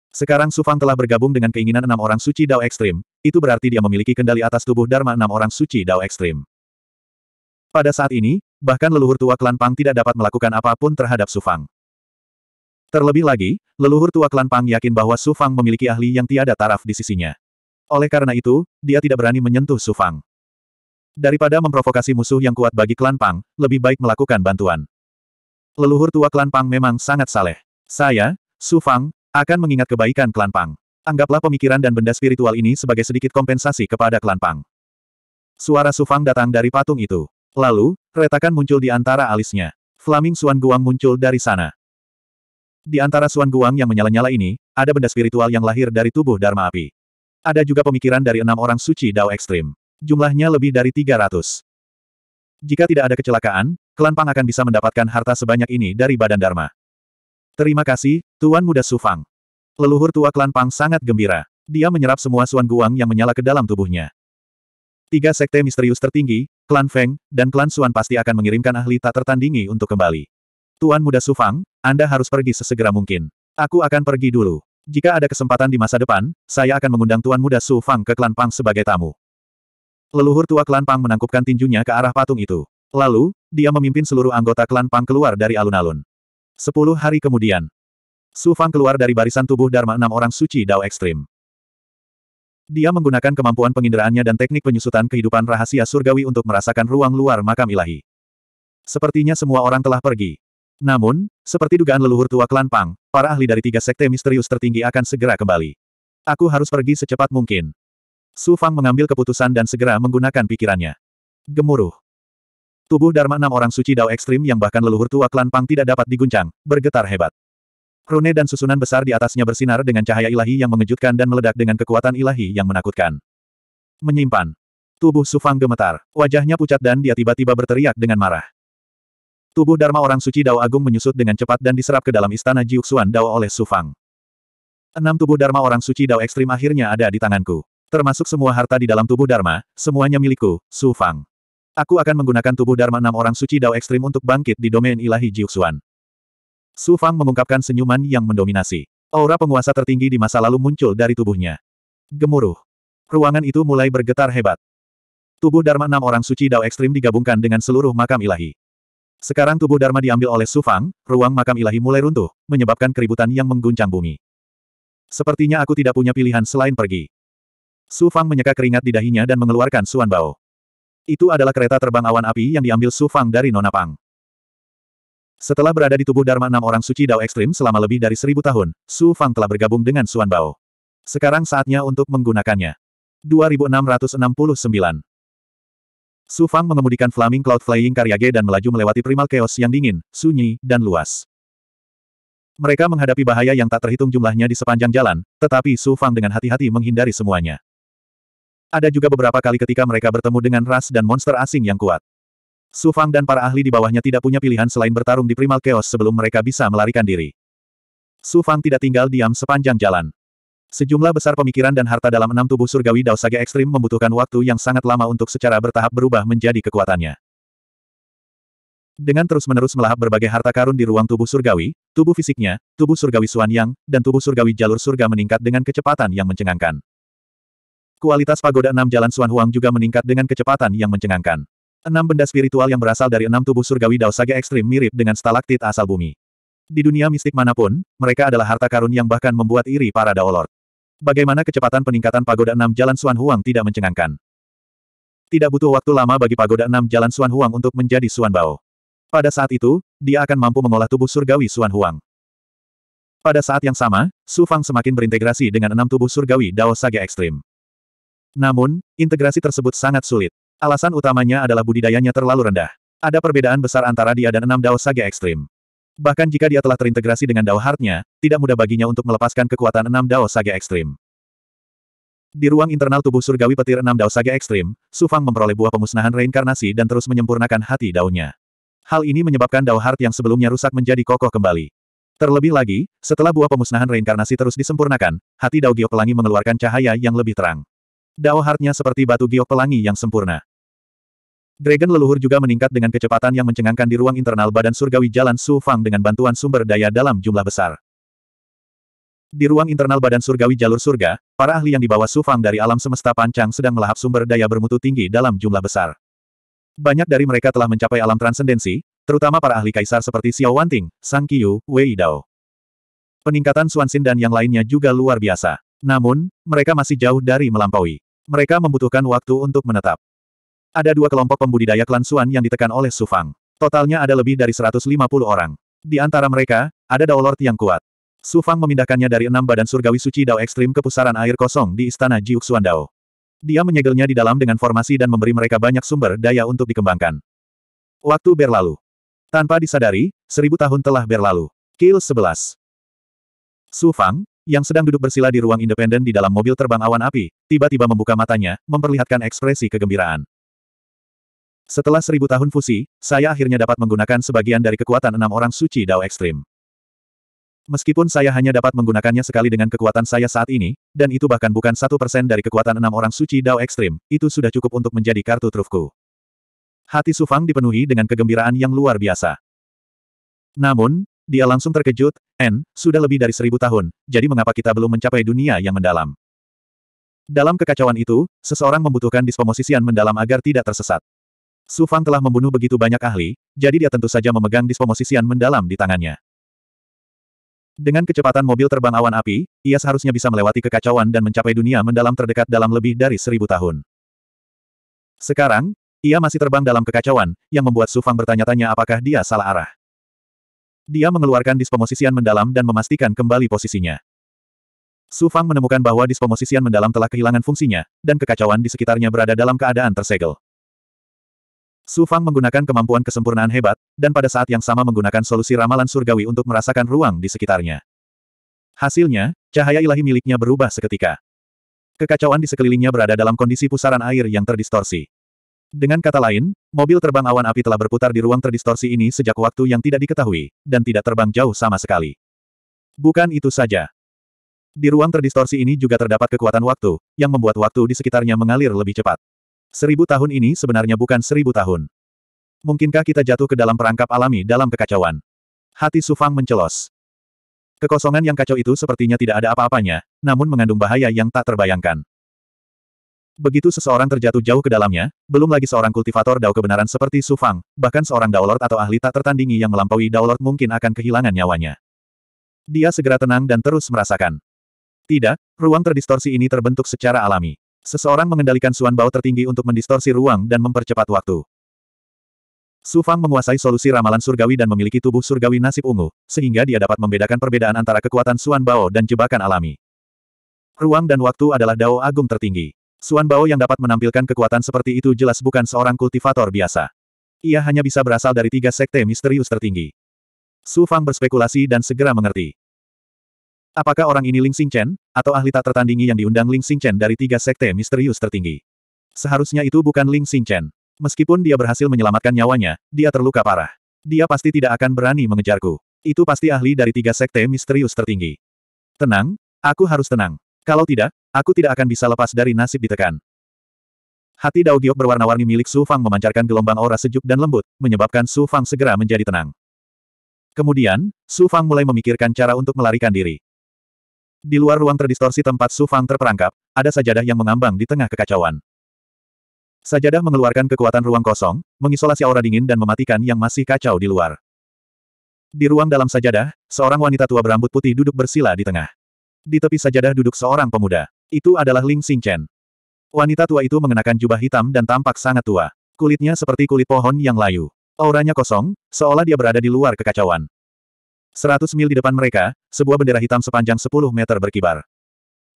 Sekarang Su Fang telah bergabung dengan keinginan enam orang suci Dao Ekstrim, itu berarti dia memiliki kendali atas tubuh Dharma enam orang suci Dao Ekstrim. Pada saat ini, bahkan leluhur tua klan Pang tidak dapat melakukan apapun terhadap Su Fang. Terlebih lagi, leluhur tua klan Pang yakin bahwa Su Fang memiliki ahli yang tiada taraf di sisinya. Oleh karena itu, dia tidak berani menyentuh Su Fang. Daripada memprovokasi musuh yang kuat bagi klan Pang, lebih baik melakukan bantuan. Leluhur tua klan Pang memang sangat saleh. Saya, Su Fang, akan mengingat kebaikan klan Pang. Anggaplah pemikiran dan benda spiritual ini sebagai sedikit kompensasi kepada klan Pang. Suara Su Fang datang dari patung itu. Lalu, retakan muncul di antara alisnya. Flaming Suan Guang muncul dari sana. Di antara Suan Guang yang menyala-nyala ini, ada benda spiritual yang lahir dari tubuh Dharma Api. Ada juga pemikiran dari enam orang suci Dao Ekstrim. Jumlahnya lebih dari 300. Jika tidak ada kecelakaan, klan Pang akan bisa mendapatkan harta sebanyak ini dari badan Dharma. Terima kasih, Tuan Muda Sufang. Leluhur tua klan Pang sangat gembira. Dia menyerap semua suan guang yang menyala ke dalam tubuhnya. Tiga sekte misterius tertinggi, klan Feng, dan klan Suan pasti akan mengirimkan ahli tak tertandingi untuk kembali. Tuan Muda Sufang, Anda harus pergi sesegera mungkin. Aku akan pergi dulu. Jika ada kesempatan di masa depan, saya akan mengundang Tuan Muda Su Fang ke klan Pang sebagai tamu. Leluhur tua klan Pang menangkupkan tinjunya ke arah patung itu. Lalu, dia memimpin seluruh anggota klan Pang keluar dari alun-alun. Sepuluh hari kemudian, Su Fang keluar dari barisan tubuh Dharma enam orang suci Dao Ekstrim. Dia menggunakan kemampuan penginderaannya dan teknik penyusutan kehidupan rahasia surgawi untuk merasakan ruang luar makam ilahi. Sepertinya semua orang telah pergi. Namun, seperti dugaan leluhur tua klan Pang, Para ahli dari tiga sekte misterius tertinggi akan segera kembali. Aku harus pergi secepat mungkin. Su Fang mengambil keputusan dan segera menggunakan pikirannya. Gemuruh. Tubuh Dharma enam orang suci Dao ekstrim yang bahkan leluhur tua klan Pang tidak dapat diguncang, bergetar hebat. Rune dan susunan besar di atasnya bersinar dengan cahaya ilahi yang mengejutkan dan meledak dengan kekuatan ilahi yang menakutkan. Menyimpan. Tubuh Sufang gemetar, wajahnya pucat dan dia tiba-tiba berteriak dengan marah. Tubuh Dharma Orang Suci Dao Agung menyusut dengan cepat dan diserap ke dalam istana Jiuxuan Dao oleh Su Fang. Enam tubuh Dharma Orang Suci Dao Ekstrim akhirnya ada di tanganku. Termasuk semua harta di dalam tubuh Dharma, semuanya milikku, Su Fang. Aku akan menggunakan tubuh Dharma enam orang suci Dao Ekstrim untuk bangkit di domain ilahi Jiuxuan. Su Fang mengungkapkan senyuman yang mendominasi. Aura penguasa tertinggi di masa lalu muncul dari tubuhnya. Gemuruh. Ruangan itu mulai bergetar hebat. Tubuh Dharma enam orang suci Dao Ekstrim digabungkan dengan seluruh makam ilahi. Sekarang tubuh Dharma diambil oleh Sufang, ruang makam ilahi mulai runtuh, menyebabkan keributan yang mengguncang bumi. Sepertinya aku tidak punya pilihan selain pergi. Sufang menyeka keringat di dahinya dan mengeluarkan Suan Bao. Itu adalah kereta terbang awan api yang diambil Sufang dari Nona Pang. Setelah berada di tubuh Dharma enam orang suci Dao Ekstrim selama lebih dari seribu tahun, Su Fang telah bergabung dengan Suan Bao. Sekarang saatnya untuk menggunakannya. 2669 Su Fang mengemudikan Flaming Cloud Flying Karya G dan melaju melewati primal chaos yang dingin, sunyi, dan luas. Mereka menghadapi bahaya yang tak terhitung jumlahnya di sepanjang jalan, tetapi Su Fang dengan hati-hati menghindari semuanya. Ada juga beberapa kali ketika mereka bertemu dengan ras dan monster asing yang kuat. Su Fang dan para ahli di bawahnya tidak punya pilihan selain bertarung di primal chaos sebelum mereka bisa melarikan diri. Su Fang tidak tinggal diam sepanjang jalan. Sejumlah besar pemikiran dan harta dalam enam tubuh surgawi Dao Saga Ekstrim membutuhkan waktu yang sangat lama untuk secara bertahap berubah menjadi kekuatannya. Dengan terus-menerus melahap berbagai harta karun di ruang tubuh surgawi, tubuh fisiknya, tubuh surgawi Suan Yang, dan tubuh surgawi jalur surga meningkat dengan kecepatan yang mencengangkan. Kualitas pagoda enam jalan Suan Huang juga meningkat dengan kecepatan yang mencengangkan. Enam benda spiritual yang berasal dari enam tubuh surgawi Dao Saga Ekstrim mirip dengan stalaktit asal bumi. Di dunia mistik manapun, mereka adalah harta karun yang bahkan membuat iri para Daolord. Bagaimana kecepatan peningkatan Pagoda 6 Jalan Suan Huang tidak mencengangkan. Tidak butuh waktu lama bagi Pagoda 6 Jalan Suan Huang untuk menjadi Suan Bao. Pada saat itu, dia akan mampu mengolah tubuh surgawi Suan Huang. Pada saat yang sama, Su Fang semakin berintegrasi dengan enam tubuh surgawi Dao Saga Ekstrim. Namun, integrasi tersebut sangat sulit. Alasan utamanya adalah budidayanya terlalu rendah. Ada perbedaan besar antara dia dan enam Dao Saga Ekstrim. Bahkan jika dia telah terintegrasi dengan Dao Heart-nya, tidak mudah baginya untuk melepaskan kekuatan enam Dao Saga Ekstrim. Di ruang internal tubuh surgawi petir enam Dao Saga Ekstrim, Su Fang memperoleh buah pemusnahan reinkarnasi dan terus menyempurnakan hati daunya. Hal ini menyebabkan Dao Heart yang sebelumnya rusak menjadi kokoh kembali. Terlebih lagi, setelah buah pemusnahan reinkarnasi terus disempurnakan, hati Dao Giok Pelangi mengeluarkan cahaya yang lebih terang. Dao Heart-nya seperti batu giok pelangi yang sempurna. Dragon leluhur juga meningkat dengan kecepatan yang mencengangkan di ruang internal badan surgawi jalan Su Fang dengan bantuan sumber daya dalam jumlah besar. Di ruang internal badan surgawi jalur surga, para ahli yang dibawa Su Fang dari alam semesta pancang sedang melahap sumber daya bermutu tinggi dalam jumlah besar. Banyak dari mereka telah mencapai alam transendensi, terutama para ahli kaisar seperti Xiao Wanting, Sang Qiu, Wei Dao. Peningkatan Xin dan yang lainnya juga luar biasa. Namun, mereka masih jauh dari melampaui. Mereka membutuhkan waktu untuk menetap. Ada dua kelompok pembudidaya klan Suan yang ditekan oleh Su Fang. Totalnya ada lebih dari 150 orang. Di antara mereka, ada Dao Lord yang kuat. Su Fang memindahkannya dari enam badan surgawi suci Dao Ekstrim ke pusaran air kosong di istana Jiuk Suan Dao. Dia menyegelnya di dalam dengan formasi dan memberi mereka banyak sumber daya untuk dikembangkan. Waktu berlalu. Tanpa disadari, seribu tahun telah berlalu. Kill 11. Su Fang, yang sedang duduk bersila di ruang independen di dalam mobil terbang awan api, tiba-tiba membuka matanya, memperlihatkan ekspresi kegembiraan. Setelah seribu tahun fusi, saya akhirnya dapat menggunakan sebagian dari kekuatan enam orang suci Dao Ekstrim. Meskipun saya hanya dapat menggunakannya sekali dengan kekuatan saya saat ini, dan itu bahkan bukan satu persen dari kekuatan enam orang suci Dao Ekstrim, itu sudah cukup untuk menjadi kartu trufku. Hati Sufang dipenuhi dengan kegembiraan yang luar biasa. Namun, dia langsung terkejut, N, sudah lebih dari seribu tahun, jadi mengapa kita belum mencapai dunia yang mendalam? Dalam kekacauan itu, seseorang membutuhkan disposisian mendalam agar tidak tersesat. Su Fang telah membunuh begitu banyak ahli, jadi dia tentu saja memegang Dispomosisian mendalam di tangannya. Dengan kecepatan mobil terbang awan api, ia seharusnya bisa melewati kekacauan dan mencapai dunia mendalam terdekat dalam lebih dari seribu tahun. Sekarang, ia masih terbang dalam kekacauan, yang membuat Su Fang bertanya-tanya apakah dia salah arah. Dia mengeluarkan Dispomosisian mendalam dan memastikan kembali posisinya. Su Fang menemukan bahwa Dispomosisian mendalam telah kehilangan fungsinya, dan kekacauan di sekitarnya berada dalam keadaan tersegel. Su Fang menggunakan kemampuan kesempurnaan hebat, dan pada saat yang sama menggunakan solusi ramalan surgawi untuk merasakan ruang di sekitarnya. Hasilnya, cahaya ilahi miliknya berubah seketika. Kekacauan di sekelilingnya berada dalam kondisi pusaran air yang terdistorsi. Dengan kata lain, mobil terbang awan api telah berputar di ruang terdistorsi ini sejak waktu yang tidak diketahui, dan tidak terbang jauh sama sekali. Bukan itu saja. Di ruang terdistorsi ini juga terdapat kekuatan waktu, yang membuat waktu di sekitarnya mengalir lebih cepat. Seribu tahun ini sebenarnya bukan seribu tahun. Mungkinkah kita jatuh ke dalam perangkap alami dalam kekacauan? Hati Sufang mencelos. Kekosongan yang kacau itu sepertinya tidak ada apa-apanya, namun mengandung bahaya yang tak terbayangkan. Begitu seseorang terjatuh jauh ke dalamnya, belum lagi seorang kultivator dao kebenaran seperti Sufang, bahkan seorang daolord atau ahli tak tertandingi yang melampaui daolord mungkin akan kehilangan nyawanya. Dia segera tenang dan terus merasakan. Tidak, ruang terdistorsi ini terbentuk secara alami. Seseorang mengendalikan Suan Bao tertinggi untuk mendistorsi ruang dan mempercepat waktu. Su Fang menguasai solusi ramalan surgawi dan memiliki tubuh surgawi nasib ungu, sehingga dia dapat membedakan perbedaan antara kekuatan Suan Bao dan jebakan alami. Ruang dan waktu adalah dao agung tertinggi. Suan Bao yang dapat menampilkan kekuatan seperti itu jelas bukan seorang kultivator biasa. Ia hanya bisa berasal dari tiga sekte misterius tertinggi. Su Fang berspekulasi dan segera mengerti. Apakah orang ini Ling Xingchen, atau ahli tak tertandingi yang diundang Ling Xingchen dari tiga sekte misterius tertinggi? Seharusnya itu bukan Ling Xingchen. Meskipun dia berhasil menyelamatkan nyawanya, dia terluka parah. Dia pasti tidak akan berani mengejarku. Itu pasti ahli dari tiga sekte misterius tertinggi. Tenang, aku harus tenang. Kalau tidak, aku tidak akan bisa lepas dari nasib ditekan. Hati Dao Giok berwarna-warni milik Su Fang memancarkan gelombang aura sejuk dan lembut, menyebabkan Su Fang segera menjadi tenang. Kemudian, Su Fang mulai memikirkan cara untuk melarikan diri. Di luar ruang terdistorsi tempat Su Fang terperangkap, ada sajadah yang mengambang di tengah kekacauan. Sajadah mengeluarkan kekuatan ruang kosong, mengisolasi aura dingin dan mematikan yang masih kacau di luar. Di ruang dalam sajadah, seorang wanita tua berambut putih duduk bersila di tengah. Di tepi sajadah duduk seorang pemuda. Itu adalah Ling Xingchen. Wanita tua itu mengenakan jubah hitam dan tampak sangat tua. Kulitnya seperti kulit pohon yang layu. Auranya kosong, seolah dia berada di luar kekacauan. Seratus mil di depan mereka, sebuah bendera hitam sepanjang sepuluh meter berkibar.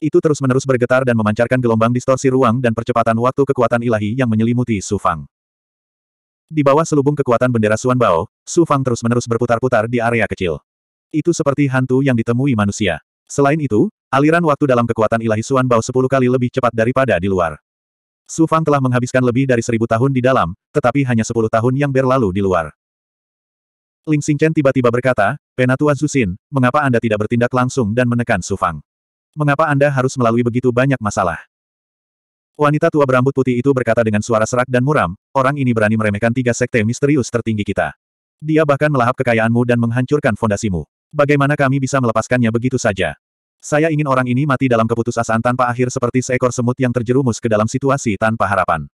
Itu terus-menerus bergetar dan memancarkan gelombang distorsi ruang dan percepatan waktu kekuatan ilahi yang menyelimuti Su Fang. Di bawah selubung kekuatan bendera Suan Bao, Su Fang terus-menerus berputar-putar di area kecil. Itu seperti hantu yang ditemui manusia. Selain itu, aliran waktu dalam kekuatan ilahi Suan Bao sepuluh kali lebih cepat daripada di luar. Su Fang telah menghabiskan lebih dari seribu tahun di dalam, tetapi hanya sepuluh tahun yang berlalu di luar. Ling Xingchen tiba-tiba berkata, Penatua Zusin, mengapa Anda tidak bertindak langsung dan menekan Sufang? Mengapa Anda harus melalui begitu banyak masalah? Wanita tua berambut putih itu berkata dengan suara serak dan muram, orang ini berani meremehkan tiga sekte misterius tertinggi kita. Dia bahkan melahap kekayaanmu dan menghancurkan fondasimu. Bagaimana kami bisa melepaskannya begitu saja? Saya ingin orang ini mati dalam keputusasaan tanpa akhir seperti seekor semut yang terjerumus ke dalam situasi tanpa harapan.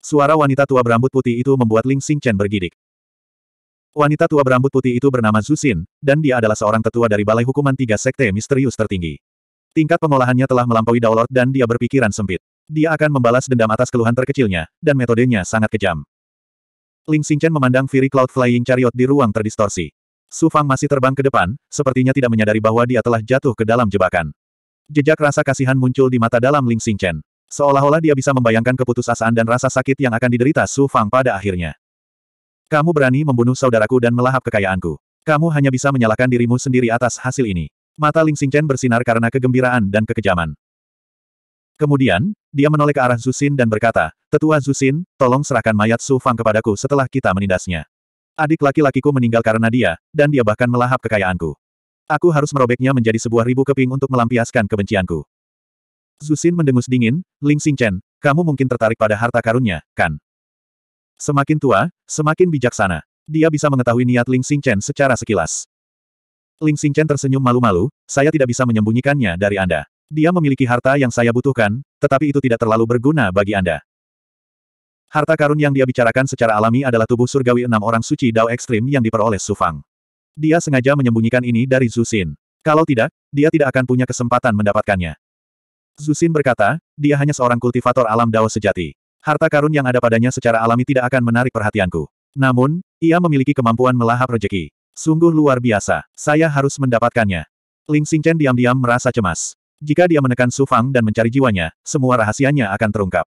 Suara wanita tua berambut putih itu membuat Ling Xingchen bergidik. Wanita tua berambut putih itu bernama Zusin, dan dia adalah seorang tetua dari Balai Hukuman Tiga Sekte Misterius Tertinggi. Tingkat pengolahannya telah melampaui Daulord dan dia berpikiran sempit. Dia akan membalas dendam atas keluhan terkecilnya, dan metodenya sangat kejam. Ling Xingchen memandang Fury Cloud Flying Chariot di ruang terdistorsi. Su Fang masih terbang ke depan, sepertinya tidak menyadari bahwa dia telah jatuh ke dalam jebakan. Jejak rasa kasihan muncul di mata dalam Ling Xingchen. Seolah-olah dia bisa membayangkan keputusasaan dan rasa sakit yang akan diderita Su Fang pada akhirnya. Kamu berani membunuh saudaraku dan melahap kekayaanku. Kamu hanya bisa menyalahkan dirimu sendiri atas hasil ini. Mata Ling Xingchen bersinar karena kegembiraan dan kekejaman. Kemudian, dia menoleh ke arah Zusin dan berkata, Tetua Zusin, tolong serahkan mayat Su Fang kepadaku setelah kita menindasnya. Adik laki-lakiku meninggal karena dia, dan dia bahkan melahap kekayaanku. Aku harus merobeknya menjadi sebuah ribu keping untuk melampiaskan kebencianku. Zusin mendengus dingin, Ling Xingchen, kamu mungkin tertarik pada harta karunnya, kan? Semakin tua, semakin bijaksana. Dia bisa mengetahui niat Ling Xingchen secara sekilas. Ling Xingchen tersenyum malu-malu, saya tidak bisa menyembunyikannya dari Anda. Dia memiliki harta yang saya butuhkan, tetapi itu tidak terlalu berguna bagi Anda. Harta karun yang dia bicarakan secara alami adalah tubuh surgawi enam orang suci Dao Ekstrim yang diperoleh Sufang. Dia sengaja menyembunyikan ini dari Zusin. Kalau tidak, dia tidak akan punya kesempatan mendapatkannya. Zusin berkata, dia hanya seorang kultivator alam Dao sejati. Harta karun yang ada padanya secara alami tidak akan menarik perhatianku. Namun, ia memiliki kemampuan melahap rejeki. Sungguh luar biasa. Saya harus mendapatkannya. Ling Xingchen diam-diam merasa cemas. Jika dia menekan Su Fang dan mencari jiwanya, semua rahasianya akan terungkap.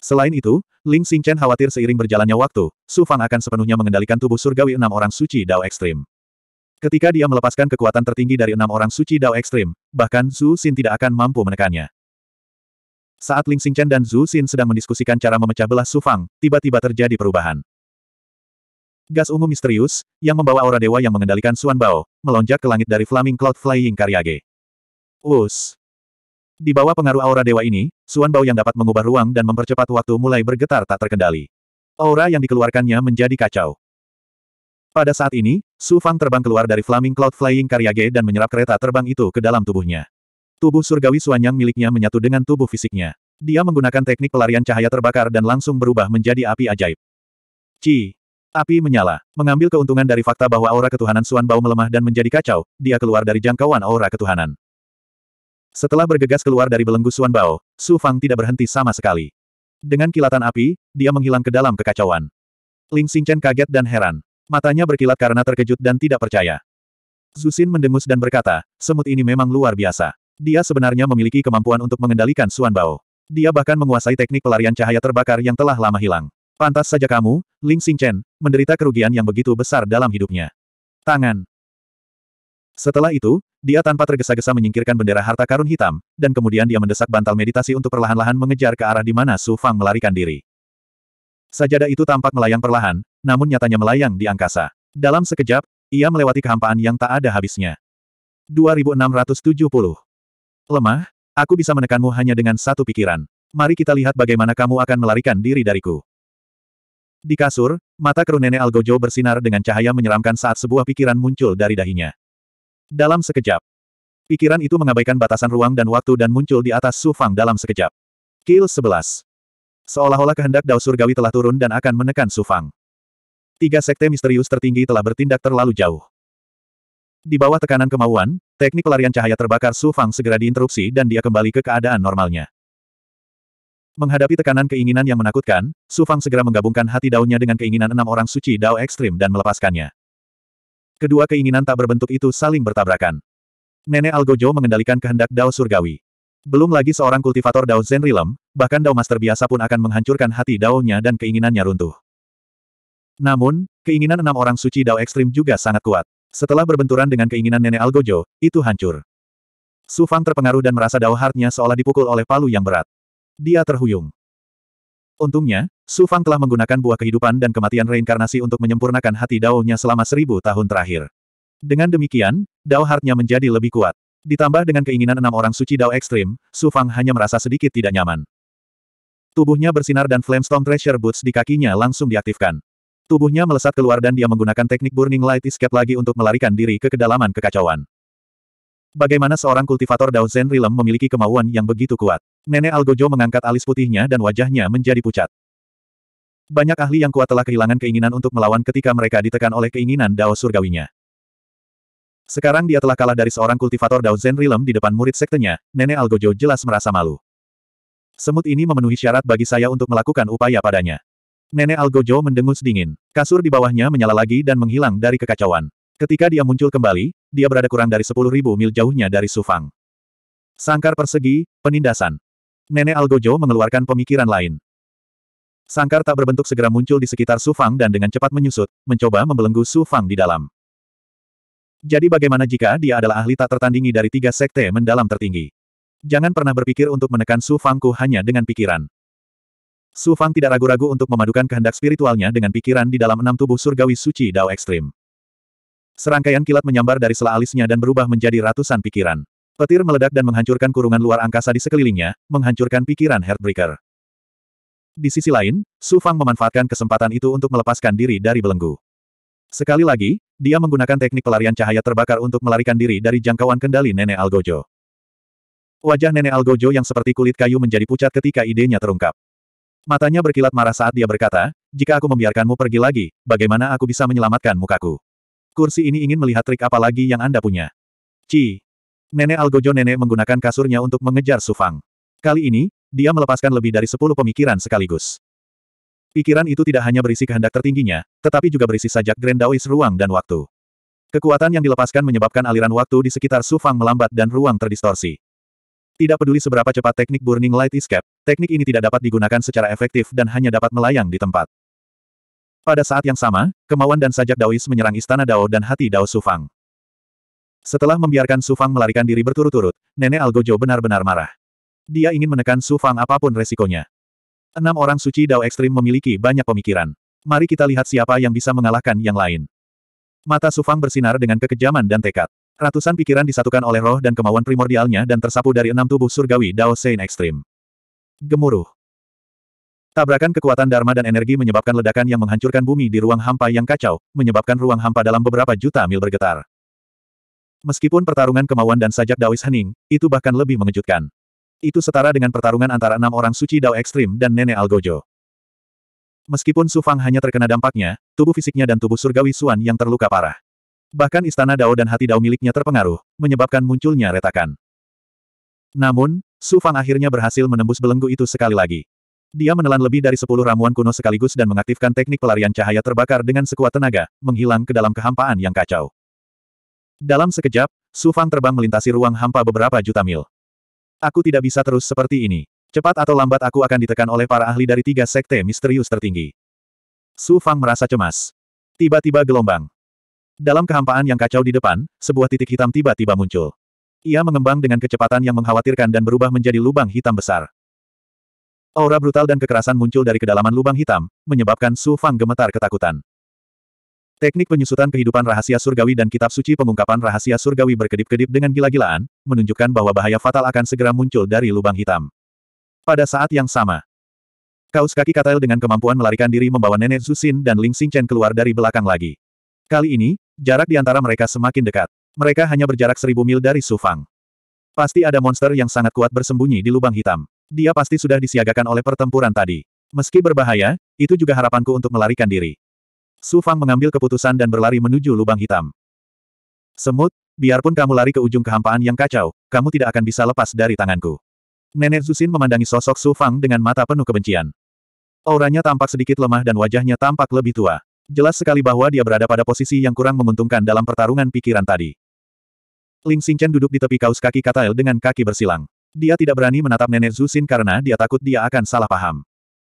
Selain itu, Ling Xingchen khawatir seiring berjalannya waktu, Su Fang akan sepenuhnya mengendalikan tubuh surgawi enam orang suci Dao Ekstrim. Ketika dia melepaskan kekuatan tertinggi dari enam orang suci Dao Ekstrim, bahkan Su Xin tidak akan mampu menekannya. Saat Ling Xingchen dan Zhu Xin sedang mendiskusikan cara memecah belah Su Fang, tiba-tiba terjadi perubahan. Gas ungu misterius, yang membawa aura dewa yang mengendalikan Suan Bao, melonjak ke langit dari Flaming Cloud Flying Karyage. Us. Di bawah pengaruh aura dewa ini, Suan Bao yang dapat mengubah ruang dan mempercepat waktu mulai bergetar tak terkendali. Aura yang dikeluarkannya menjadi kacau. Pada saat ini, Su Fang terbang keluar dari Flaming Cloud Flying Karyage dan menyerap kereta terbang itu ke dalam tubuhnya. Tubuh surgawi Suanyang miliknya menyatu dengan tubuh fisiknya. Dia menggunakan teknik pelarian cahaya terbakar dan langsung berubah menjadi api ajaib. Ci. Api menyala. Mengambil keuntungan dari fakta bahwa aura ketuhanan Suan Bao melemah dan menjadi kacau, dia keluar dari jangkauan aura ketuhanan. Setelah bergegas keluar dari belenggu Suan Bao, Su Fang tidak berhenti sama sekali. Dengan kilatan api, dia menghilang ke dalam kekacauan. Ling Xingchen kaget dan heran. Matanya berkilat karena terkejut dan tidak percaya. Zusin mendengus dan berkata, semut ini memang luar biasa. Dia sebenarnya memiliki kemampuan untuk mengendalikan Suan Bao. Dia bahkan menguasai teknik pelarian cahaya terbakar yang telah lama hilang. Pantas saja kamu, Ling Xingchen, menderita kerugian yang begitu besar dalam hidupnya. Tangan. Setelah itu, dia tanpa tergesa-gesa menyingkirkan bendera harta karun hitam, dan kemudian dia mendesak bantal meditasi untuk perlahan-lahan mengejar ke arah di mana Su Fang melarikan diri. Sajadah itu tampak melayang perlahan, namun nyatanya melayang di angkasa. Dalam sekejap, ia melewati kehampaan yang tak ada habisnya. 2670 Lemah, aku bisa menekanmu hanya dengan satu pikiran. Mari kita lihat bagaimana kamu akan melarikan diri dariku. Di kasur, mata keru nenek Algojo bersinar dengan cahaya menyeramkan saat sebuah pikiran muncul dari dahinya. Dalam sekejap, pikiran itu mengabaikan batasan ruang dan waktu dan muncul di atas Sufang dalam sekejap. Kill 11. Seolah-olah kehendak Dao Surgawi telah turun dan akan menekan Sufang. Tiga sekte misterius tertinggi telah bertindak terlalu jauh. Di bawah tekanan kemauan, teknik pelarian cahaya terbakar Su Fang segera diinterupsi dan dia kembali ke keadaan normalnya. Menghadapi tekanan keinginan yang menakutkan, Su Fang segera menggabungkan hati daunnya dengan keinginan enam orang suci dao ekstrim dan melepaskannya. Kedua keinginan tak berbentuk itu saling bertabrakan. Nenek Algojo mengendalikan kehendak dao surgawi. Belum lagi seorang kultivator dao Zen bahkan dao master biasa pun akan menghancurkan hati daunnya dan keinginannya runtuh. Namun, keinginan enam orang suci dao ekstrim juga sangat kuat. Setelah berbenturan dengan keinginan nenek Algojo, itu hancur. Su Fang terpengaruh dan merasa dao Hartnya seolah dipukul oleh palu yang berat. Dia terhuyung. Untungnya, Su Fang telah menggunakan buah kehidupan dan kematian reinkarnasi untuk menyempurnakan hati daonya selama seribu tahun terakhir. Dengan demikian, dao Hartnya menjadi lebih kuat. Ditambah dengan keinginan enam orang suci dao ekstrim, Su Fang hanya merasa sedikit tidak nyaman. Tubuhnya bersinar dan Flamestone Treasure Boots di kakinya langsung diaktifkan. Tubuhnya melesat keluar dan dia menggunakan teknik Burning Light Escape lagi untuk melarikan diri ke kedalaman kekacauan. Bagaimana seorang kultivator Dao Zen Rilem memiliki kemauan yang begitu kuat? Nenek Algojo mengangkat alis putihnya dan wajahnya menjadi pucat. Banyak ahli yang kuat telah kehilangan keinginan untuk melawan ketika mereka ditekan oleh keinginan Dao Surgawinya. Sekarang dia telah kalah dari seorang kultivator Dao Zen Rilem di depan murid sektenya, Nenek Algojo jelas merasa malu. Semut ini memenuhi syarat bagi saya untuk melakukan upaya padanya. Nenek Algojo mendengus dingin. Kasur di bawahnya menyala lagi dan menghilang dari kekacauan. Ketika dia muncul kembali, dia berada kurang dari 10.000 mil jauhnya dari Sufang. Sangkar persegi, penindasan. Nenek Algojo mengeluarkan pemikiran lain. Sangkar tak berbentuk segera muncul di sekitar Sufang dan dengan cepat menyusut, mencoba membelenggu Sufang di dalam. Jadi bagaimana jika dia adalah ahli tak tertandingi dari tiga sekte mendalam tertinggi? Jangan pernah berpikir untuk menekan Sufangku hanya dengan pikiran. Su Fang tidak ragu-ragu untuk memadukan kehendak spiritualnya dengan pikiran di dalam enam tubuh surgawi suci Dao Ekstrim. Serangkaian kilat menyambar dari sela alisnya dan berubah menjadi ratusan pikiran. Petir meledak dan menghancurkan kurungan luar angkasa di sekelilingnya, menghancurkan pikiran Heartbreaker. Di sisi lain, Su Fang memanfaatkan kesempatan itu untuk melepaskan diri dari belenggu. Sekali lagi, dia menggunakan teknik pelarian cahaya terbakar untuk melarikan diri dari jangkauan kendali Nenek Algojo. Wajah Nenek Algojo yang seperti kulit kayu menjadi pucat ketika idenya terungkap. Matanya berkilat marah saat dia berkata, jika aku membiarkanmu pergi lagi, bagaimana aku bisa menyelamatkan mukaku? Kursi ini ingin melihat trik apa lagi yang Anda punya. Ci. Nenek Algojo Nenek menggunakan kasurnya untuk mengejar Sufang. Kali ini, dia melepaskan lebih dari sepuluh pemikiran sekaligus. Pikiran itu tidak hanya berisi kehendak tertingginya, tetapi juga berisi sajak Daois ruang dan waktu. Kekuatan yang dilepaskan menyebabkan aliran waktu di sekitar Sufang melambat dan ruang terdistorsi. Tidak peduli seberapa cepat teknik Burning Light Escape, teknik ini tidak dapat digunakan secara efektif dan hanya dapat melayang di tempat. Pada saat yang sama, kemauan dan sajak Daois menyerang istana Dao dan hati Dao Sufang. Setelah membiarkan Sufang melarikan diri berturut-turut, Nenek Algojo benar-benar marah. Dia ingin menekan Sufang apapun resikonya. Enam orang suci Dao Ekstrim memiliki banyak pemikiran. Mari kita lihat siapa yang bisa mengalahkan yang lain. Mata Sufang bersinar dengan kekejaman dan tekad. Ratusan pikiran disatukan oleh roh dan kemauan primordialnya dan tersapu dari enam tubuh surgawi Dao Sein Ekstrim. Gemuruh. Tabrakan kekuatan Dharma dan energi menyebabkan ledakan yang menghancurkan bumi di ruang hampa yang kacau, menyebabkan ruang hampa dalam beberapa juta mil bergetar. Meskipun pertarungan kemauan dan sajak Daois hening, itu bahkan lebih mengejutkan. Itu setara dengan pertarungan antara enam orang suci Dao Ekstrim dan Nenek Algojo. Meskipun Sufang hanya terkena dampaknya, tubuh fisiknya dan tubuh surgawi Suan yang terluka parah. Bahkan istana Dao dan hati Dao miliknya terpengaruh, menyebabkan munculnya retakan. Namun, Su Fang akhirnya berhasil menembus belenggu itu sekali lagi. Dia menelan lebih dari sepuluh ramuan kuno sekaligus dan mengaktifkan teknik pelarian cahaya terbakar dengan sekuat tenaga, menghilang ke dalam kehampaan yang kacau. Dalam sekejap, Su Fang terbang melintasi ruang hampa beberapa juta mil. Aku tidak bisa terus seperti ini. Cepat atau lambat aku akan ditekan oleh para ahli dari tiga sekte misterius tertinggi. Su Fang merasa cemas. Tiba-tiba gelombang. Dalam kehampaan yang kacau di depan, sebuah titik hitam tiba-tiba muncul. Ia mengembang dengan kecepatan yang mengkhawatirkan dan berubah menjadi lubang hitam besar. Aura brutal dan kekerasan muncul dari kedalaman lubang hitam, menyebabkan Su Fang gemetar ketakutan. Teknik penyusutan kehidupan rahasia surgawi dan kitab suci pengungkapan rahasia surgawi berkedip-kedip dengan gila-gilaan, menunjukkan bahwa bahaya fatal akan segera muncul dari lubang hitam. Pada saat yang sama, kaos kaki Katail dengan kemampuan melarikan diri membawa nenek Zusin dan Ling Xingchen keluar dari belakang lagi. Kali ini, jarak di antara mereka semakin dekat. Mereka hanya berjarak seribu mil dari Sufang. Pasti ada monster yang sangat kuat bersembunyi di lubang hitam. Dia pasti sudah disiagakan oleh pertempuran tadi. Meski berbahaya, itu juga harapanku untuk melarikan diri. Sufang mengambil keputusan dan berlari menuju lubang hitam. Semut, biarpun kamu lari ke ujung kehampaan yang kacau, kamu tidak akan bisa lepas dari tanganku. Nenek Zusin memandangi sosok Sufang dengan mata penuh kebencian. Auranya tampak sedikit lemah dan wajahnya tampak lebih tua. Jelas sekali bahwa dia berada pada posisi yang kurang menguntungkan dalam pertarungan pikiran tadi. Ling Xingchen duduk di tepi kaus kaki Katael dengan kaki bersilang. Dia tidak berani menatap Nenek Zusin karena dia takut dia akan salah paham.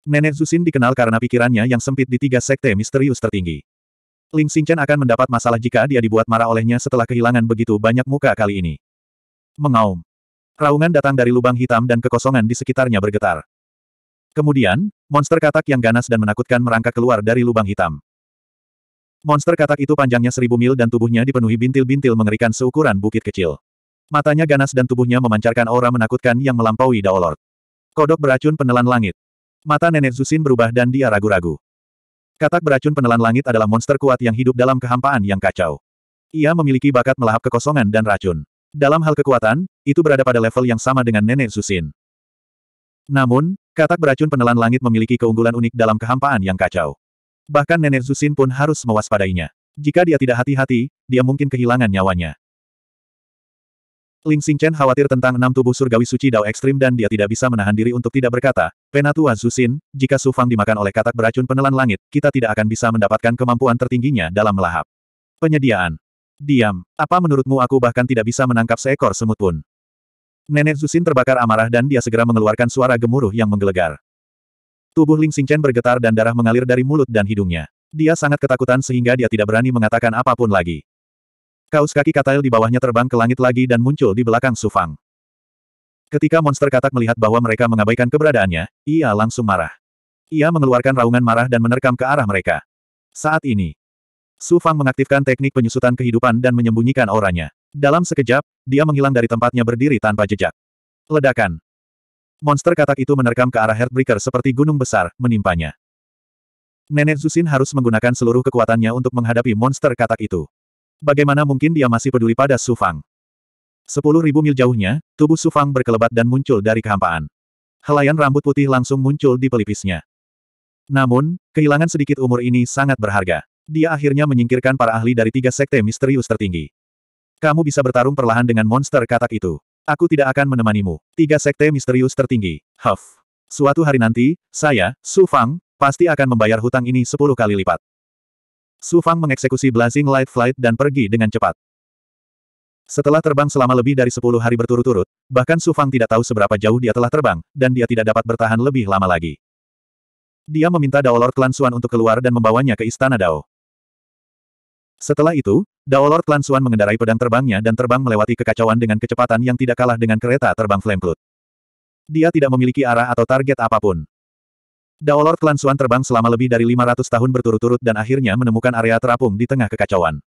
Nenek Zusin dikenal karena pikirannya yang sempit di tiga sekte misterius tertinggi. Ling Xingchen akan mendapat masalah jika dia dibuat marah olehnya setelah kehilangan begitu banyak muka kali ini. Mengaum. Raungan datang dari lubang hitam dan kekosongan di sekitarnya bergetar. Kemudian, monster katak yang ganas dan menakutkan merangkak keluar dari lubang hitam. Monster katak itu panjangnya seribu mil dan tubuhnya dipenuhi bintil-bintil mengerikan seukuran bukit kecil. Matanya ganas dan tubuhnya memancarkan aura menakutkan yang melampaui Daolord. Kodok beracun penelan langit. Mata nenek Zusin berubah dan dia ragu-ragu. Katak beracun penelan langit adalah monster kuat yang hidup dalam kehampaan yang kacau. Ia memiliki bakat melahap kekosongan dan racun. Dalam hal kekuatan, itu berada pada level yang sama dengan nenek Zusin. Namun, katak beracun penelan langit memiliki keunggulan unik dalam kehampaan yang kacau. Bahkan Nenek Zusin pun harus mewaspadainya. Jika dia tidak hati-hati, dia mungkin kehilangan nyawanya. Ling Xingchen khawatir tentang enam tubuh surgawi suci Dao Ekstrim dan dia tidak bisa menahan diri untuk tidak berkata, Penatua Zusin, jika Sufang dimakan oleh katak beracun penelan langit, kita tidak akan bisa mendapatkan kemampuan tertingginya dalam melahap. Penyediaan. Diam. Apa menurutmu aku bahkan tidak bisa menangkap seekor semut pun? Nenek Zusin terbakar amarah dan dia segera mengeluarkan suara gemuruh yang menggelegar. Tubuh Ling Xingchen bergetar dan darah mengalir dari mulut dan hidungnya. Dia sangat ketakutan sehingga dia tidak berani mengatakan apapun lagi. Kaos kaki Katail di bawahnya terbang ke langit lagi dan muncul di belakang Sufang. Ketika monster katak melihat bahwa mereka mengabaikan keberadaannya, ia langsung marah. Ia mengeluarkan raungan marah dan menerkam ke arah mereka. Saat ini, Sufang mengaktifkan teknik penyusutan kehidupan dan menyembunyikan auranya. Dalam sekejap, dia menghilang dari tempatnya berdiri tanpa jejak. Ledakan. Monster katak itu menerkam ke arah Heartbreaker seperti gunung besar, menimpanya. Nenek Zusin harus menggunakan seluruh kekuatannya untuk menghadapi monster katak itu. Bagaimana mungkin dia masih peduli pada Su Fang? Sepuluh ribu mil jauhnya, tubuh Su Fang berkelebat dan muncul dari kehampaan. Helaian rambut putih langsung muncul di pelipisnya. Namun, kehilangan sedikit umur ini sangat berharga. Dia akhirnya menyingkirkan para ahli dari tiga sekte misterius tertinggi. Kamu bisa bertarung perlahan dengan monster katak itu. Aku tidak akan menemanimu. Tiga sekte misterius tertinggi. Huff. Suatu hari nanti, saya, Su Fang, pasti akan membayar hutang ini sepuluh kali lipat. Su Fang mengeksekusi Blazing Light Flight dan pergi dengan cepat. Setelah terbang selama lebih dari sepuluh hari berturut-turut, bahkan Su Fang tidak tahu seberapa jauh dia telah terbang, dan dia tidak dapat bertahan lebih lama lagi. Dia meminta Dao Lord Klan Suan untuk keluar dan membawanya ke Istana Dao. Setelah itu, Daolor Klan Suan mengendarai pedang terbangnya dan terbang melewati kekacauan dengan kecepatan yang tidak kalah dengan kereta terbang Flameplut. Dia tidak memiliki arah atau target apapun. Daolor Klan Suan terbang selama lebih dari 500 tahun berturut-turut dan akhirnya menemukan area terapung di tengah kekacauan.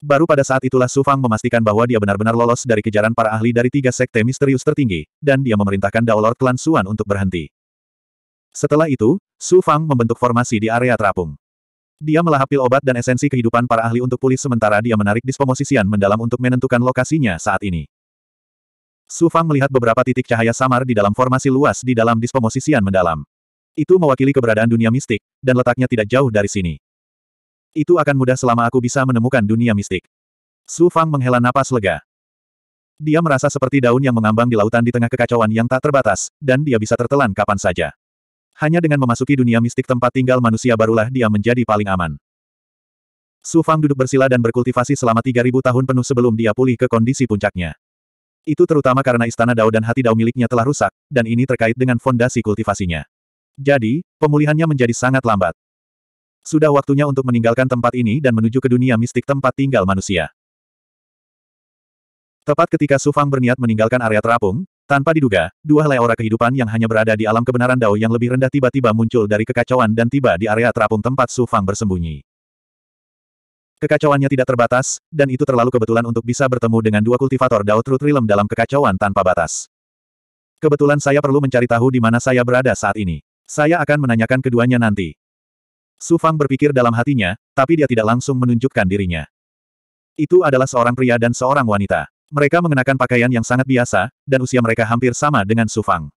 Baru pada saat itulah Su Fang memastikan bahwa dia benar-benar lolos dari kejaran para ahli dari tiga sekte misterius tertinggi, dan dia memerintahkan Daolor Klan Suan untuk berhenti. Setelah itu, Su Fang membentuk formasi di area terapung. Dia melahap pil obat dan esensi kehidupan para ahli untuk pulih sementara dia menarik diskomosisian mendalam untuk menentukan lokasinya saat ini. Su Fang melihat beberapa titik cahaya samar di dalam formasi luas di dalam diskomosisian mendalam. Itu mewakili keberadaan dunia mistik, dan letaknya tidak jauh dari sini. Itu akan mudah selama aku bisa menemukan dunia mistik. Su Fang menghela napas lega. Dia merasa seperti daun yang mengambang di lautan di tengah kekacauan yang tak terbatas, dan dia bisa tertelan kapan saja. Hanya dengan memasuki dunia mistik tempat tinggal manusia barulah dia menjadi paling aman. Su Fang duduk bersila dan berkultivasi selama 3000 tahun penuh sebelum dia pulih ke kondisi puncaknya. Itu terutama karena istana Dao dan hati Dao miliknya telah rusak, dan ini terkait dengan fondasi kultivasinya. Jadi, pemulihannya menjadi sangat lambat. Sudah waktunya untuk meninggalkan tempat ini dan menuju ke dunia mistik tempat tinggal manusia. Tepat ketika Su Fang berniat meninggalkan area terapung, tanpa diduga, dua aura kehidupan yang hanya berada di alam kebenaran Dao yang lebih rendah tiba-tiba muncul dari kekacauan dan tiba di area terapung tempat Su Fang bersembunyi. Kekacauannya tidak terbatas, dan itu terlalu kebetulan untuk bisa bertemu dengan dua kultivator Dao Trutrilem dalam kekacauan tanpa batas. Kebetulan saya perlu mencari tahu di mana saya berada saat ini. Saya akan menanyakan keduanya nanti. Su Fang berpikir dalam hatinya, tapi dia tidak langsung menunjukkan dirinya. Itu adalah seorang pria dan seorang wanita. Mereka mengenakan pakaian yang sangat biasa, dan usia mereka hampir sama dengan Sufang.